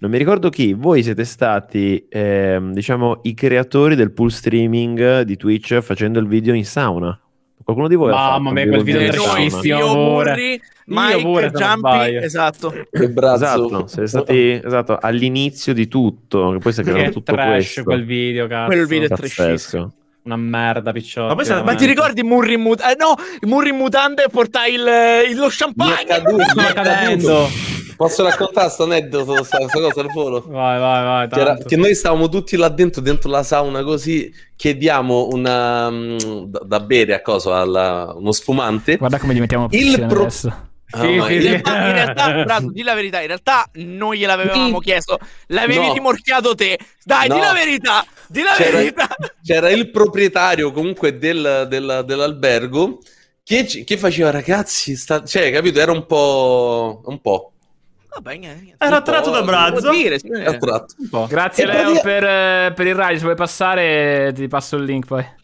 Non mi ricordo chi, voi siete stati, eh, diciamo, i creatori del pool streaming di Twitch facendo il video in sauna. Qualcuno di voi Mamma ha fatto me, quel video è bellissimo. Io pure, Mike, pure, Jumpy, esatto. Che brazzo. Esatto, siete stati esatto, all'inizio di tutto, che poi si è creato tutto trash questo. quel video, cazzo. Quel video è trascissimo. Una merda, picciola. Ma, sa- ma, ti ricordi Murri in Mutante? Eh no, Murri in Mutante portai il, eh, il, lo champagne. Mi caduto, Posso raccontare questo aneddoto, questa cosa al volo? Vai, vai, vai. Che, era, che, noi stavamo tutti là dentro, dentro la sauna così, chiediamo una, mm, da, da bere a cosa, alla, uno spumante. Guarda come gli mettiamo il, pro- adesso. Sì, oh sì, sì. In realtà, Prato, di la verità, in realtà noi gliel'avevamo chiesto, l'avevi no. rimorchiato te. Dai, no. di la verità, di la c'era, verità. C'era il proprietario comunque del, del, dell'albergo che, che, faceva ragazzi, sta... cioè, capito, era un po'... Un po'. Vabbè, era tratto da Brazzo. Dire, sì, era eh, Grazie, e Leo, per, eh, per, il radio. Se vuoi passare, ti passo il link poi.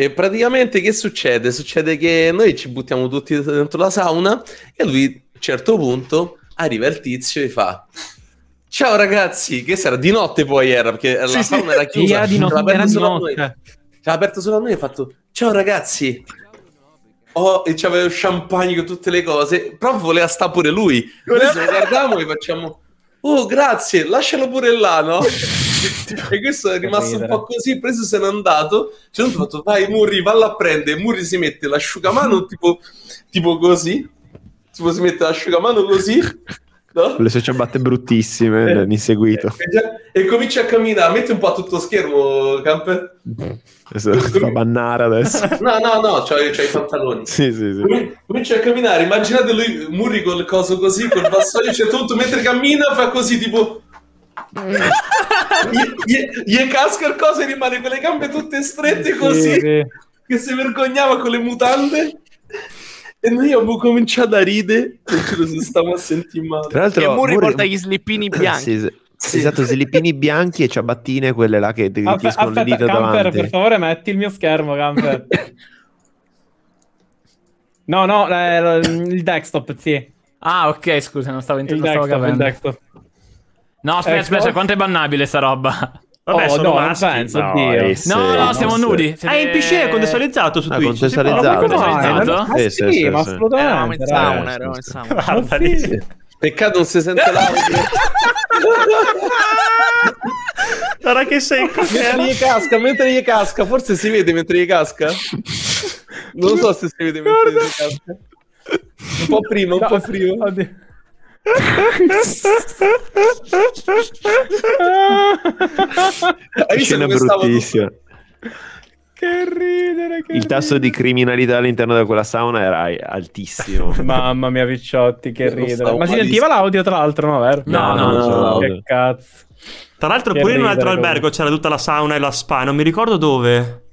E praticamente che succede? Succede che noi ci buttiamo tutti dentro la sauna e lui a un certo punto arriva il tizio e fa Ciao ragazzi, che sarà? Di notte poi era, perché la sauna sì, era chiusa, di notte, era di notte. Noi. C'era aperto solo a noi e ha fatto Ciao ragazzi, Oh, e c'aveva champagne con tutte le cose. Però voleva sta pure lui. Noi se guardiamo e facciamo oh grazie, lascialo pure là, no? e questo è rimasto un po' così, preso se n'è andato, cioè non ho fatto vai Murri, valla a prendere, Murri si mette l'asciugamano tipo, tipo così, tipo si mette l'asciugamano così, no? le sue ciabatte bruttissime, mi eh. seguito. E, già, e comincia a camminare, mette un po' a tutto schermo, Camper. Mm si fa bannare adesso. no, no, no, c'hai, c'hai i pantaloni. Sì, sì, sì. Comincia a camminare, immaginate lui, Muri col coso così, col vassoio, c'è tutto, mentre cammina fa così, tipo... gli, gli, gli, casca il coso e rimane con le gambe tutte strette così, sì, sì. che si vergognava con le mutande. E noi abbiamo cominciato a ridere, perché non lo stavamo a sentire male. Tra l'altro, e Muri porta gli slippini bianchi. Sì, sì. Sì. Esatto, slipini bianchi e ciabattine, quelle là che ti Aff- aspetta, le dita camper, davanti. per favore, metti il mio schermo, Camper. no, no, eh, il desktop, sì. Ah, ok, scusa, non stavo, int- il desktop, Il desktop. No, aspetta, ecco. quanto è bannabile sta roba? Oh, Vabbè, oh, no, non penso, eh, no, Sì, no, no, siamo sì. nudi. Siete... Ah, in PC è contestualizzato su ah, Twitch. Contestualizzato. Sì, ma assolutamente. Era un sauna, era un sauna. Peccato non si sente l'audio. Guarda che secco mentre gli casca, mentre gli casca, forse si vede mentre gli casca? Non so se si vede mentre gli casca. Un po' prima, un no, po' prima. Oddio. Hai visto come bruttissima. Stavo... Che ridere, che Il tasso di criminalità all'interno di quella sauna era altissimo. Mamma mia, picciotti, che ridere. Ma si sentiva l'audio, tra l'altro, no? Vero? No, no, no. no, no che cazzo. Tra l'altro, che pure ridere, in un altro come. albergo c'era tutta la sauna e la spa, non mi ricordo dove.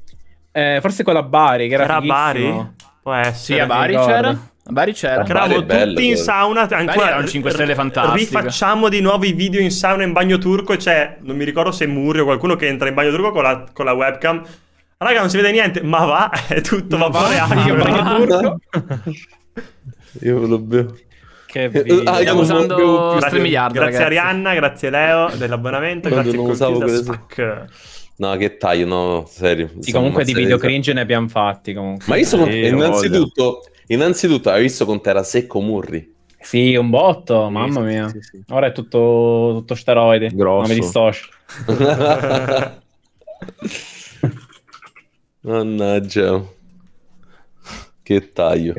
Eh, forse quella a Bari, che era, era Bari? Può essere. Sì, a Bari c'era. A Bari c'era. Eravamo tutti bello, in sauna. Ancora era un 5 stelle fantastico. Rifacciamo di nuovo i video in sauna in bagno turco. C'è, cioè, non mi ricordo se Murri o qualcuno che entra in bagno turco con la, con la webcam Raga, non si vede niente, ma va, è tutto ma vapore acqua. Io ve lo bevo. Che eh, video. Ah, Stiamo usando più, grazie, miliardi, Grazie Arianna, grazie Leo dell'abbonamento, grazie non usavo No, che taglio, no, serio. Sì, comunque di video cringe ne abbiamo fatti comunque. Ma io sono sì, eh, innanzitutto, innanzitutto hai visto con Terra Secco Murri? Sì, un botto, sì, mamma mia. Sì, Ora è tutto, tutto steroide. Grosso. Non mi dissocio. Mannaggia. Che taglio.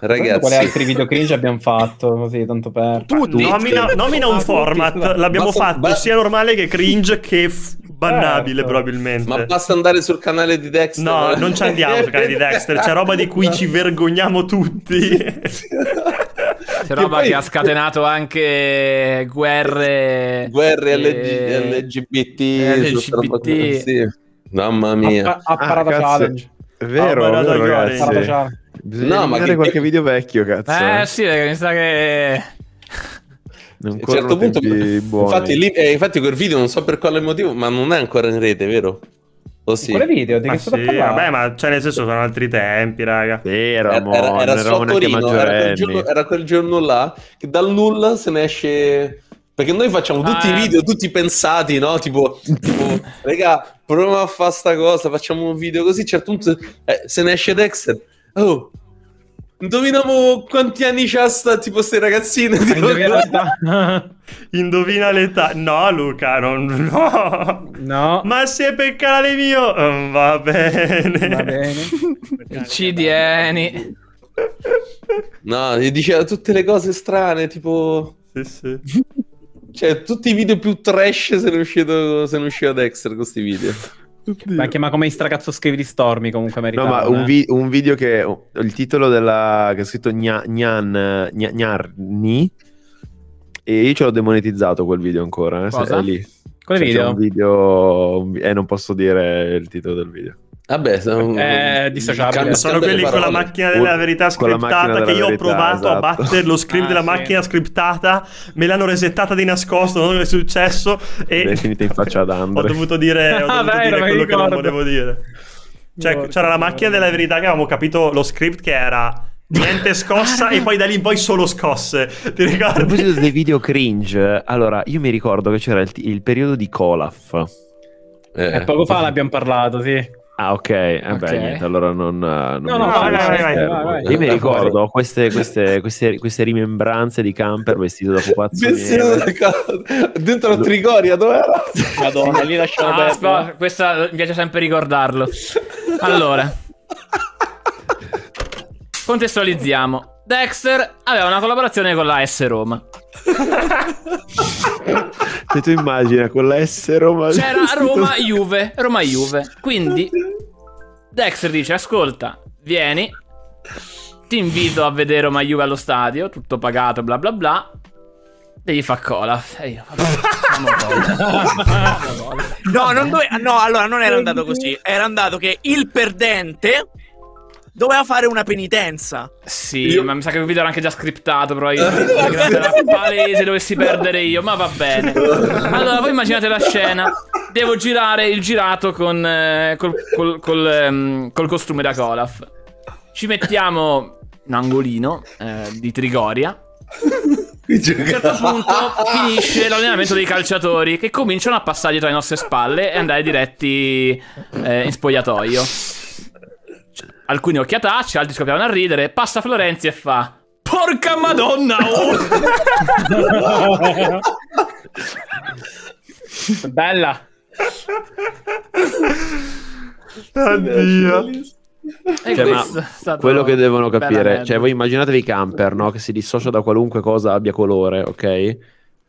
Ragazzi. Quali altri video cringe abbiamo fatto? Così, tanto per... Tutti. Nomina, nomina un format. L'abbiamo basta, fatto basta... sia normale che cringe che f- bannabile certo. probabilmente. Ma basta andare sul canale di Dexter. No, non ci andiamo sul canale di Dexter. C'è roba di cui ci vergogniamo tutti. C'è roba che, poi... che ha scatenato anche guerre... Guerre e... Eh, LG... LGBT. LGBT. LGBT. Sì. Mamma mia. ha a Parada ah, Challenge. È vero, ah, vero ragazzi. Bisogna no, ma che... qualche video vecchio, cazzo. Eh sì, mi sa che... a un certo punto, infatti, lì, eh, infatti quel video non so per quale motivo, ma non è ancora in rete, vero? O sì? Quale video? Di che ah, sì, vabbè, ma cioè nel senso sono altri tempi, raga. Vero, era, era, era, era, Torino, era, quel giorno, era quel giorno là che dal nulla se ne esce perché noi facciamo tutti i ah, eh. video, tutti pensati, no? Tipo, tipo raga, proviamo a fare sta cosa, facciamo un video così, a un certo punto eh, se ne esce Dexter. Oh, indoviniamo quanti anni c'ha sta, tipo, queste ragazzine. Tipo, indovina, l'età. indovina l'età. No, Luca, non, no. No. Ma se per canale mio, oh, eh, va bene. Va bene. Ci tieni. No, gli diceva tutte le cose strane, tipo... Sì, sì. Cioè, tutti i video più trash se ne uscito se ne uscito Dexter con questi video. Ma, anche, ma come Istracazzo scrivi di Stormy comunque meritava. No, ma un, eh. vi- un, video che... Il titolo della... che è scritto gna, Gnan... e io ce l'ho demonetizzato quel video ancora. Eh, Cosa? È lì. Quel cioè, video? Un video... Eh, non posso dire il titolo del video. Vabbè, sono, eh, dissociabili. Cioè, sono quelli con la macchina della verità scriptata che io ho provato esatto. a battere lo script ah, della sì. macchina scriptata, me l'hanno resettata di nascosto, non è successo e è finita in faccia ad Andre. Ho dovuto dire, ho ah, dovuto ah, dire quello che non volevo dire. Cioè, c'era la macchina della verità che avevamo capito lo script che era niente scossa e poi da lì in poi solo scosse. Ti ricordi? A proposito dei video cringe, allora io mi ricordo che c'era il, il periodo di Colaf. Eh, e eh, poco fa eh. l'abbiamo parlato, sì. Ah, ok. Eh okay. Beh, niente, allora non. Eh, non no, no, vai, vai, vai, Io mi ricordo queste, queste, queste, queste, rimembranze di Camper vestito da pupazzo. Vestito da Camper dentro a Trigoria, dov'era? Madonna, lì lasciamo ah, sp- Questa mi piace sempre ricordarlo. Allora, contestualizziamo. Dexter aveva una collaborazione con la S Roma. Se tu immagina con la S Roma. C'era Roma Juve, Roma Juve. Quindi Dexter dice: Ascolta, vieni, ti invito a vedere Roma Juve allo stadio, tutto pagato, bla bla bla. Devi fa cola. E io, vabbè, no, non dove... no, allora non era andato così. Era andato che il perdente doveva fare una penitenza. Sì, io... ma mi sa che il video era anche già scriptato, probabilmente. era palese dovessi perdere io, ma va bene. Allora, voi immaginate la scena. Devo girare il girato con, eh, col, col, col, ehm, col, costume da Colaf. Ci mettiamo un angolino eh, di Trigoria. A un certo punto finisce l'allenamento dei calciatori che cominciano a passare dietro le nostre spalle e andare diretti eh, in spogliatoio. Alcuni occhiatacci, altri scoppiavano a ridere. Passa Florenzi e fa... Porca madonna! Oh! Bella! Oddio. Cioè, ma quello che devono capire, cioè, voi immaginatevi i camper no? che si dissocia da qualunque cosa abbia colore, ok?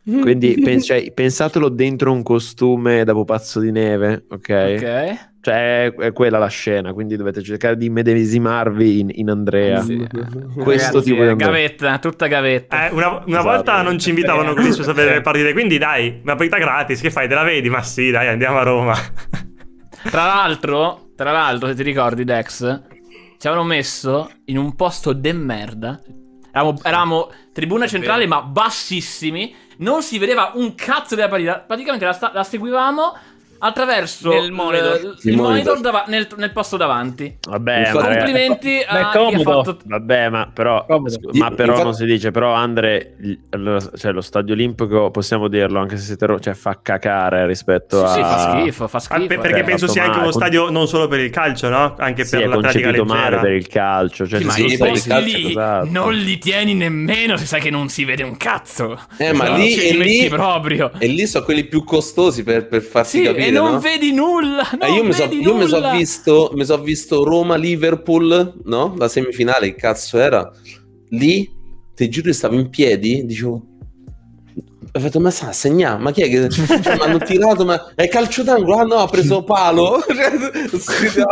Quindi pen cioè, pensatelo dentro un costume da pupazzo di neve, ok? Ok. Cioè, è quella la scena, quindi dovete cercare di medesimarvi in, in Andrea. Sì, eh. Questo tipo di Andrea. gavetta, tutta gavetta. Eh, una, una esatto. volta non ci invitavano così su sapere le partite, quindi dai, una partita gratis, che fai? Te la vedi? Ma sì, dai, andiamo a Roma. tra l'altro, tra l'altro, se ti ricordi, Dex, ci avevano messo in un posto de merda. Eravamo, eravamo tribuna centrale, ma bassissimi. Non si vedeva un cazzo della partita. Praticamente la, la seguivamo attraverso il monitor, il il monitor, monitor nel, nel, posto davanti. Vabbè, infatti, ma complimenti è, a comodo. chi fatto... Vabbè, ma però, ma però infatti... non si dice, però Andre, cioè, lo stadio olimpico, possiamo dirlo, anche se siete ro- cioè, fa cacare rispetto sì, a... Sì, fa schifo, fa schifo. Pe perché cioè, penso sia anche uno stadio non solo per il calcio, no? Anche sì, per l'atletica leggera. male per il calcio. Cioè, ma i posti lì esatto. non li tieni nemmeno se sai che non si vede un cazzo. Eh, ma lì, e lì, proprio. e lì sono quelli più costosi per, farsi capire non vedi nulla. Non eh, io mi sono so visto, so visto Roma-Liverpool, no? La semifinale, che cazzo era? Lì, ti giuro, stavo in piedi, dicevo, ho detto, ma sa segniamo, ma chi è che cioè, mi hanno tirato ma è calcio d'angolo ah no ha preso palo cioè,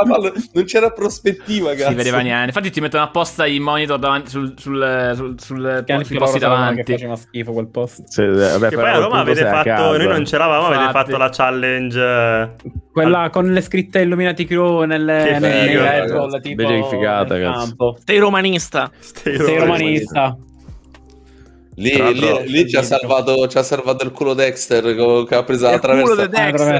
non c'era prospettiva cazzo. si vedeva niente infatti ti mettono apposta i monitor davanti sul sul, sul, sul posti davanti, davanti. che faceva schifo quel posto sì, vabbè, che poi a Roma avete fatto noi non c'eravamo Infatti. avete fatto la challenge eh, quella con le scritte Illuminati Crew nel, che figo, nel, nel, tipo, verificata, nel campo. Stai romanista. Stai romanista. Stai romanista. Lì, lì, lì ci, ha salvato, ci, ha salvato, il culo Dexter che ha preso la traversa. Ah,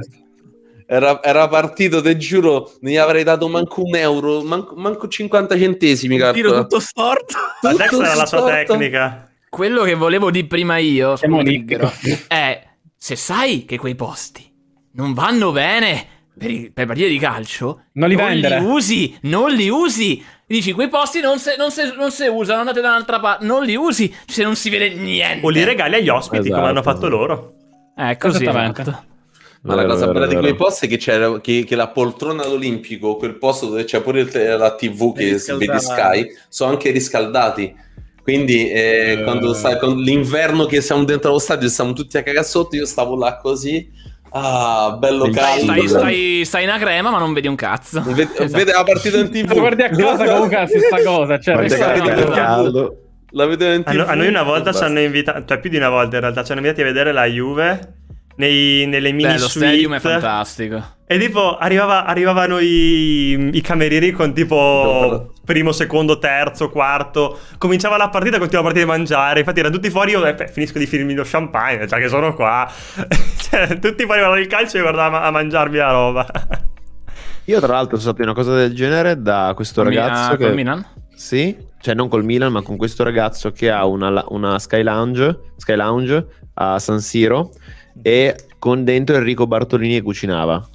era, era, partito, te giuro, ne avrei dato manco un euro, manco, manco 50 centesimi. Un tiro tutto storto. Tutto Dexter storto. era la sua tecnica. Quello che volevo di prima io Ligero, è se sai che quei posti non vanno bene per, per partite di calcio, non li, non li usi, non li usi dici quei posti non se, non se, non se usano, andate da un'altra parte, non li usi se non si vede niente. O li regali agli ospiti esatto. come hanno esatto. fatto loro. Eh, così esatto. Ma vero, la cosa bella vero, di quei posti è che, c'era, che, che la poltrona all'Olimpico, quel posto dove c'è pure te- la TV che vedi Sky, sono anche riscaldati. Quindi eh, eh. quando eh. sta, con l'inverno che siamo dentro allo stadio e siamo tutti a cagassotto, io stavo là così Ah, bello caldo. Stai, stai, stai, in una crema, ma non vedi un cazzo. Vede, esatto. vede la partita in tv. guardi a casa comunque la stessa cosa. Cioè, guardi a caldo. La vedo in TV. A noi una volta ci hanno invitato, cioè più di una volta in realtà, ci hanno invitati a vedere la Juve nei, nelle mini Beh, lo suite. stadium è fantastico. E tipo arrivava, arrivavano i, mm, i camerieri con tipo primo, secondo, terzo, quarto. Cominciava la partita, continuava la partita di mangiare. Infatti erano tutti fuori, io eh, beh, finisco di finirmi lo champagne, già che sono qua. cioè, tutti fuori guardavano il calcio e guardavano a mangiarmi la roba. io tra l'altro sappi una cosa del genere da questo Mia, ragazzo. Ah, che... Milan? Sì, cioè non col Milan, ma con questo ragazzo che ha una, una Sky Lounge, Sky Lounge a San Siro e con dentro Enrico Bartolini che cucinava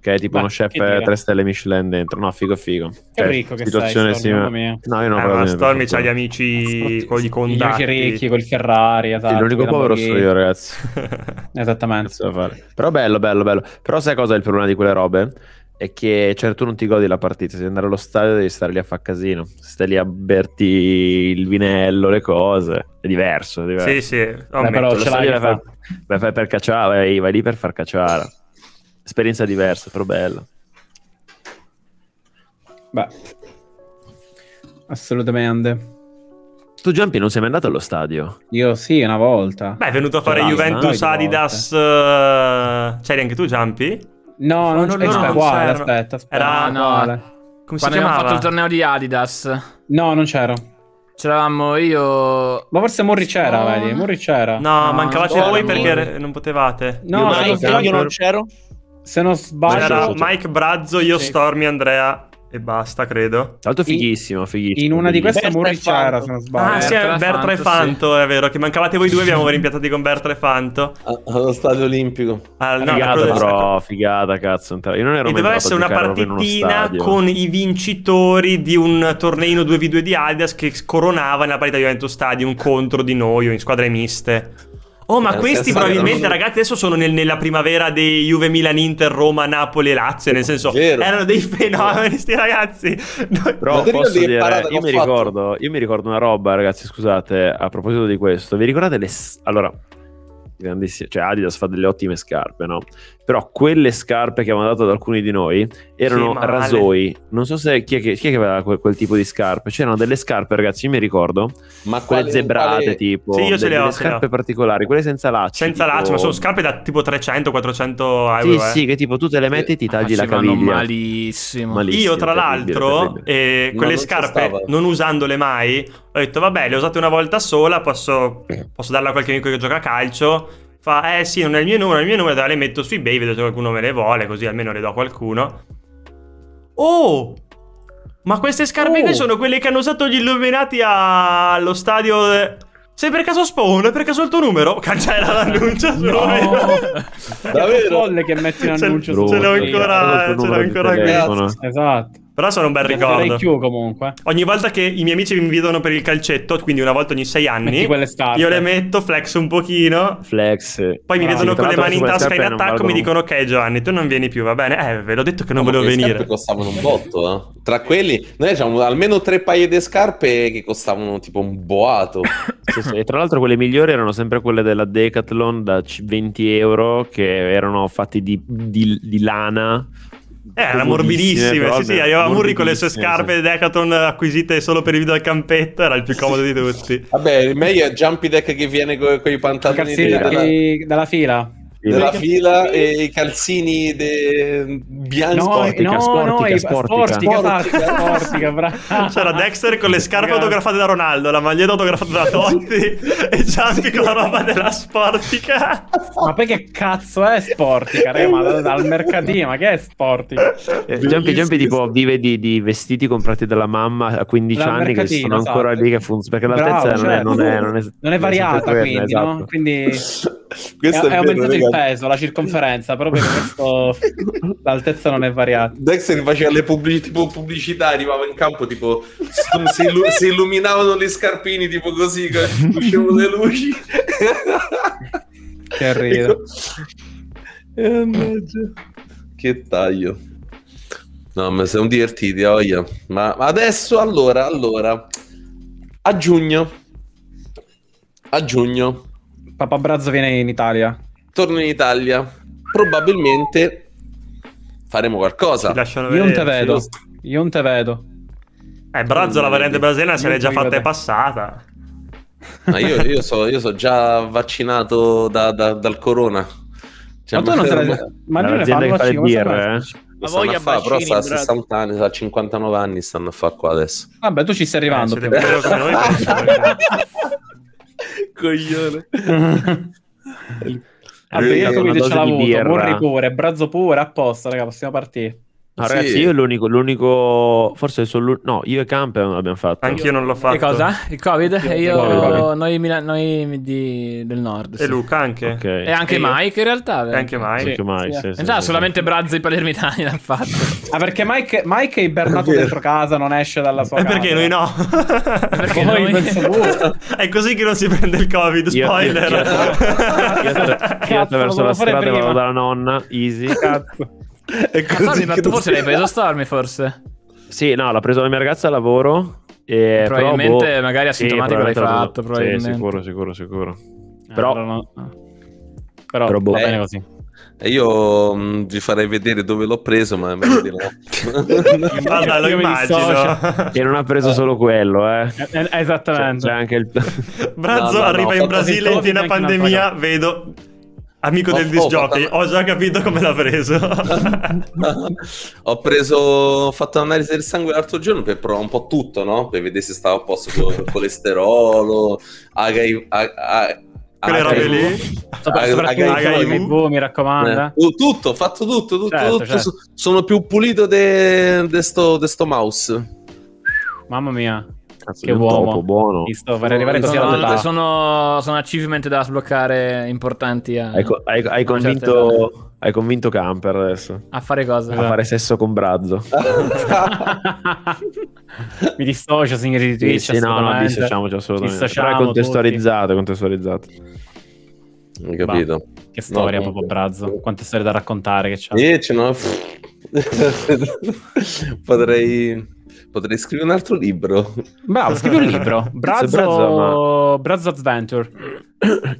che è tipo Ma uno chef 3 stelle Michelin dentro. No, figo figo. Cioè, ricco che situazione stai, sim... No, io non eh, ho Stormy c'ha gli amici con i contatti. Gli ricchi, col Ferrari, esatto. L'unico povero sono io, ragazzi. Esattamente. Però bello, bello, bello. Però sai cosa è il problema di quelle robe? è che certo non ti godi la partita, se devi andare allo stadio devi stare lì a fare casino, stai lì a berti il vinello, le cose, è diverso. È diverso. Sì, sì, Beh, però ce l'hai, fai, la fai per cacciare, vai, vai, lì per far cacciare. Esperienza diversa, però bella. Beh, assolutamente. Tu Giampi non sei mai andato allo stadio? Io sì, una volta. Beh, è venuto a fare Juventus Adidas. Eh, c'eri anche tu Giampi? No, non, non, aspetta, non aspetta, aspetta. Era... No, guarda. Come si Quando abbiamo fatto il torneo di Adidas. No, non c'ero. C'eravamo io. Ma forse Morri c'era, oh. vedi? Morri c'era. No, no mancavate voi perché Murray. non potevate. No, io, no, io non c'ero. Se non sbaglio, C'era Mike Brazzo, io sì. Stormy, Andrea e basta, credo. Tanto fighissimo, fighissimo. In una di queste Murray c'era, se non sbaglio. Ah, sì, Bertra, e Fanto, è vero, che mancavate voi due, abbiamo rimpiattati con Bertra e Fanto. Allo stadio olimpico. Ah, no, figata ecco, però, ecco. figata cazzo. Io non ero e doveva essere una partitina con i vincitori di un torneino 2v2 di Adidas che coronava nella partita di Juventus Stadium contro di noi o in squadre miste. Oh, ma eh, questi probabilmente, non... ragazzi, adesso sono nel, nella primavera dei Juve, Milan, Inter, Roma, Napoli e Lazio. Nel senso, Vero. erano dei fenomeni, sti ragazzi. Però posso dire, io mi, ricordo, io mi, ricordo, una roba, ragazzi, scusate, a proposito di questo. Vi ricordate le... Allora, grandissime... Cioè, Adidas fa delle ottime scarpe, no? Però quelle scarpe che avevano dato ad alcuni di noi erano rasoi. Non so se chi è che, chi è che aveva quel, quel, tipo di scarpe. C'erano cioè, delle scarpe, ragazzi, io mi ricordo. Ma quelle quale, zebrate, quale... tipo. Sì, io ce le ho. Delle scarpe particolari, quelle senza lacci. Senza tipo... lacci, ma sono scarpe da tipo 300-400 euro. Sì, eh. sì, che tipo tu te le metti e ti ah, tagli ah, la caviglia. Malissimo. malissimo. Io, tra l'altro, eh, quelle no, non scarpe, non usandole mai, ho detto, vabbè, le ho usate una volta sola, posso, posso darla a qualche amico che gioca a calcio fa eh sì non è il mio numero, è il mio numero, allora le metto su ebay, vedo se qualcuno me le vuole così almeno le do a qualcuno. Oh! Ma queste scarpe oh. sono quelle che hanno usato gli illuminati allo stadio... De... Sei per caso spawn? È Per caso il tuo numero? Cancella l'annuncio no. Davvero? È folle che metti un annuncio Ce l'ho ancora, ce l'ho ancora qui. Esatto. Però sono un bel ricordo. più comunque. Ogni volta che i miei amici mi invitano per il calcetto, quindi una volta ogni sei anni, io le metto, flex un pochino. Flex. Poi mi ah, vedono con le mani in tasca in attacco e mi dicono ok Giovanni, tu non vieni più, va bene? Eh, ve l'ho detto che non no, volevo venire. Le scarpe costavano un botto, eh. Tra quelli, noi avevamo almeno tre paia di scarpe che costavano tipo un boato. sì, sì. E tra l'altro quelle migliori erano sempre quelle della Decathlon da 20 euro che erano fatti di, di, di lana eh, era morbidissima, sì, sì, arrivava Murri con le sue scarpe sì. Decathlon acquisite solo per i video al campetto, era il più comodo di tutti. Vabbè, meglio è Jumpy Deck che viene con, i pantaloni della... dalla fila della fila e i calzini de... bianchi. No, sportica, no, sportica, no, sportica, sportica. sportica esatto, C'era Dexter con le scarpe autografate da Ronaldo, la maglietta autografata da Totti e Giampi con la roba della sportica. Ma poi che cazzo è sportica, re? Ma dal, mercatino, ma che è sportica? Eh, Giampi, Giampi tipo vive di, di, vestiti comprati dalla mamma a 15 anni che sono esatto. ancora lì che funzionano, perché l'altezza bravo, non, cioè, è, non, è, uh, non, è, non, è, variata, quindi, esatto. no? quindi... questo è, è, è aumentato vero, il ragazzi. peso, la circonferenza, proprio questo l'altezza non è variata. Dexter faceva le pubblic- pubblicità, arrivava in campo tipo si, illu- si, illuminavano le scarpini tipo così, uscivano le luci. che arriva. Eh, che taglio. No, ma siamo divertiti, oh ma adesso allora, allora a giugno a giugno Papà Brazzo viene in Italia. Torno in Italia. Probabilmente faremo qualcosa. Io non te vedo. Lo... Io non te vedo. Eh, Brazzo, la variante brasiliana se l'è già fatta e passata. No, io, io sono so già vaccinato da, da, dal corona. Cioè, ma tu non sei... Sarà... Ma non è fanno eh? fare dire, eh? Ma voglia fa, però sta a 60 anni, sta a 59 anni, stanno a fa qua adesso. Vabbè, tu ci stai arrivando. Eh, Coglione. Ha bevuto, quindi c'è la voto, buon rigore, brazzo puro, apposta, raga, possiamo partire. No, ah, ragazzi, io l'unico, l'unico forse solo no, io e Camp abbiamo fatto. Anch'io non l'ho fatto. Che cosa? Il Covid? e io, COVID. Noi, Mila- noi di, del nord. Sì. E Luca anche. Okay. E anche e Mike io. in realtà. E anche Mike. Sì. Anche Mike, sì. sì, in realtà solamente Brazzi palermitani l'ha fatto. ah, perché Mike, Mike è ibernato dentro casa, non esce dalla sua casa. E perché lui no? perché noi... Voi... è così che non si prende il Covid, spoiler. Io, io, io, io attraverso la strada vado dalla nonna, easy. Cazzo è così Stormy, tu forse l'hai preso Stormy, forse? Sì, no, l'ha preso la mia ragazza al lavoro. E probabilmente però, boh, magari asintomatico sì, l'hai fatto, Sì, sicuro, sicuro, sicuro. Eh, però... Allora no. Però, però boh. va bene così. Eh, io mh, mm, vi farei vedere dove l'ho preso, ma me lo dirò. Guarda, lo immagino. Che non ha preso solo quello, eh. eh. Esattamente. C'è, c'è anche il... Brazzo no, no, arriva no, in Brasile in piena pandemia, vedo Amico ho, del disjockey, ho, ho, già capito come l'ha preso. ho preso, ho fatto un'analisi del sangue l'altro giorno per provare un po' tutto, no? Per vedere se stavo a posto con il colesterolo, HIV, quelle robe lì. HIV, mi raccomando. Eh. eh. Uh, tutto, ho fatto tutto, tutto, certo, tutto. Certo. Sono più pulito di sto, sto mouse. Mamma mia. Cazzo che uomo. Topo, buono. Visto, per arrivare così sono, alla sono, sono achievement da sbloccare importanti. A, hai, hai, hai, convinto, hai, convinto, Camper adesso. A fare cosa? A fare sesso con Brazzo. Mi dissocio, signori di Twitch. Sì, no, no, dissociamoci assolutamente. Però è contestualizzato, tutti. contestorizzato. Non capito. Bah, che storia, no, proprio Brazzo. Quante storie da raccontare che c'ha. Io ce n'ho... Potrei potrei scrivere un altro libro. Bravo, scrivi un libro. Brazzo, Brazzo, ma... Brazzo Adventure.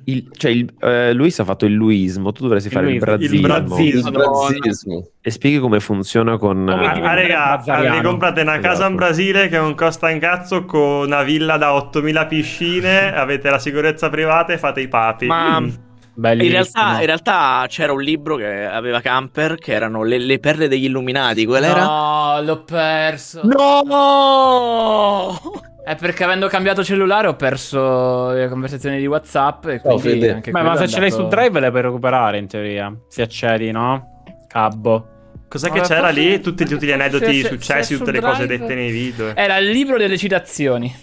Il, cioè il, eh, Luis ha fatto il luismo, tu dovresti il fare il brazzismo. Il brazzismo. E spieghi come funziona con... Come, ah, ah, raga, ah, comprate una casa esatto. in Brasile che non costa un cazzo con una villa da 8000 piscine, avete la sicurezza privata e fate i papi. Ma... Mm in realtà, in realtà, c'era un libro che aveva Camper che erano le, le perle degli illuminati. Quella era? No, l'ho perso. No! È perché avendo cambiato cellulare ho perso le conversazioni di WhatsApp. E oh, quindi oh, anche Beh, ma se ce l'hai su Drive le puoi recuperare in teoria. Se accedi, no? Cabbo. Cos'è che c'era forse... lì? Tutti, tutti, gli aneddoti se, successi, se tutte le drive... cose dette nei video. Era il libro delle citazioni.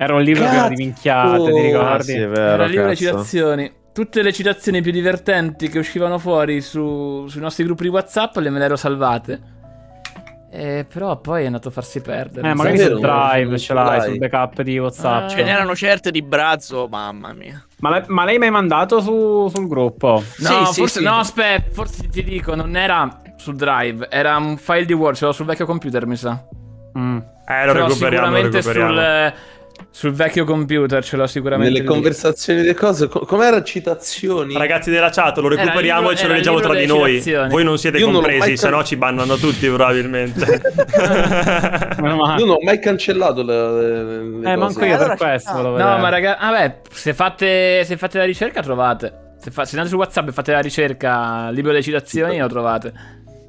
Era un libro cazzo. che era di minchiate, oh, ti ricordi? Sì, vero, era il libro cazzo. delle citazioni tutte le citazioni più divertenti che uscivano fuori su, sui nostri gruppi di WhatsApp le me le ero salvate. Eh, però poi è andato a farsi perdere. Eh, magari sul drive ce l'hai, sul backup di WhatsApp. Ah. Ce n'erano certe di brazzo, mamma mia. Ma, le, ma l'hai mai mandato su, sul gruppo? No, sì, forse, sì, no, aspetta, forse ti dico, non era sul drive, era un file di Word, ce l'ho sul vecchio computer, mi sa. Mm. Eh, lo però recuperiamo, sicuramente lo recuperiamo. sul sul vecchio computer ce l'ho sicuramente. Nelle conversazioni delle cose, co- com'era citazioni? Ragazzi della chat, lo recuperiamo libro, e ce lo leggiamo tra di noi. Citazioni. Voi non siete Io compresi, se no ci bannano tutti probabilmente. Io non ho mai cancellato le, le Eh, manco io allora per questo. No, ma ragazzi, ah, vabbè, se fate, se fate la ricerca trovate. Se, fa, se, andate su WhatsApp e fate la ricerca libro delle citazioni, lo trovate.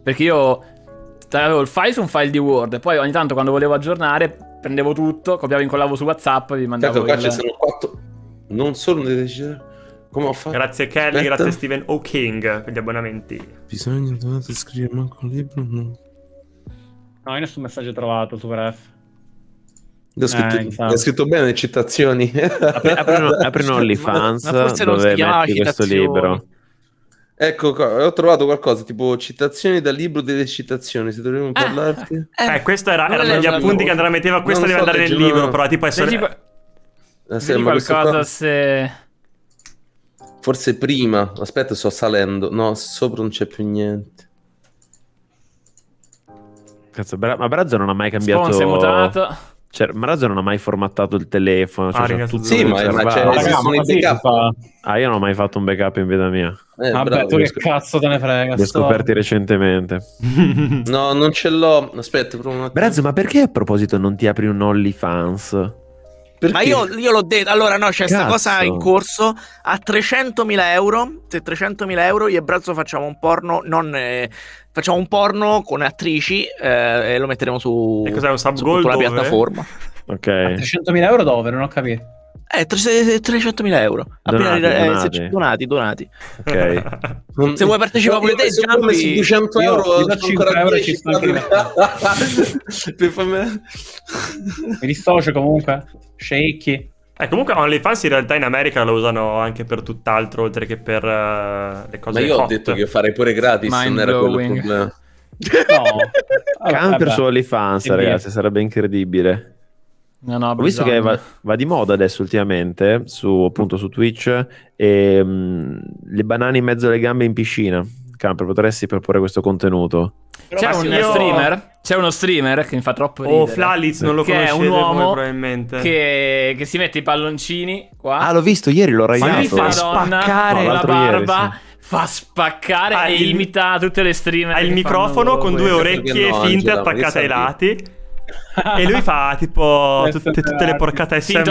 Perché io avevo il file su un file di Word, e poi ogni tanto quando volevo aggiornare prendevo tutto, copiavo e incollavo su WhatsApp, e vi mandavo. Certo, qua il... ci sono quattro. Non sono delle decisioni. Come ho fatto? Grazie Kelly, Aspetta. grazie Stephen Hawking oh, per gli abbonamenti. Bisogna dovete scrivere manco un libro? No. No, io nessun messaggio trovato su Ref. L'ho scritto, eh, esatto. scritto bene, citazioni. Aprono, aprono OnlyFans. Ma, ma forse non dove metti questo libro. Ecco, ho trovato qualcosa tipo citazioni dal libro delle citazioni. Se dovremmo ah, parlarti, eh, eh questo era, erano gli appunti che Andrea metteva. Questo deve so andare nel libro, no. però tipo essere. Leggi, ah, sì, qualcosa se. Forse prima. Aspetta, sto salendo. No, sopra non c'è più niente. Cazzo, Bra ma Brazzo non ha mai cambiato. si è mutato. Cioè, Marazzo non ha mai formattato il telefono. Cioè, ah, c'è tutto sì, ma, ma c'è ma il backup. Fa... Ah, io non ho mai fatto un backup in vita mia. Eh, Vabbè, bravo, tu che sc- cazzo te ne frega? Li ho scoperti recentemente. no, non ce l'ho. Aspetta, provo un attimo. Marazzo, ma perché a proposito non ti apri un OnlyFans? Perché? Ma io, io, l'ho detto, allora no, c'è questa cosa in corso, a 300.000 euro, se 300.000 euro io e Brazzo facciamo un porno, non, eh, facciamo un porno con attrici eh, e lo metteremo su, e cos'è, un su tutta la piattaforma. Ok. A 300.000 euro dove? Non ho capito. Eh, 300.000 euro. Appena donati, eh, donati, donati. Okay. Mm. Se vuoi partecipare pure te, Gianni, su 200 euro, io, 5 euro ci sto anche Mi dissocio comunque. Shaky. Eh, comunque OnlyFans in realtà in America lo usano anche per tutt'altro oltre che per uh, le cose Ma io hot. ho detto che farei pure gratis, Mind non era blowing. quello il problema. No. Camper su OnlyFans, ragazzi, sarebbe incredibile. No, no, Ho bisogno. visto che va, va, di moda adesso ultimamente su, appunto su Twitch e, ehm, mh, le banane in mezzo alle gambe in piscina. Camper, potresti proporre questo contenuto? C'è, un io... streamer, c'è uno streamer che mi fa troppo oh, ridere. Oh, Flalitz, non lo che è un uomo voi, probabilmente. Che, che, si mette i palloncini qua. Ah, l'ho visto ieri, l'ho raiato. fa spaccare no, la barba. Ieri, sì fa spaccare il, e imita tutte le streamer. Ha il microfono con due orecchie no, finte Angela, attaccate ai lati e lui fa tipo tutte, tutte le esatto. porcate SMR.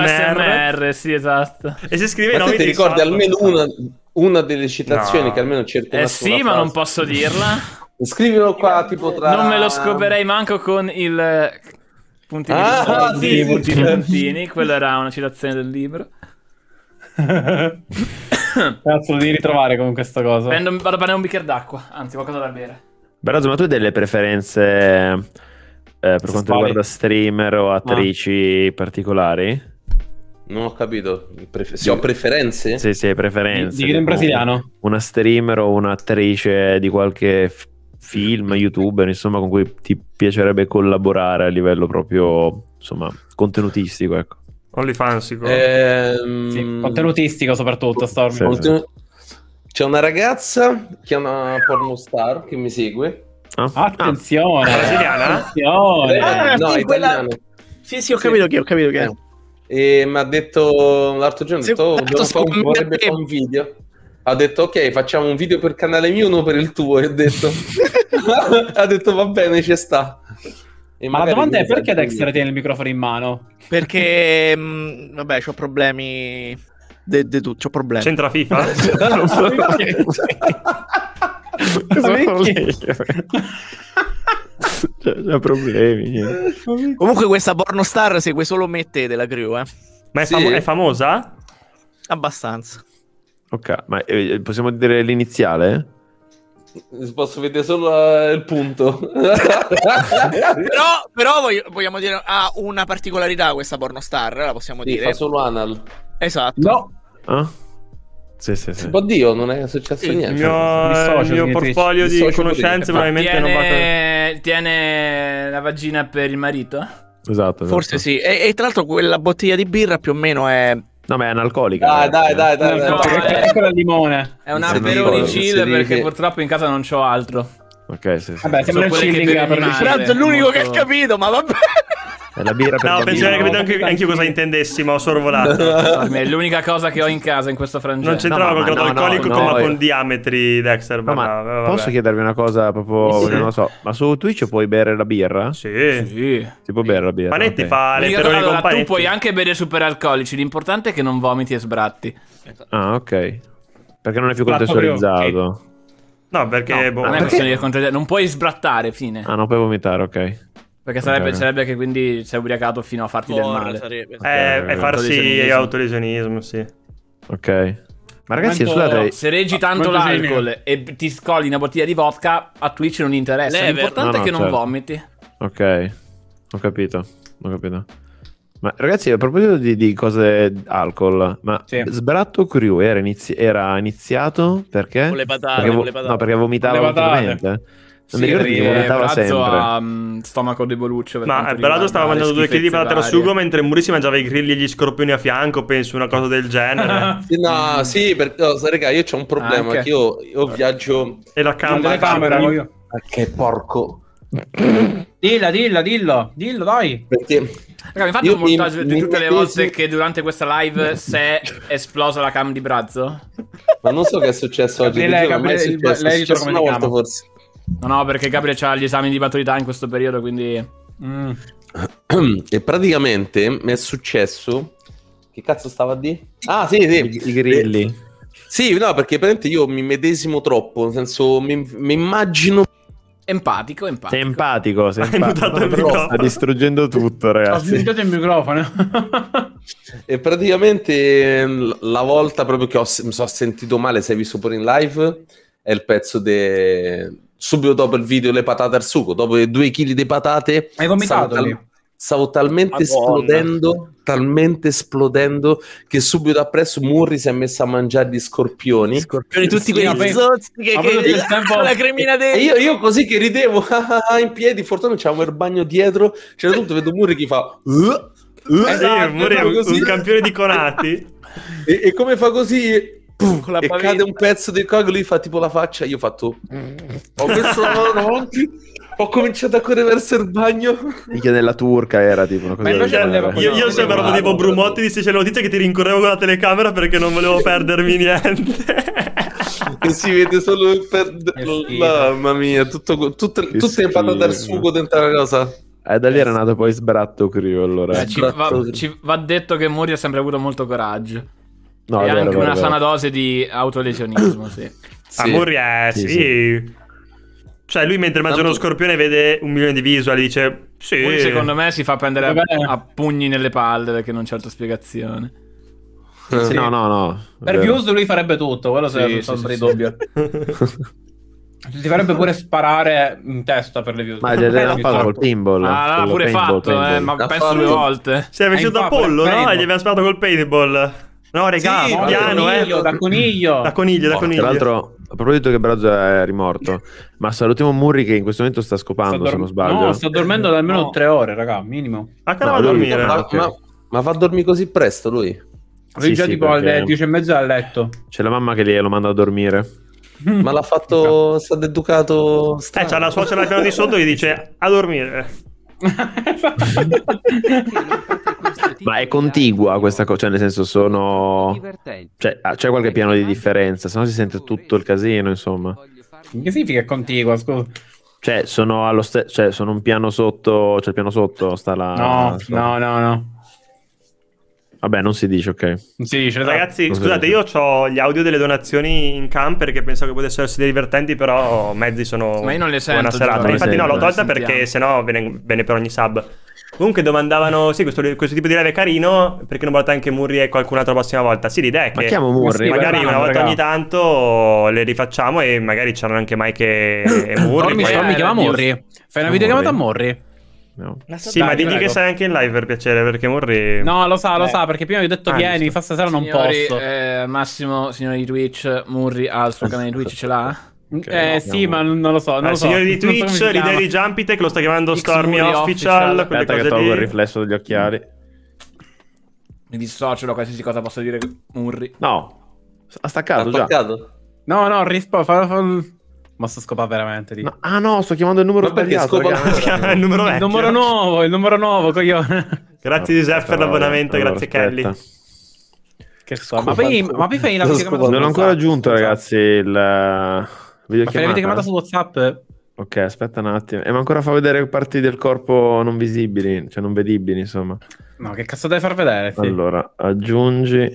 SMR, sì, esatto. E si scrive i nomi ti ricordi almeno una, una, delle citazioni no. che almeno cerco Eh sì, ma non posso dirla. Scrivilo qua tipo tra Non me lo scoperei manco con il eh, punti ah, di sì, puntini, puntini. quella era una citazione del libro. Cazzo, lo devi ritrovare con questa cosa. Prendo, vado a prendere un bicchiere d'acqua, anzi qualcosa da bere. Beh, ma tu hai delle preferenze eh, per Spari. quanto riguarda streamer o attrici ah. particolari? Non ho capito. Prefer- sì. ho preferenze? Sì, sì, preferenze. Di, di in brasiliano? Una streamer o un'attrice di qualche f- film, youtuber, insomma, con cui ti piacerebbe collaborare a livello proprio, insomma, contenutistico, ecco. OnlyFansico. Ehm... Sì, contenutistico soprattutto, Storm. Sì, C'è una ragazza che è una pornostar che mi segue No? Ah. Attenzione, no. Ah. brasiliana? Attenzione. Ah, no, sì, quella... sì, sì, ho capito sì. che ho capito che eh. E mi ha detto l'altro giorno, detto, detto, fa un, vorrebbe fare un video. Ha detto ok, facciamo un video per canale mio, uno per il tuo. E ho detto, ha detto va bene, ci sta. E Ma la domanda è perché Dexter tiene il microfono in mano? Perché, mh, mm, vabbè, ho problemi. De, de, tu, ho problemi. C'entra FIFA? Cosa c'è, cioè, c'è problemi. Eh, Comunque questa star segue solo me te della crew, eh. Ma è, sì. fam- è famosa? Abbastanza. Ok, ma eh, possiamo dire l'iniziale? Posso vedere solo eh, il punto. però, però voglio, vogliamo dire ha una particolarità questa star, la possiamo sì, dire. Fa solo anal. Esatto. No. Eh? Sì, sì, sì. Oddio, non è successo niente. Il mio, social, il mio portfolio di, conoscenze probabilmente tiene, non va... Tiene la vagina per il marito? Esatto, esatto. Forse sì. E, e tra l'altro quella bottiglia di birra più o meno è... No, ma è analcolica. Ah, dai, dai, dai. dai, no, dai, dai. Ecco la limone. È un aperone chill perché che... purtroppo in casa non c'ho altro. Ok, sì, sì. Vabbè, sembra un chilling. Però l'unico molto... che ha capito, ma vabbè. La birra per No, pensavo che anche, anche io cosa intendessi, ma ho sorvolato. è l'unica cosa che ho in casa in questo frangente. Non c'entrava no, col grado alcolico, ma con eh. diametri, Dexter. ma vabbè. posso chiedervi una cosa? Proprio, sì. non lo so. Ma su Twitch puoi bere la birra? Sì. sì. Si può bere la birra. Panetti okay. fa le perone allora, Panetti. Tu puoi anche bere super alcolici, L'importante è che non vomiti e sbratti. Ah, ok. Perché non è più contestualizzato. No, perché, no, boh, non, perché... non puoi sbrattare, fine. Ah, non puoi vomitare, ok. Perché sarebbe, sarebbe che quindi sei ubriacato fino a farti Porra, del male. Sarebbe. Okay, eh, okay. farsi autolesionismo, sì. Ok. Ma ragazzi, Quanto, scusate. Se reggi tanto l'alcol e ti scoli una bottiglia di vodka, a Twitch non interessa. Lever. L'importante no, no, è che certo. non vomiti. Ok, ho capito. Ho capito. Ma ragazzi, a proposito di, di cose alcol, ma sì. Sbratto Crew era, inizi- era iniziato perché? Con le patate, perché vo- con le patate. No, perché vomitava con le non sì, mi ricordo che vomitava sempre. Ha, um, stomaco deboluccio. Ma Brado stava mangiando due chili di patate sugo mentre Murici mangiava i grilli e gli scorpioni a fianco, penso, una cosa del genere. no, mm. sì, perché, oh, raga, io ho un problema, Anche. che io, io viaggio... E la camera... camera io... io. Ah, che porco. Dilla, dilla, dillo, dillo, dai. Perché Raga, fatto un montaggio mi, di tutte mi, le volte mi... che durante questa live si è esplosa la cam di Brazzo? Ma non so che è successo oggi. Lei, Gabriele, lei, lei, lei, lei, lei, lei, No, no, perché Gabriele ha gli esami di maturità in questo periodo, quindi... Mm. E praticamente mi è successo... Che cazzo stava di? Ah, sì, sì. I grilli. Eh, sì, no, perché praticamente io mi medesimo troppo, nel senso mi, mi immagino... Empatico, empatico. Sei empatico, sei empatico. Però sta distruggendo tutto, ragazzi. Ho sentito il microfono. e praticamente ehm, la volta proprio che ho, mi sono sentito male, sei visto pure in live, è il pezzo de subito dopo il video le patate al sugo, dopo due chili di patate, Hai stavo, tal- stavo talmente Madonna. esplodendo, talmente esplodendo che subito appresso Murri si è messo a mangiare gli scorpioni. Scorpioni tutti quei sì, esatto, che, che, che tempo... la crimina dentro. E io, io così che ridevo in piedi, fortuna c'avevo il bagno dietro, c'era cioè tutto, vedo Murri che fa... Uh, uh, esatto, Murri è un, un campione di conati. e, e come fa così con la e cade un pezzo del coago lui fa tipo la faccia io ho fatto ho messo la mano avanti ho cominciato a correre verso il bagno mica nella turca era tipo una cosa io, io, io sembravo tipo Brumotti di Sicilia Notizia che ti rincorrevo con la telecamera perché non volevo perdermi niente che si vede solo il per... mamma mia tutto, tutto, tutto è imparato dal sugo dentro la cosa eh, da lì era eh, nato poi Sbratto Crio. Allora. Eh, ci, va, ci, va, detto che Mori ha sempre avuto molto coraggio. No, e vero, anche vero, una vero. sana dose di autolesionismo, sì. sì. Amore, eh, sì, sì. sì. Cioè, lui mentre mangia uno scorpione vede un milione di visual e dice: Sì. Lui, secondo me, si fa prendere a, a pugni nelle palle perché non c'è altra spiegazione. Sì. No, no, no. Per views lui farebbe tutto, quello sì, sono sì, sì, dubbio. Ti farebbe pure sparare in testa per le views. Ma gliel'hanno fatto troppo. col pinball. Ah, l'ha pure fatto, eh, paintball. Eh, ma penso due volte. Si è vissuto eh, a pollo, no? E gli abbiamo sparato col paintball. No, regà, sì, piano, da eh. coniglio, eh. Da coniglio. Da coniglio, da oh, coniglio. Tra l'altro, proprio detto che Brazzo è rimorto, ma salutiamo Murri che in questo momento sta scopando, sta dorm- se non sbaglio. No, sta dormendo da almeno no. tre ore, raga, minimo. A cara no, va a dormire. Ma, okay. ma, ma, va a dormire così presto lui? Lui sì, già sì, tipo alle dieci e mezza a letto. C'è la mamma che lì lo manda a dormire. ma l'ha fatto, sta educato. Eh, c'ha la suocera al piano di sotto che dice a dormire. Ma è contigua questa cosa, cioè nel senso sono... Cioè, ah, c'è qualche piano di differenza, se no si sente tutto il casino, insomma. Che significa contigua, scusa? Cioè, sono allo stesso, cioè sono un piano sotto, c'è cioè il piano sotto, sta la... No, no, no, no. Vabbè, non si dice, ok. Si dice, esatto. Ragazzi, esatto. scusate, io ho gli audio delle donazioni in cam perché pensavo che potessero essere divertenti, però mezzi sono... Ma io non le sento. Buona serata. Giusto, Infatti no, l'ho tolta perché sennò bene, bene per ogni sub. Comunque domandavano, sì, questo, questo, tipo di live è carino, perché non portate anche Murri e qualcun altro la prossima volta? Sì, l'idea è che Ma Murri, magari una volta ragazzi. ogni tanto le rifacciamo e magari c'erano anche Mike e, e Murri. Stormy, Stormy eh, chiama Murri, fai una videochiamata a Murri. No. sì, ma digli che sei anche in live per piacere, perché vorrei... No, lo sa, Beh. lo eh. sa, perché prima vi ho detto ah, vieni, fa stasera non posso. Eh, Massimo, signori di Twitch, Murri ha il suo eh, canale di Twitch, ce l'ha? Eh, okay, eh sì, ma non lo so. Non ah, lo so. di Twitch, so l'idea di Jumpitech lo sta chiamando Stormy Official. Official Aspetta che tolgo il riflesso degli occhiali. Mi dissocio da qualsiasi cosa possa dire Murri. No, ha staccato, ha Staccato. No, no, rispo, fa, fa, ma sto scopa veramente lì. Ma, ah no, sto chiamando il numero Vabbè, sbagliato. Scopa... il numero vecchio. Il numero nuovo, il numero nuovo, coglione. Grazie Giuseppe per l'abbonamento, allora, grazie aspetta. Kelly. Che so, ma poi, ma poi fai la videochiamata Non ho ancora aggiunto, ragazzi, il eh, videochiamata. Ma chiamata su WhatsApp? Ok, aspetta un attimo. E eh, mi ancora fa vedere parti del corpo non visibili, cioè non vedibili, insomma. No, che cazzo devi far vedere? Sì. Allora, aggiungi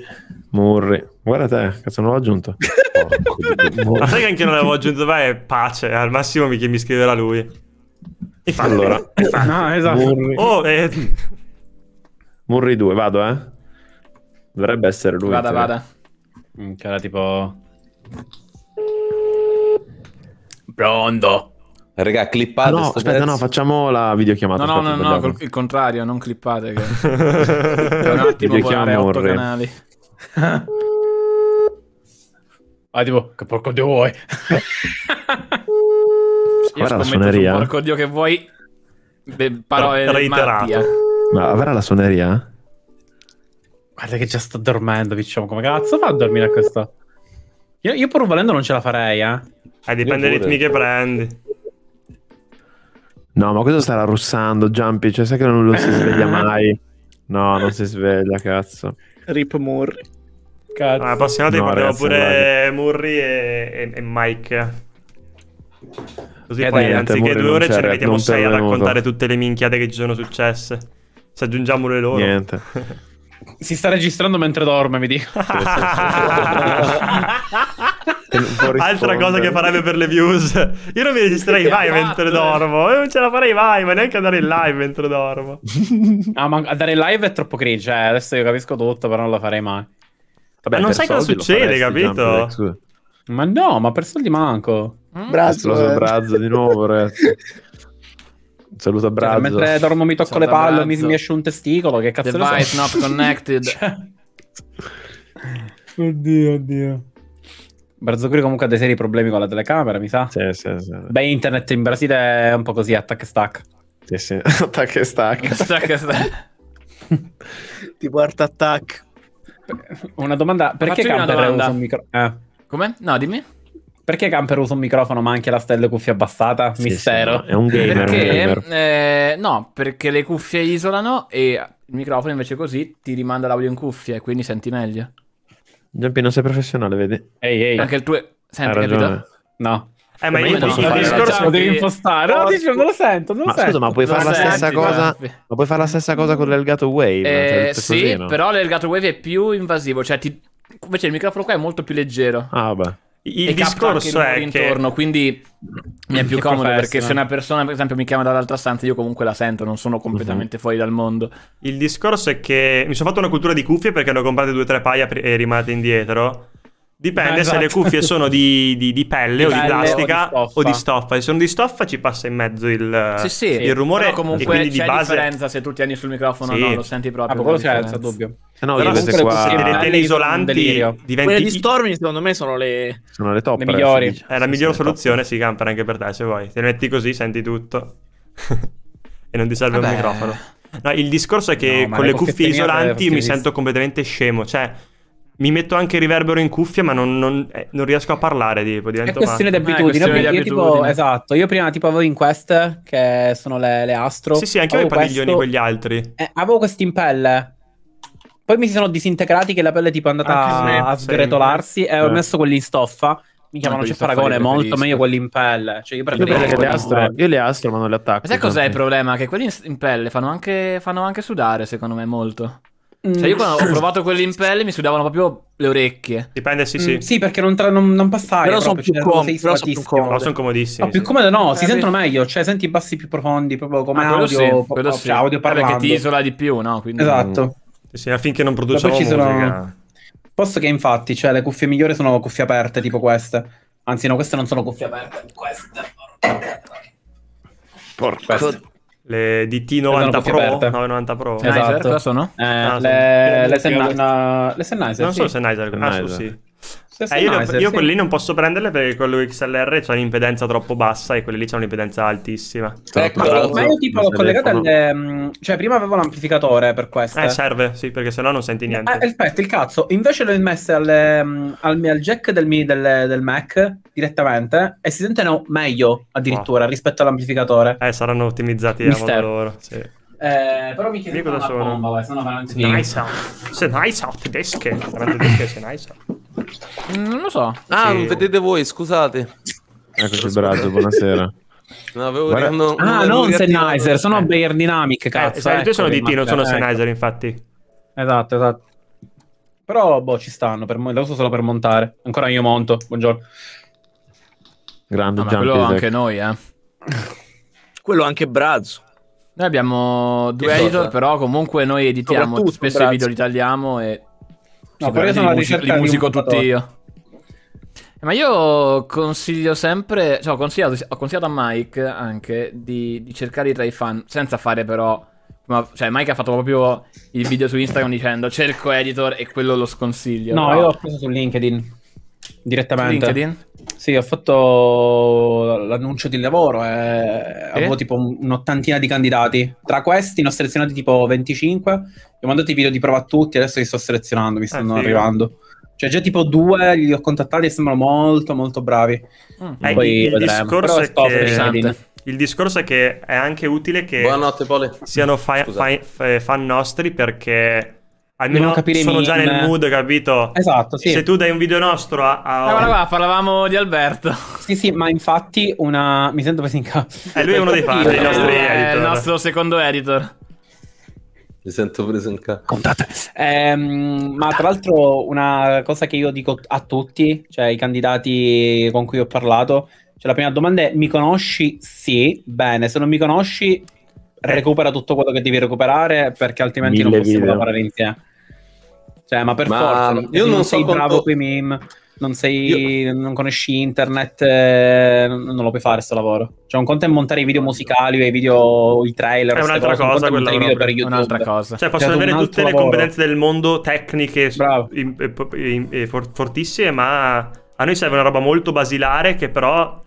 Murri. Guarda te, cazzo non l'ho aggiunto. Porco, Ma sai che anche io non l'avevo aggiunto? Beh, pace, al massimo mi, mi scriverà lui. Infatti, allora, No, esatto. Murri. Oh, eh. Murri 2, vado eh. Dovrebbe essere lui. Vada, vada. Mm, che era tipo... Pronto. Regà, clippate. Ah, no, aspetta, pezzo. no, facciamo la videochiamata. No, no, aspetta, no, no il contrario, non clippate. Che... un attimo puoi dare 8 re. canali. ah, tipo, che porco dio vuoi? Guarda la suoneria. Eh. Porco dio che vuoi. Beh, parole reiterato. Ma avrà la suoneria? Eh. Guarda che già sto dormendo, diciamo. Come cazzo fa a dormire a questo? Io, io pur volendo non ce la farei, eh. Eh, dipende dai ritmi che prendi. No, ma questo starà russando Jumpy, Cioè, sai che non lo si sveglia mai. No, non si sveglia, cazzo. Rip Murray. Cazzo. La prossima volta no, abbiamo pure Murray e, e, e Mike. Così e eh, poi, niente, anziché due ore, ce ne mettiamo sei a raccontare tutte le minchiate che ci sono successe. Se aggiungiamo le loro. Niente. si sta registrando mentre dorme, mi dico. Altra cosa che farebbe per le views. Io non mi resisterei mai esatto. mentre dormo. Io non ce la farei mai, ma neanche andare in live mentre dormo. ah, ma andare in live è troppo cringe. Eh. Adesso io capisco tutto, però non la farei mai. Vabbè, ma non sai cosa succede, capito? ma no, ma per soldi manco. Mm. Brazzo, lo so, eh. Brazzo di nuovo, ragazzi. Saluta cioè, Brazzo. Cioè, mentre dormo mi tocco Saluta le palle, mi, mi esce un testicolo, che cazzo Device so? not connected. Cioè. Oddio, oddio. Brazzocuri comunque ha dei seri problemi con la telecamera, mi sa. Sì, sì, sì. Beh, internet in Brasile è un po' così, attacca e stack. Sì, sì, attacca e stack. Attacca e stack. tipo art attack. Una domanda, perché Faccio Camper domanda. usa un microfono? Eh. Come? No, dimmi. Perché Camper usa un microfono ma anche la stella cuffia abbassata? Sì, Mistero. Sì, no. È un gamer. Perché, un gamer. Eh, no, perché le cuffie isolano e il microfono invece così ti rimanda l'audio in cuffia e quindi senti meglio. Giampi, non sei professionale, vedi? Ehi, ehi. Anche il tuo... Senti, capito? No. Eh, ma, ma io non posso fare il discorso lo devi impostare. No, dici, non lo sento, non ma, lo sento. Scusa, ma puoi fare la senti, stessa cosa? Beh. Ma puoi fare la stessa cosa con l'Elgato Wave? Eh, cioè, sì, così, no? però l'Elgato Wave è più invasivo, cioè ti... invece il microfono qua è molto più leggero. Ah, vabbè. Il e discorso è che... intorno, quindi mi è mm, più comodo perché se una persona, per esempio, mi chiama dall'altra stanza, io comunque la sento, non sono completamente uh mhm. -huh. fuori dal mondo. Il discorso è che mi sono fatto una cultura di cuffie perché ne ho comprate due o tre paia e rimate indietro. Dipende esatto. se le esatto. cuffie sono di, di, di pelle di o pelle di plastica o, o di, stoffa. Se sono di stoffa ci passa in mezzo il, sì, sì. il rumore. Però comunque e c'è di base... differenza se tu tieni sul microfono sì. o no, lo senti proprio. Ah, quello c'è senza dubbio. Se no, Però qua... tele isolanti diventi... Quelle di Stormy secondo me sono le, sono le, top, le migliori. È la sì, miglior soluzione, si camper anche per te se vuoi. Se le metti così, senti tutto. e non ti serve Vabbè. un microfono. No, il discorso è che no, con le cuffie isolanti mi sento completamente scemo, cioè mi metto anche il riverbero in cuffia, ma non, non, eh, non riesco a parlare. Tipo, è questione eh, di abitudine. No, io, io, esatto, io prima tipo avevo in quest, che sono le, le astro. Sì, sì, anche avevo i padiglioni questo... gli altri. Eh, avevo questi in pelle. Poi mi si sono disintegrati che la pelle è tipo andata a sgretolarsi e ho eh. messo quelli in stoffa. Mi ah, chiamano, c'è paragone, è molto meglio quelli in pelle. Cioè, io, io, le astro, io le astro, ma non le attacco. Ma sai cos'è il problema? Che quelli in pelle fanno anche, fanno anche sudare, secondo me, molto. Mm. Cioè, io quando ho provato quelli in pelle mi sudavano proprio le orecchie. Dipende, sì, sì. Mm, sì, perché non, non, non passavi. Però sono cioè, più, com- però sono più comode. No, sono comodissime. No, ah, più comode no, eh, si sentono meglio. Cioè, senti i bassi più profondi, proprio come ah, audio, sì, po- cioè, sì. cioè, audio parlando. Perché ti isola di più, no? Quindi... Esatto. Mm. Sì, affinché non produciamo musica. Sono... Posto che, infatti, cioè, le cuffie migliori sono cuffie aperte, tipo queste. Anzi, no, queste non sono cuffie aperte. Queste. Porco... Queste. Le DT90 Pro? 990 Pro? Esatto. Cosa sono? Eh, eh, ah, le, le, le Sennheiser. Non so Sennheiser, ah, sì. Eh, io, no, io quelli non posso prenderle perché con lo XLR c'è un'impedenza troppo bassa e quelli lì c'è un'impedenza altissima. Ecco, ma, ma io tipo l'ho collegata alle. Ehm, cioè prima avevo l'amplificatore per questo. Eh serve, sì, perché sennò non senti niente. Eh, aspetta, il cazzo. Invece l'ho messo al, ehm, al, al, jack del, del, del, Mac direttamente e si sentono meglio addirittura oh. rispetto all'amplificatore. Eh, saranno ottimizzati Mister. loro, sì. Eh, però mi chiedo una bomba, sono veramente... Nice out. Se nice out, tedesche. Veramente tedesche, nice out. Non lo so. Ah, sì. non vedete voi, scusate. Eccoci, Braggio, buonasera. No, avevo Guarda... non, ah, non, Sennheiser, sono eh. Bayer Dynamic, eh, cazzo. Eh, sai, ecco, sono DT, non sono eh, ecco. Sennheiser, infatti. Esatto, esatto. Però, boh, ci stanno, per, lo uso solo per montare. Ancora io monto, buongiorno. Grande ah, Quello Isaac. anche noi, eh. quello anche Brazzo. Noi abbiamo due editor, però comunque noi editiamo spesso Brazzo. i video, li tagliamo e No, perché sono alla ricerca di musico tutti io. Eh, ma io consiglio sempre, cioè ho consigliato, ho consigliato a Mike anche di, di cercare tra i fan, senza fare però... Ma, cioè, Mike ha fatto proprio il video su Instagram dicendo cerco editor e quello lo sconsiglio. No, però... io l'ho preso su LinkedIn direttamente. Su LinkedIn? Sì, ho fatto l'annuncio di lavoro e, eh, e? avevo tipo un'ottantina di candidati. Tra questi ne ho selezionati tipo 25. Gli ho mandato i video di prova a tutti, adesso li sto selezionando, mi ah, stanno ah, arrivando. Cioè già tipo due li ho contattati e sembrano molto molto bravi. Mm. Eh, il, discorso è che... il discorso è che è anche utile che siano fa- fa- fan nostri perché almeno capire sono meme. già nel mood, capito? Esatto, sì. Se tu dai un video nostro a... a... Eh, allora, qua, parlavamo di Alberto. Sì, sì, ma infatti una... mi sento preso in causa. Eh, lui è uno dei fan dei nostri eh, editor. il nostro secondo editor. Mi sento preso in causa. Contate. Eh, ma tra l'altro una cosa che io dico a tutti, cioè ai candidati con cui ho parlato, cioè la prima domanda è mi conosci? Sì, bene, se non mi conosci eh. recupera tutto quello che devi recuperare perché altrimenti Mille non possiamo video. lavorare insieme. Cioè, ma per ma forza. Io non, sei so bravo con i meme, non, sei, io... non conosci internet, eh, non lo puoi fare sto lavoro. Cioè, un conto è montare i video musicali, i video, i trailer. È un'altra cosa, un conto è montare i video per YouTube. Un'altra cosa. Cioè, cioè possono avere tutte lavoro. le competenze del mondo tecniche in, in, in, fortissime, ma a noi serve una roba molto basilare che però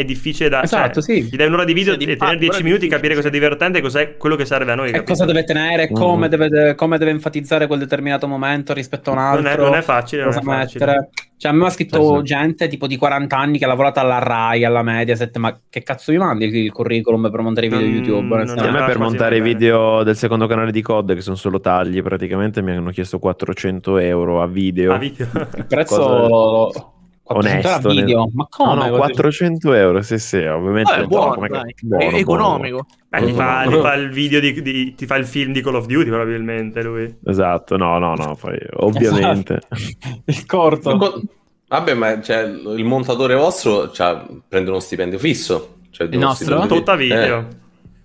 è difficile da... Cioè, esatto, cioè, sì. Gli dai un'ora di video sì, e tenere 10 minuti capire cosa è divertente e cos'è quello che serve a noi. E cosa deve tenere, mm. come, mm. deve, come, deve, enfatizzare quel determinato momento rispetto a un altro. Non è, non è facile, cosa non è facile. Mettere. Cioè, a me ha scritto sì, gente tipo di 40 anni che ha lavorato alla Rai, alla Mediaset, ma che cazzo mi mandi il curriculum per montare i video mm, YouTube? A me per montare i video del secondo canale di COD, che sono solo tagli, praticamente mi hanno chiesto 400 euro a video. A video. Il prezzo onesto. Video. Ma come? No, no, 400 euro, sì sì, ovviamente. Vabbè, buono, come... Dai. buono, economico. Buono. Beh, fa, fa, il video, di, di, ti fa il film di Call of Duty probabilmente lui. Esatto, no, no, no, poi, ovviamente. Esatto. il corto. Vabbè, ma cioè, il montatore vostro cioè, prende uno stipendio fisso. Cioè, il nostro? Tutta video. Eh.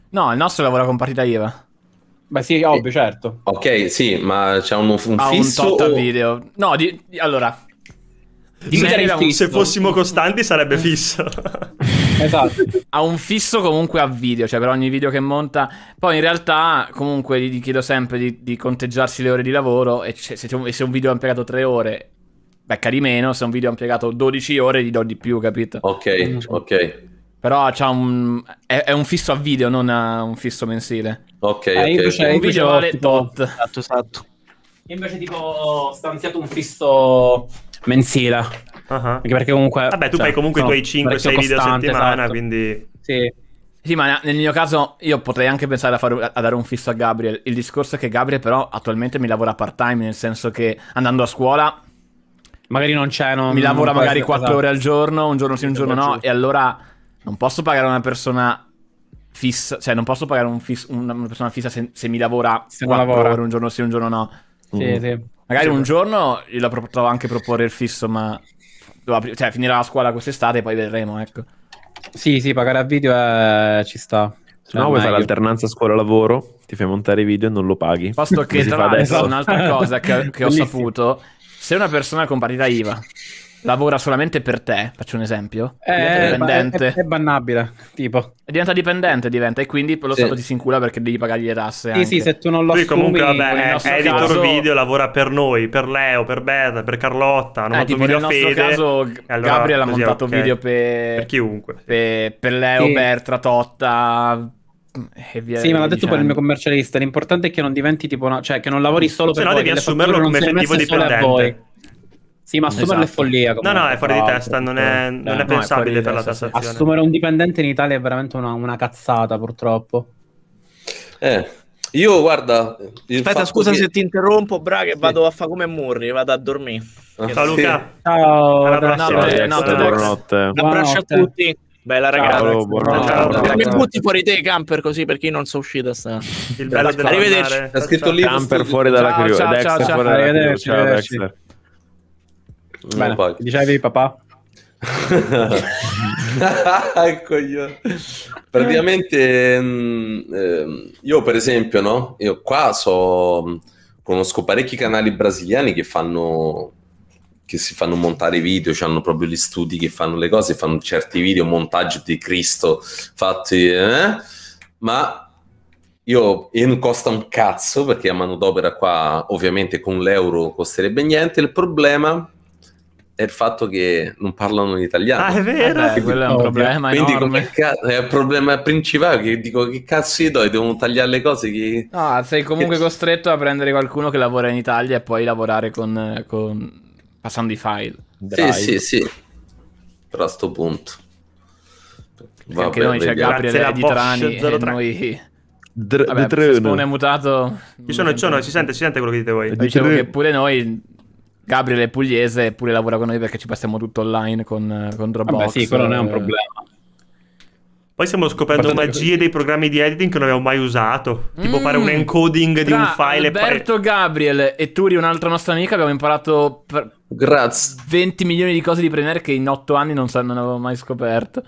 No, il nostro lavora con partita IVA. Beh sì, ovvio, eh, certo. Ok, sì, ma c'è un, un fisso... Ha un tot o... video. No, di, di, allora, di se, fisso, se fossimo costanti sarebbe fisso. esatto. Ha un fisso comunque a video, cioè per ogni video che monta. Poi in realtà comunque gli chiedo sempre di, di conteggiarsi le ore di lavoro e se, se un video ha impiegato tre ore becca di meno, se un video ha impiegato 12 ore gli do di più, capito? Ok, ok. Però un... È, è, un fisso a video, non a un fisso mensile. Ok, eh, okay, okay. un video vale tot. Esatto, esatto. Io invece tipo ho stanziato un fisso mensile. Uh-huh. Anche perché comunque... Vabbè, tu cioè, fai comunque i tuoi 5-6 video a settimana, esatto. quindi... Sì. Sì, ma nel mio caso io potrei anche pensare a, fare, a, dare un fisso a Gabriel. Il discorso è che Gabriel però attualmente mi lavora part time, nel senso che andando a scuola... Magari non c'è... Non, mi lavora non magari 4 esatto. ore al giorno, un giorno sì, un giorno esatto. no, e allora non posso pagare una persona fissa, cioè non posso pagare un fis, una persona fissa se, se mi lavora se 4 lavora. ore, un giorno sì, un giorno no. Sì, mm. sì. Magari un giorno glielo potrò anche proporre il fisso, ma... Cioè, finirà la scuola quest'estate e poi vedremo, ecco. Sì, sì, pagare a video eh, ci sta. Se no, vuoi cioè, fare l'alternanza scuola-lavoro, ti fai montare i video e non lo paghi. Posto che, tra l'altro, un'altra cosa che, che ho saputo, se una persona con partita IVA lavora solamente per te, faccio un esempio, eh, è, dipendente. È, è, è bannabile, tipo. E diventa dipendente, diventa, e quindi lo sì. Stato ti si incula perché devi pagare le tasse. Sì, anche. sì, se tu non lo Lui assumi, comunque, vabbè, è editor caso... video, lavora per noi, per Leo, per Beth, per Carlotta, hanno eh, fatto video nel fede, caso allora, Gabriel ha montato okay. video per... Per chiunque. Per, per Leo, sì. Bertra, Totta... E via sì, ma l'ha detto dicendo. per il mio commercialista. L'importante è che non diventi tipo una... cioè che non lavori solo se per no voi, devi assumerlo come effettivo dipendente. Sì, ma assumerlo esatto. è follia. No, no, è fuori di testa, certo. non è, non eh, è pensabile è per la tassazione. Assumere un dipendente in Italia è veramente una, una cazzata, purtroppo. Eh, io guarda. Aspetta, scusa che... se ti interrompo, Bra, che sì. vado a fare come Murri, vado a dormire. Ah, Ciao Luca. Ciao, buonanotte. Buonanotte. Un abbraccio a tutti. Bella ragazza. Ciao, buonanotte. Mi butti fuori te, camper, così per chi non sono uscito sta. Il bello Arrivederci. Sta scritto lì camper fuori dalla criolla. Ciao, ciao, ciao. Arrivederci. Bene, poi. dicevi papà? ecco io. Praticamente mh, mm, ehm, io per esempio, no? Io qua so, mm, conosco parecchi canali brasiliani che fanno che si fanno montare video, cioè hanno proprio gli studi che fanno le cose, fanno certi video, montaggio di Cristo fatti, eh? ma io, io, non costa un cazzo perché a manodopera qua ovviamente con l'euro costerebbe niente, il problema è il fatto che non parlano l'italiano. Ah, è vero, Vabbè, eh quello è un problema. Quindi enorme. Ca- è il problema principale che dico che cazzo io do e devo tagliare le cose. Che... Ah, sei comunque che... costretto a prendere qualcuno che lavora in Italia e poi lavorare con, con... passando i file. Drive. Sì, sì, sì. Però a sto punto. Vabbè, anche noi c'è cioè vediamo. Gabriele di Trani e noi... Dr- Vabbè, se Spoon è mutato... Ci sono, ci sono, si sente, si sente quello che dite voi. Dicevo che pure noi Gabriel è pugliese e pure lavora con noi perché ci passiamo tutto online con, con Dropbox. Vabbè, sì, quello non è un eh. problema. Poi stiamo scoprendo magie dei programmi di editing che non abbiamo mai usato. Tipo mm, fare un mm. encoding di un file. Alberto e... Gabriel e Turi, un'altra nostra amica, abbiamo imparato per Grazie. 20 milioni di cose di Premiere che in 8 anni non, so, non avevo mai scoperto.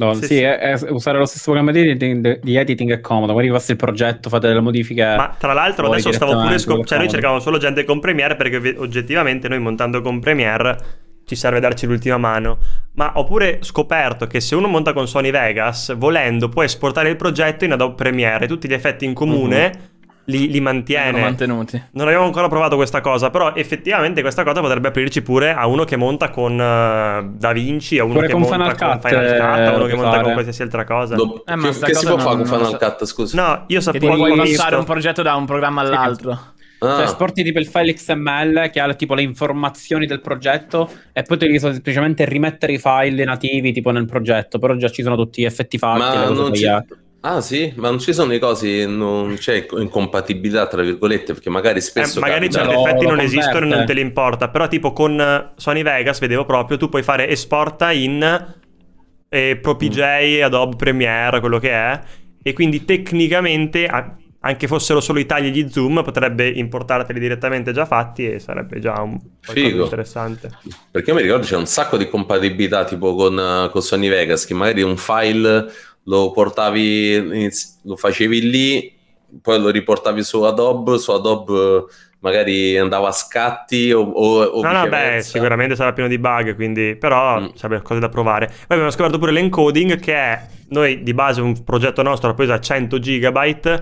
No, sì, sì, sì. È, è usare lo stesso programma di editing, di editing è comodo. Poi passi il progetto, fate delle modifiche. Ma tra l'altro, adesso stavo pure scoprendo. Cioè, noi cercavamo solo gente con Premiere perché oggettivamente noi montando con Premiere ci serve darci l'ultima mano. Ma ho pure scoperto che se uno monta con Sony Vegas, volendo, può esportare il progetto in Adobe Premiere, tutti gli effetti in comune. Uh-huh li, li mantiene. Non abbiamo ancora provato questa cosa, però effettivamente questa cosa potrebbe aprirci pure a uno che monta con uh, Da Vinci, a uno pure che monta Final con Cut, Final Cut, a eh, uno che monta con qualsiasi altra cosa. Do- eh, che, che cosa si può fare con Final Cut, scusa? No, io sapevo che puoi passare un progetto da un programma all'altro. Sì. Ah. Cioè, esporti tipo il file XML che ha tipo le informazioni del progetto e poi devi semplicemente rimettere i file nativi tipo nel progetto, però già ci sono tutti gli effetti fatti. Ma non, ci, Ah sì, ma non ci sono i cosi, non c'è incompatibilità tra virgolette, perché magari spesso... Eh, magari certi effetti non esistono e non te li importa, però tipo con Sony Vegas vedevo proprio, tu puoi fare esporta in eh, ProPJ, mm. Adobe Premiere, quello che è, e quindi tecnicamente, anche fossero solo i tagli di zoom, potrebbe importarteli direttamente già fatti e sarebbe già un po' interessante. Perché io mi ricordo c'è un sacco di compatibilità tipo con, eh, con Sony Vegas, che magari un file lo portavi, lo facevi lì, poi lo riportavi su Adobe, su Adobe eh, magari andava a scatti o, o, o no no beh sicuramente sarà pieno di bug quindi però mm. c'è cose da provare poi abbiamo scoperto pure l'encoding che è noi di base un progetto nostro ha preso a 100 GB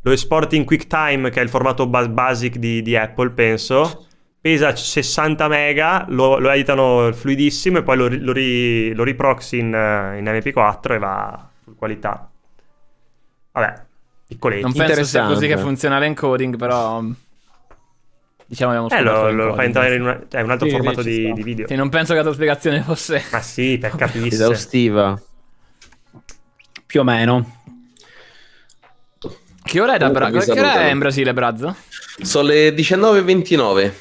lo esporti in QuickTime che è il formato bas- basic di, di, Apple penso pesa 60 MB, lo, lo editano fluidissimo e poi lo, lo, ri, lo riproxy in, eh, in MP4 e va qualità. Vabbè, piccoletti. Non penso sia così che funziona l'encoding, però... Mm, diciamo abbiamo eh, lo, lo fa entrare in una, cioè, un altro sì, formato di, di, video. Sì, non penso che la tua spiegazione fosse... Ma sì, per capire. Esaustiva. Più o meno. Che ora è, da Bra- che ora è in Brasile, Brazzo? Sono le 19.29.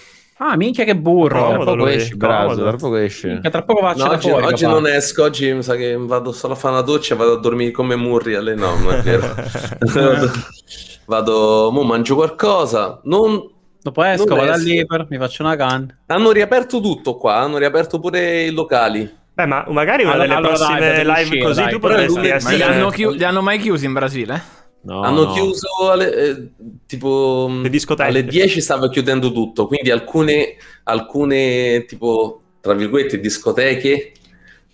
Ah, minchia che burro. tra poco lui, esci, bravo, tra poco esci. Minchia, tra poco va no, oggi, fuori, oggi non esco, oggi mi sa che vado solo a fare una doccia e vado a dormire come Murri alle no, non è vero. vado, mo mangio qualcosa, non... Dopo esco, non vado esco. all'Iper, mi faccio una can. Hanno riaperto tutto qua, hanno riaperto pure i locali. Beh, ma magari una allora, delle allora, prossime dai, live uscire, così dai, tu potresti essere... Li hanno, chi- li hanno mai chiusi in Brasile? No, Hanno no. chiuso alle, eh, tipo mm, le alle 10 stava chiudendo tutto, quindi alcune, alcune tipo tra virgolette discoteche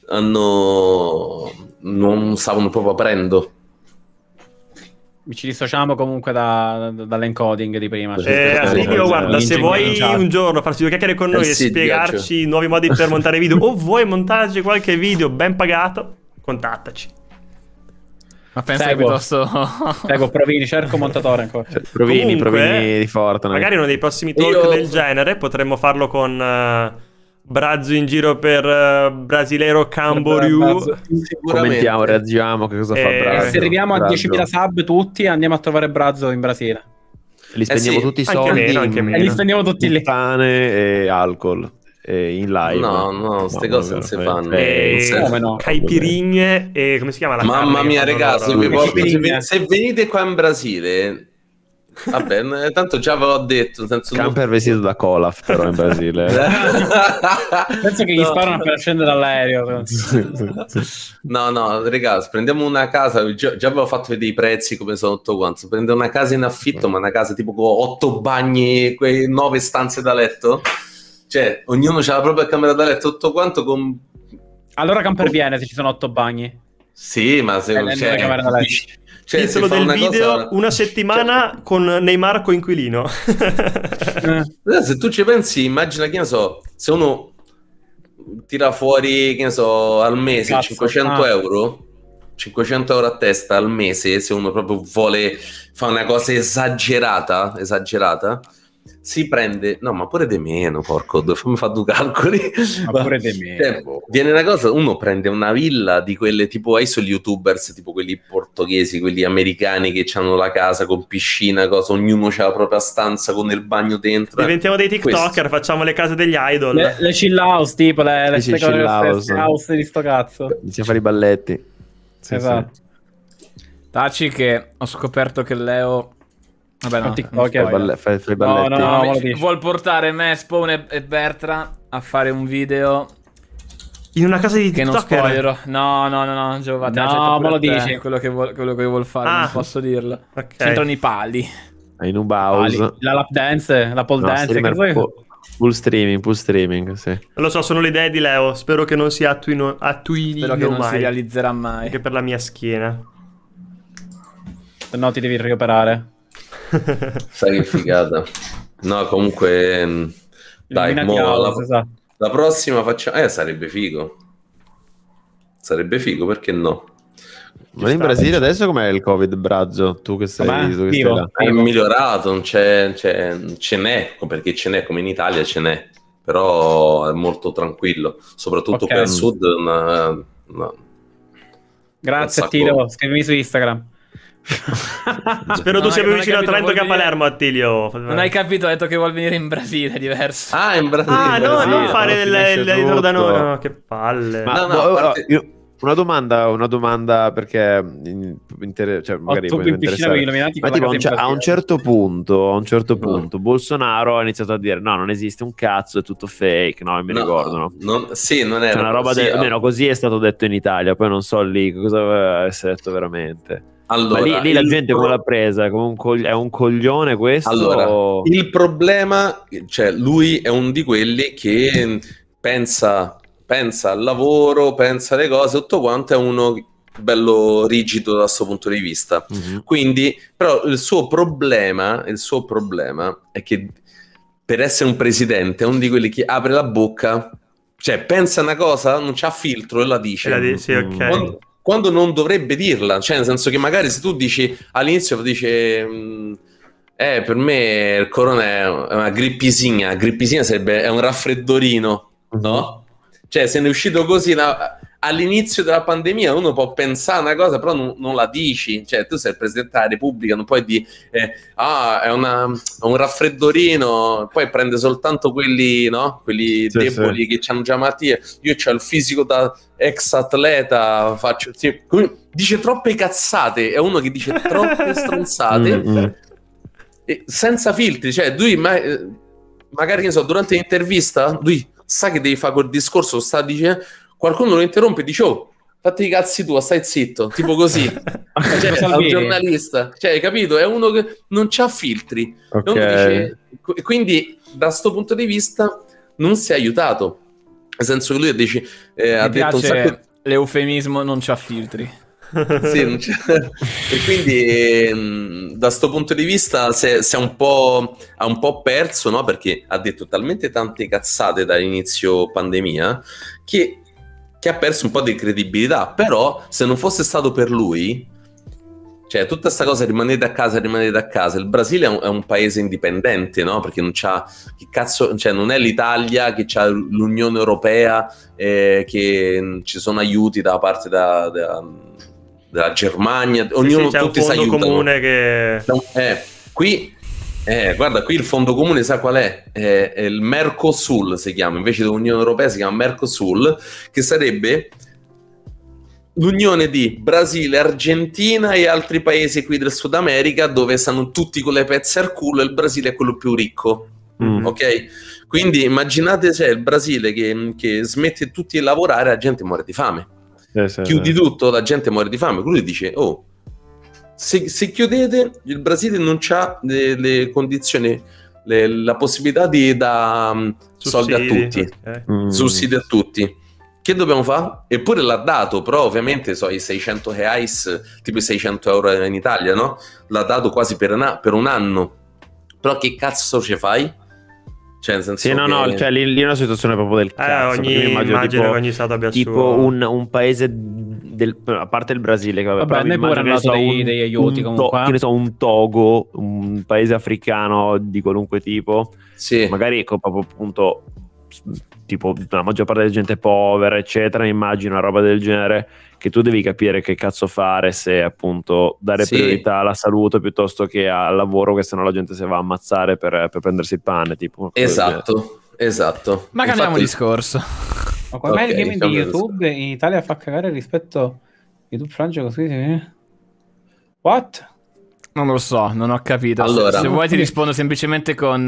hanno... non stavano proprio aprendo. Ci dissociamo comunque da, da, dall'encoding di prima. Eh, amico, guarda, se vuoi un giorno farci due chiacchiere con eh, noi eh, e sì, spiegarci nuovi modi per montare video o vuoi montarci qualche video ben pagato, contattaci. Ma penso Seguo. piuttosto... Seguo, provini, cerco montatore ancora. Cioè, provini, Comunque, provini di Fortnite. Magari uno dei prossimi talk Io... del genere potremmo farlo con... Uh... Brazzo in giro per uh, eh, Brasilero Camboriú. Commentiamo, reagiamo. Che cosa e... fa eh, Brazzo? Se arriviamo a Brazzo. 10.000 sub tutti, andiamo a trovare Brazzo in Brasile. Li spendiamo eh sì, tutti i soldi. Meno, meno. E li spendiamo tutti lì. Pane e alcol eh, in live. No, no, queste cose non si cioè, fanno. Cioè, eh, come no? Caipirigne e come si chiama la Mamma mia, ragazzi, se, se venite qua in Brasile Vabbè, tanto già avevo l'ho detto. Senso Camper non... vestito da Colaf, però in Brasile. Penso che gli no. sparano per scendere dall'aereo. no, no, ragazzi, prendiamo una casa. Già, già avevo fatto vedere i prezzi come sono tutto quanto. Prendere una casa in affitto, ma una casa tipo con otto bagni, quei nove stanze da letto. Cioè, ognuno ha la propria camera da letto, tutto quanto con... Allora Camperviene se ci sono otto bagni. Sì, ma se... Eh, cioè, camera da letto. Cioè, titolo del una video cosa... una settimana cioè... con Neymar coinquilino. Eh. eh. se tu ci pensi, immagina che ne so, se uno tira fuori che ne so al mese Cazzo, 500 ah. euro 500 euro a testa al mese se uno proprio vuole fare una cosa esagerata esagerata si prende, no, ma pure di meno, porco, fammi fare due calcoli. Ma, pure di meno. Cioè, viene una cosa, uno prende una villa di quelle tipo, hai solo youtubers, tipo quelli portoghesi, quelli americani che hanno la casa con piscina, cosa, ognuno c'ha la propria stanza con il bagno dentro. Diventiamo dei TikToker, Questo. facciamo le case degli idol. Le, le chill house, tipo, le, le, le chill house. house di sto cazzo. Inizia a fare i balletti. Sì, esatto. Sì. Taci che ho scoperto che Leo Vabbè, no, TikToker. Balle, fai, fai no, no, no, no vuol portare me, Spawn e, e Bertra a fare un video in una casa di che Che non spoilerò. No, no, no, no, Giovate, No, ma lo dici. Quello che, vuol, quello che vuol fare, ah, non posso dirlo. Okay. C'entrano i pali. In un house. La lap dance, la pole no, dance. Che vuoi... Full streaming, full streaming, sì. Lo so, sono le idee di Leo. Spero che non si attuino, attuino Spero che non mai. si realizzerà mai. Anche per la mia schiena. Se no ti devi recuperare. Sai che figata. No, comunque... Mh, mm, dai, la, esatto. la, prossima facciamo... Eh, sarebbe figo. Sarebbe figo, perché no? Ma in Brasile adesso com'è il Covid, Brazzo? Tu che sei, Com'è? tu che sei là. È migliorato, non c'è, c'è, cioè, ce n'è, perché ce n'è come in Italia, ce n'è, però è molto tranquillo, soprattutto okay. qui al sud. Una, una, Grazie Tiro, scrivimi su Instagram. Spero tu sia più vicino a Trento che a Palermo, Attilio. Non hai capito, ha detto che vuol venire in Brasile, è diverso. Ah, in Brasile. Ah, no, Brasile. non fare il ritorno da noi. No, che palle. Ma, no, no, no parte... io... Una domanda, una domanda perché mm, inter... cioè, magari puoi interessare. Ma tipo, un, a, un certo punto, a un certo punto, no. Bolsonaro ha iniziato a dire no, non esiste un cazzo, è tutto fake, no, mi no, ricordo. No. sì, non è cioè, una roba così, de... almeno così è stato detto in Italia, poi non so lì cosa aveva detto veramente. Allora, lì, lì, la gente pro... come l'ha presa? Come un cog... È un coglione questo? Allora, o... il problema, cioè lui è uno di quelli che mm, pensa, pensa al lavoro, pensa alle cose, tutto quanto è uno bello rigido da questo punto di vista. Mm-hmm. Quindi, però il suo, problema, il suo problema è che per essere un presidente è uno di quelli che apre la bocca cioè pensa una cosa, non c'ha filtro e la dice. La dice mm. okay. quando, quando non dovrebbe dirla, cioè nel senso che magari se tu dici all'inizio dice mm, eh per me il corona è una grippisina, grippisina sarebbe è un raffreddorino, no? Mm-hmm. Cioè se ne è uscito così da, all'inizio della pandemia uno può pensare una cosa, però non, non, la dici. Cioè, tu sei il presidente della Repubblica, non puoi dire eh, ah, è una, un raffreddorino, poi prende soltanto quelli, no? quelli sì, deboli sì. che hanno già malattie. Io ho il fisico da ex atleta, faccio. Sì. dice troppe cazzate. È uno che dice troppe stronzate. mm, mm. senza filtri, cioè, lui ma- eh, magari che so, durante l'intervista, lui sa che devi fare quel discorso, sta dicendo qualcuno lo interrompe e dice, oh, fatti i cazzi tua, stai zitto, tipo così. cioè, è un giornalista, cioè, hai capito? È uno che non ha filtri. Okay. Dice... quindi, da questo punto di vista, non si è aiutato. Nel senso che lui dice, eh, ha detto un sacco... L'eufemismo non c'ha filtri. sì, non c'è. e quindi ehm, da questo punto di vista si è, si è un ha un po' perso no? perché ha detto talmente tante cazzate dall'inizio pandemia che che ha perso un po' di credibilità, però se non fosse stato per lui, cioè tutta questa cosa rimanete a casa, rimanete a casa, il Brasile è un, è un paese indipendente, no? Perché non c'ha, che cazzo, cioè non è l'Italia che ha l'Unione Europea, eh, che ci sono aiuti da parte da, da, della Germania, ognuno, sì, sì, tutti si aiutano. Comune che... Eh, qui eh, guarda, qui il fondo comune sa qual è? è? È il Mercosul, si chiama, invece dell'Unione Europea si chiama Mercosul, che sarebbe l'unione di Brasile, Argentina e altri paesi qui del Sud America dove stanno tutti con le pezze al culo e il Brasile è quello più ricco. Mm. Ok? Quindi immaginate se il Brasile che, che, smette tutti di lavorare, la gente muore di fame. Eh, sì, Chiudi sì. tutto, la gente muore di fame. Lui dice, oh, se, se chiudete, il Brasile non ha le, le condizioni, le, la possibilità di dare mm, soldi a tutti, okay. Mm. sussidi a tutti. Che dobbiamo fare? Eppure l'ha dato, però ovviamente so, i 600 reais, tipo i 600 euro in Italia, no? L'ha dato quasi per, una, per un anno. Però che cazzo ci fai? Cioè, sì, no, che... no, cioè, lì, lì, è una situazione proprio del eh, cazzo. Eh, ogni, immagino, immagino tipo, ogni stato abbia tipo suo... un, un, paese, del, a parte il Brasile, che vabbè, vabbè però immagino, che dei, un, aiuti un, to, che ne eh. so, un Togo, un paese africano di qualunque tipo, sì. magari ecco, proprio appunto tipo la maggior parte della gente povera, eccetera, immagino una roba del genere, che tu devi capire che cazzo fare se appunto dare sì. priorità alla salute piuttosto che al lavoro, che sennò la gente si va a ammazzare per, per prendersi il pane. Tipo, esatto, esatto. Ma cambiamo Infatti... discorso. Ma come okay, il gaming di diciamo YouTube in Italia fa cagare rispetto a YouTube Francia così? What? Non lo so, non ho capito. Allora, se, se vuoi ti rispondo semplicemente con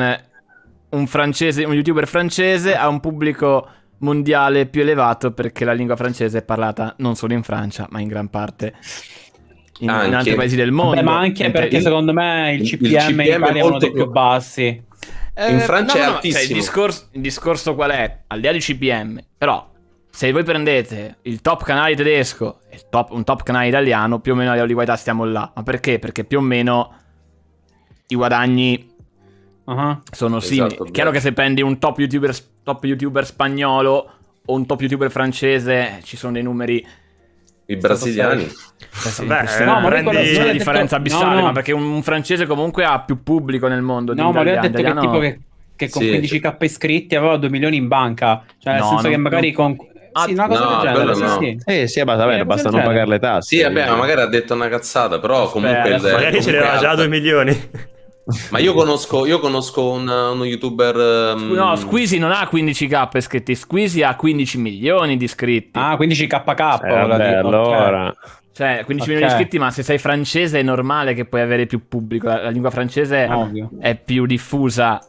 un, francese, un youtuber francese ha un pubblico mondiale più elevato perché la lingua francese è parlata non solo in Francia, ma in gran parte in, in altri paesi del mondo. Vabbè, ma anche perché il, secondo me il CPM, il CPM in Italia è uno dei più bassi. Eh, in Francia no, no, è altissimo. Cioè, il, discorso, il discorso qual è? Al di là di CPM, però se voi prendete il top canale tedesco e un top canale italiano, più o meno alle ugualità stiamo là. Ma perché? Perché più o meno i guadagni Uh-huh. Sono simili. Esatto, Chiaro che se prendi un top YouTuber, top YouTuber spagnolo o un top YouTuber francese, ci sono dei numeri i brasiliani. sì, Beh, no, ma eh, prendi... c'è una differenza abissale, no, no. ma perché un francese comunque ha più pubblico nel mondo. No, ma lui ha detto italiano... che tipo che, che con sì. 15k iscritti aveva 2 milioni in banca. Cioè, nel no, senso non... che magari con. Ah, sì, una cosa no, del genere, sì, no. sì. Eh, sì, ma va bene, basta eh, non pagare le tasse. Sì, vabbè, magari ha detto una cazzata, però Aspetta, comunque... Eh, il, magari ce ne aveva già 2 milioni. Ma io conosco, io conosco un, uno youtuber. Um... No, Squeezy non ha 15k iscritti, Squeezy ha 15 milioni di iscritti. Ah, 15kk. Eh, vabbè, allora. Cioè, 15 okay. milioni di iscritti, ma se sei francese è normale che puoi avere più pubblico. La, la lingua francese Ovvio. è più diffusa.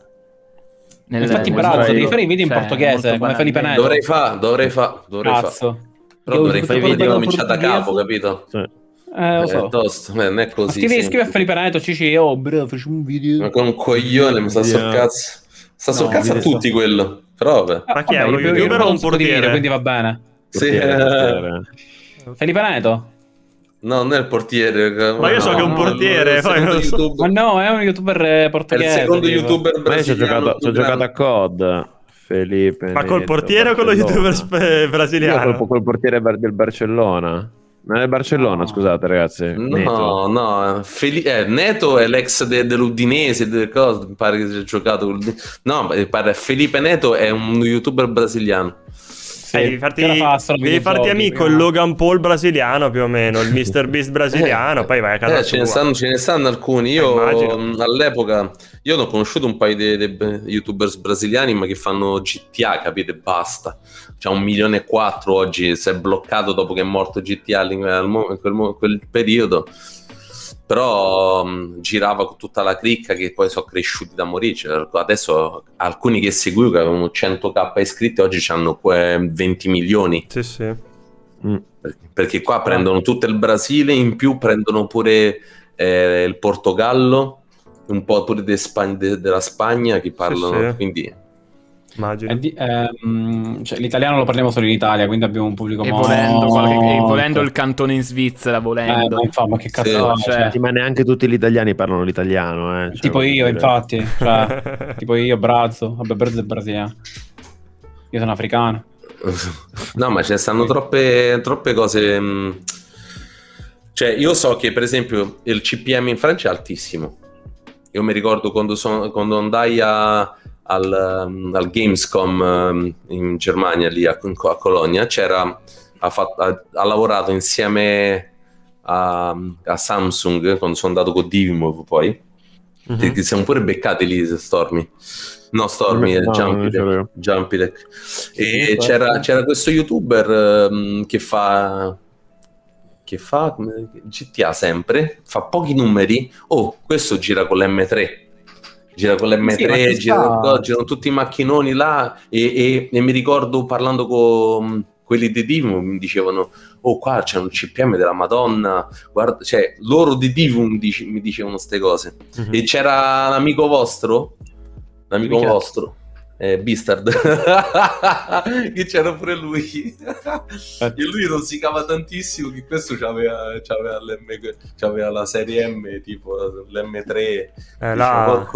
Nel, Infatti, nel bravo, devi fare i video in cioè, portoghese, come fanno i pennelli. Dovrei fare, dovrei fa, fa. Però dovrei fare i video cominciati a capo, capito? Sì. Eh, lo so. tosto, beh, non è così. Scrivi, scrivi a Felipe Neto, Cici, oh, bro, faccio un video. Ma con un coglione, mi sta sul cazzo. Sta sul no, cazzo a tutti so. quello. Però, vabbè. Ah, Ma chi è? Uno youtuber o un portiere? Video, quindi va bene. sì. Portiere. Felipe Neto? No, non è il portiere. Ma io no, so che è un portiere. No, no, so. Ma no, è un youtuber eh, portoghese. È il secondo tipo. youtuber brasiliano. Ma io ci ho giocato a COD. Felipe. Ma col portiere o con lo youtuber brasiliano? col portiere del Barcellona. Non è Barcellona, no. scusate ragazzi. No, Neto. no, Fel- eh, Neto è l'ex de- dell'Udinese, del coso, mi pare che sia giocato. No, pare Felipe Neto è un youtuber brasiliano. Sì, eh, devi farti, devi farti amico prima. il Logan Paul brasiliano più o meno, il Mr. Beast brasiliano, eh, poi vai a casa. Eh, ce, ne stanno, ce, ne stanno, alcuni. Io mh, mm, all'epoca io ne ho conosciuto un paio di, di youtubers brasiliani, ma che fanno GTA, capite? Basta. C'è un milione e quattro oggi si è bloccato dopo che è morto GTA in quel, quel, in quel periodo però mh, mm, girava con tutta la cricca che poi sono cresciuti da morire. Cioè, adesso alcuni che seguivo che avevano 100k iscritti, oggi hanno 20 milioni. Sì, sì. Mm. Perché qua ah. prendono tutto il Brasile, in più prendono pure eh, il Portogallo, un po' pure de Sp- de- della Spagna che parlano, sì, sì. quindi Immagino. Di, ehm, cioè, l'italiano lo parliamo solo in Italia, quindi abbiamo un pubblico e molto... Volendo, qualche, volendo il cantone in Svizzera, volendo. Eh, ma cioè, infatti, ma che cazzo sì, no, cioè... Ma neanche tutti gli italiani parlano l'italiano, eh. Cioè, tipo io, dire. infatti. Cioè, tipo io, Brazzo. Vabbè, Brazzo è Brasile. Io sono africano. no, ma ci stanno troppe, troppe cose... Mh. Mm, cioè, io so che, per esempio, il CPM in Francia è altissimo. Io mi ricordo quando, son, quando andai a al, ehm, al Gamescom ehm, in Germania, lì a, a Colonia, c'era, ha, fatto, ha, ha lavorato insieme a, a, Samsung, eh, quando sono andato con Divimove poi, mm-hmm. ti, ti siamo pure beccati lì, Stormy. No, Stormy, è Jumpy, Jumpy Deck. E c'era, c'era, questo youtuber um, che fa che fa GTA sempre, fa pochi numeri. Oh, questo gira con l'M3 gira con l'M3, sì, girano, girano tutti i macchinoni là e, e, e mi ricordo parlando con mm, quelli di Divum mi dicevano oh qua c'è un CPM della Madonna guarda, cioè loro di Divum mi dicevano queste cose mm-hmm. e c'era l'amico vostro l'amico Michele. vostro eh, Bistard che c'era pure lui eh. e lui rosicava tantissimo che questo c'aveva, c'aveva, c'aveva la serie M tipo l'M3 eh, la...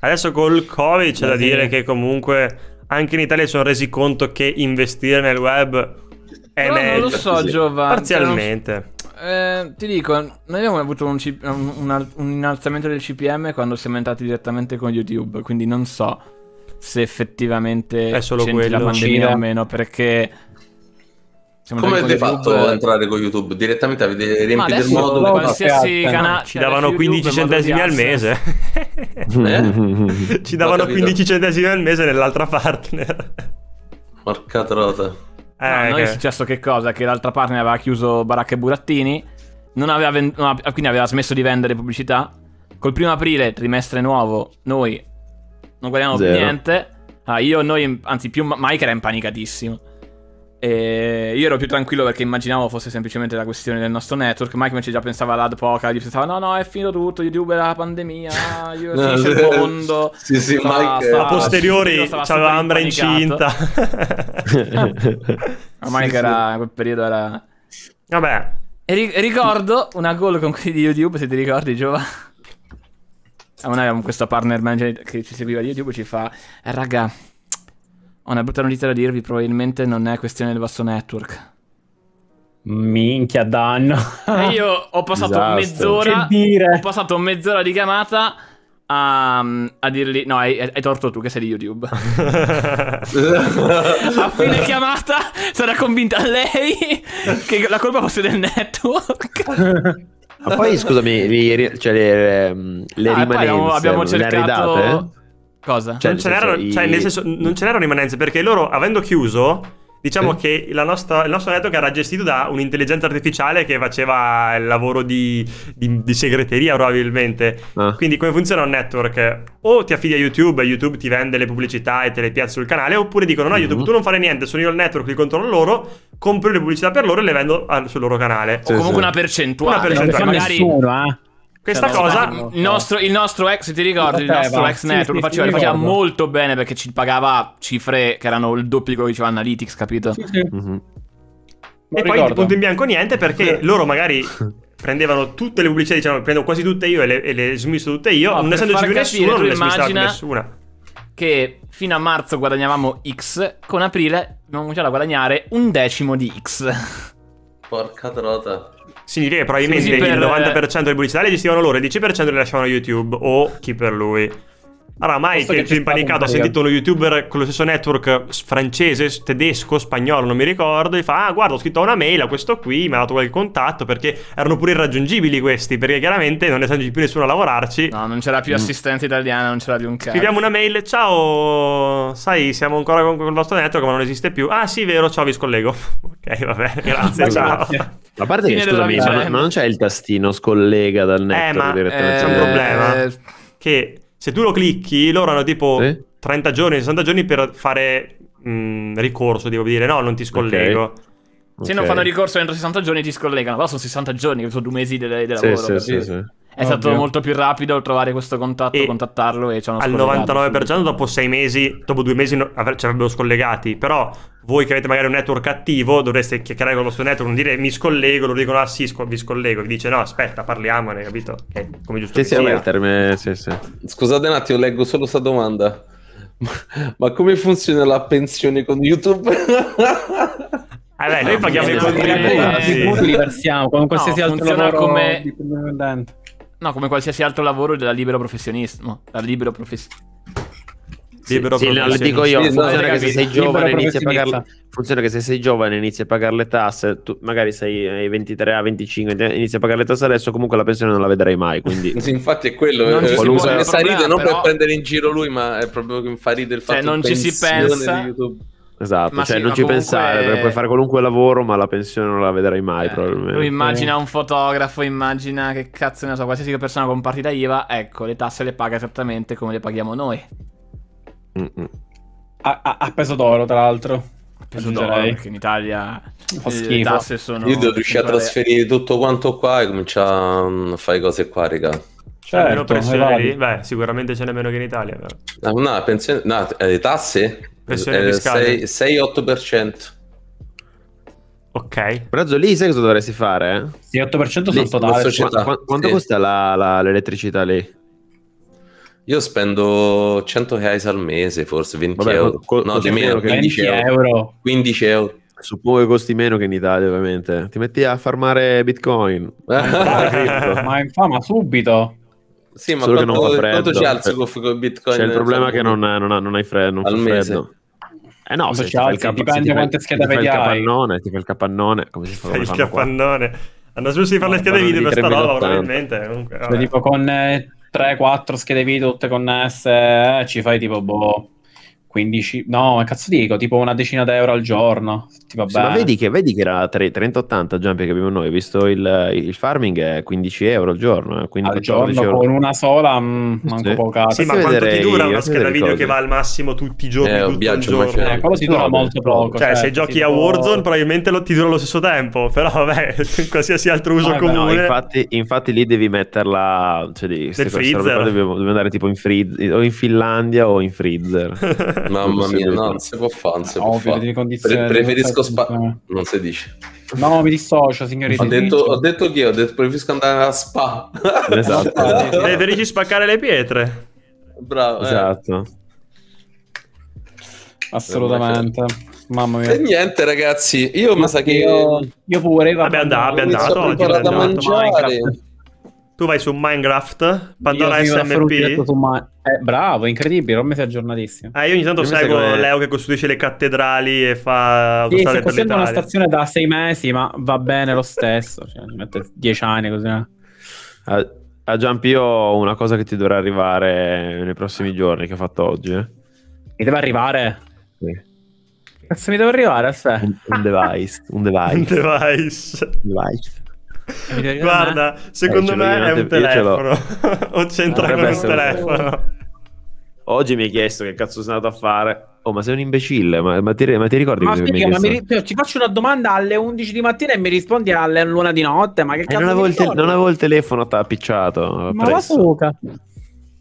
adesso col Covid c'è la da fine. dire che comunque anche in Italia si sono resi conto che investire nel web è Però meglio non lo so Giovanni parzialmente eh, ti dico, noi abbiamo avuto un, un, un, un, innalzamento del CPM quando siamo entrati direttamente con YouTube, quindi non so se effettivamente è solo quello. la pandemia Cina. o meno, perché... Come avete fatto ad entrare con YouTube? Direttamente avete riempito il modo per qualsiasi canale. Cioè, Ci davano 15 centesimi al mese. Eh? Ci davano 15 centesimi al mese nell'altra partner. Porca trota. Eh, no, okay. noi è successo che cosa? Che l'altra partner aveva chiuso Baracca e Burattini, aveva vend... quindi aveva smesso di vendere pubblicità. Col primo aprile, trimestre nuovo, noi non guadagniamo Zero. più niente. Ah, io, noi, anzi, più Mike era impanicatissimo. E io ero più tranquillo perché immaginavo fosse semplicemente la questione del nostro network. Mike invece già pensava ad poca, gli pensava: no, no, è finito tutto. YouTube, la pandemia, Io no, finisce il mondo. Sì, sì, stava, Mike. Stava, a posteriori c'aveva Ambra incinta. Ma Mike sì, era in quel periodo era. Vabbè. E ri- ricordo una goal con quelli di YouTube, se ti ricordi, Giovanni. Eh, a noi avevamo questa partner manager che ci seguiva di YouTube e ci fa, raga, ho una brutta notizia da dirvi, probabilmente non è questione del vostro network. Minchia danno. e io ho passato mezz'ora. Dire. Ho passato mezz'ora di chiamata a, a dirgli: No, hai, hai, torto tu che sei di YouTube. a fine chiamata sarà convinta lei che la colpa fosse del network. Ma poi scusami, le, cioè le, le mm, ah, rimanenze abbiamo, cercato... le ha ridate? Eh? Cosa? Cioè, non, ce senso, cioè, i... cioè, senso, non ce n'erano rimanenze perché loro avendo chiuso Diciamo sì. che nostra, il nostro network era gestito da un'intelligenza artificiale che faceva il lavoro di, di, di segreteria probabilmente. Ah. Quindi come funziona un network? O ti affidi a YouTube, e YouTube ti vende le pubblicità e te le piazza sul canale, oppure dicono no mhm. YouTube mm-hmm. tu non fare niente, sono io il network, li controllo loro, compro le pubblicità per loro e le vendo al, sul loro canale. Sì, o comunque sì. una percentuale. Una percentuale. Magari... Nessuno, eh? Questa cioè, no, cosa, no, no. Nostro, il nostro ex, se ti ricordi, il eh, nostro ex sì, network sì, faceva, faceva molto bene perché ci pagava cifre che erano il doppio di quello che diceva Analytics, capito? Sì, sì. Mm-hmm. E ricordo. poi punto in bianco niente perché loro magari prendevano tutte le pubblicità, diciamo, prendo quasi tutte io e le, e le smisso tutte io, non essendoci più nessuno, non le smissavo nessuna. Che fino a marzo guadagnavamo X, con aprile non c'era a guadagnare un decimo di X. Porca trota significa che probabilmente sì, sì, per... il 90% del pubblicità le gestivano loro, il 10% le lasciavano YouTube o chi per lui. Allora, Mike, che più impanicato, ha sentito lo youtuber con lo stesso network francese, tedesco, spagnolo, non mi ricordo, e fa, ah, guarda, ho scritto una mail a questo qui, mi ha dato qualche contatto, perché erano pure irraggiungibili questi, perché chiaramente non essendoci più nessuno a lavorarci... No, non c'era più mm. assistenza italiana, non c'era più un cazzo. Scriviamo una mail, ciao, sai, siamo ancora con, il vostro network, ma non esiste più. Ah, sì, vero, ciao, vi scollego. ok, va bene, grazie, ciao. A parte Fine che, scusami, ma, non c'è il tastino scollega dal eh, network eh, direttamente? Eh, c'è un problema. Eh... Che se tu lo clicchi, loro hanno tipo sì? 30 giorni, 60 giorni per fare mh, mm, ricorso, devo dire, no, non ti scollego. Okay. Se okay. non fanno ricorso entro 60 giorni ti scollegano, però sono 60 giorni, sono due mesi di, di lavoro. Sì, sì, sì, sì. È Ovvio. stato molto più rapido trovare questo contatto, e contattarlo e ci hanno Al 99% dopo sei mesi, dopo due mesi ci avrebbero scollegati, però voi che avete magari un network attivo dovreste chiacchierare con lo vostro network, non dire mi scollego, loro dicono ah sì sc- vi scollego, vi dice no aspetta parliamone, capito? Eh, come giusto sì, che sì, sia. Termine, sì, sì. Scusate un attimo, leggo solo sta domanda. Ma come funziona la pensione con YouTube? Ah, beh, noi ah, paghiamo i contributi. Sì. Li versiamo con qualsiasi no, altro lavoro come... No, come qualsiasi altro lavoro della libero professionismo. La libero professionista. Libero sì, sì, lo dico io, funziona che, se sei giovane inizi a pagarla, funziona che se sei giovane inizi a pagare le tasse, tu magari sei ai 23, a 25, inizi a pagare le tasse adesso, comunque la pensione non la vedrai mai. Quindi... sì, infatti è quello, non eh, qualunque... fa ride non però... per prendere in giro lui, ma è proprio che mi fa ridere il cioè, fatto cioè, non ci si pensa. Esatto, ma cioè sì, non ci comunque... pensare, puoi fare qualunque lavoro, ma la pensione non la vedrai mai eh, probabilmente. Lui immagina un fotografo, immagina che cazzo ne so, qualsiasi persona con partita IVA, ecco, le tasse le paga esattamente come le paghiamo noi. A, a, a, peso d'oro, tra l'altro. A peso d'oro, perché in Italia le tasse sono... Io devo riuscire a trasferire tutto quanto qua e cominciare a mm, fare cose qua, raga. Cioè, certo, meno pensione beh, sicuramente ce n'è meno che in Italia. Però. No, no, pensione, no eh, tasse? Pensione 6-8%. Eh, ok. Però lì sai cosa dovresti fare? Sì, 8% sul totale. Qu- quanto sì. costa la, la, l'elettricità lì? Io spendo 100 reais al mese, forse 20 Vabbè, euro. Co- no, di meno, 15 euro. euro. 15 euro. Suppongo che costi meno che in Italia, ovviamente. Ti metti a farmare Bitcoin. ma infama subito. Sì, ma Solo quanto, che non fa freddo. quanto ci alzo con, con Bitcoin? C'è il problema cioè, che non, eh, non, non, hai freddo. Non freddo. Eh no, se ti fa il, cap- dipende ti quante schede vedi. Ti il capannone, ti fa il capannone. Come si fa? Fai il capannone. Hanno smesso di fare le schede video per sta roba, probabilmente. Eh, comunque, cioè, tipo con eh, 3-4 schede video tutte connesse, eh, ci fai tipo boh. 15, no, cazzo dico, tipo una decina d'euro al giorno. Tipo, sì, ma vedi che, vedi che era 30-80 Giampi che abbiamo noi, visto il, il, farming è 15 euro al giorno. Eh, quindi al giorno euro. con una sola, mm, manco sì. poca. Sì, ma quanto ti dura una scheda video che va al massimo tutti i giorni, eh, tutto il giorno? Eh, quello ti dura molto poco. Cioè, cioè se giochi a Warzone probabilmente lo, ti dura allo stesso tempo, però vabbè, qualsiasi altro uso ah, comune. No, infatti, infatti, lì devi metterla, cioè, devi, Del freezer. Dobbiamo, dobbiamo andare tipo in freezer, o in Finlandia o in freezer. Mamma mia, no, non si può fare. Non si no, ah, può fare. Pre- preferisco spa. Non si dice. No, mi dissocio, signori. Ho detto, ho detto che ho detto preferisco andare a spa. Esatto. preferisci spaccare le pietre. Bravo. Eh. Esatto. Eh, Assolutamente. Mamma mia. E niente, ragazzi. Io mi sa che. Io, io pure. Vabbè, andato, abbiamo andato. Oggi, andato. Mangiare. Minecraft tu vai su Minecraft, Pandora SMP. Ma... Eh, bravo, incredibile, ormai sei aggiornatissimo. Ah, io ogni tanto io seguo segue... Leo che costruisce le cattedrali e fa autostrade sì, per l'Italia. una stazione da sei mesi, ma va bene lo stesso. Cioè, ci mette dieci anni così. Eh. A, a Giampi io ho una cosa che ti dovrà arrivare nei prossimi giorni che ho fatto oggi. Eh. Mi deve arrivare? Sì. Cazzo mi deve arrivare? Aspetta. Un, un device. un device. un device. Un device. Guarda, secondo eh, me è un telefono. o c'entra con un telefono. Oggi mi hai chiesto che cazzo sono andato a fare. Oh, ma sei un imbecille, ma, ma, ti, ma ti, ricordi ma che aspetta, mi hai chiesto? Mi ri- ci cioè, faccio una domanda alle 11 di mattina e mi rispondi alle luna di notte, ma che eh, cazzo? Eh, non, avevo te- non avevo il telefono appicciato. Ma va suca.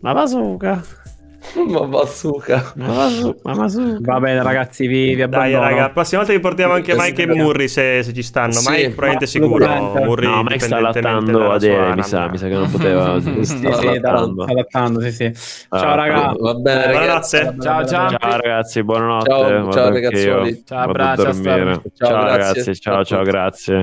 Ma va suca. Mamma suca. Mamma suca. Va bene, ragazzi, vi, vi abbandono. Dai, raga, prossima volta vi portiamo anche Mike e Murri se, se, ci stanno. Sì, Mike, probabilmente sicuro. Murri no, Mike sta lattando Adele, mi sa, mi sa che non poteva. sì, sì, lattando. sta lattando, sì, sì. Ah, ciao, raga. Va bene, ragazzi. Buonanotte. Ciao, ciao. Ciao, ragazzi, buonanotte. Ciao, ciao ragazzi. Ciao, abbraccio. Ciao, ciao, ragazzi. Ciao, ciao, grazie.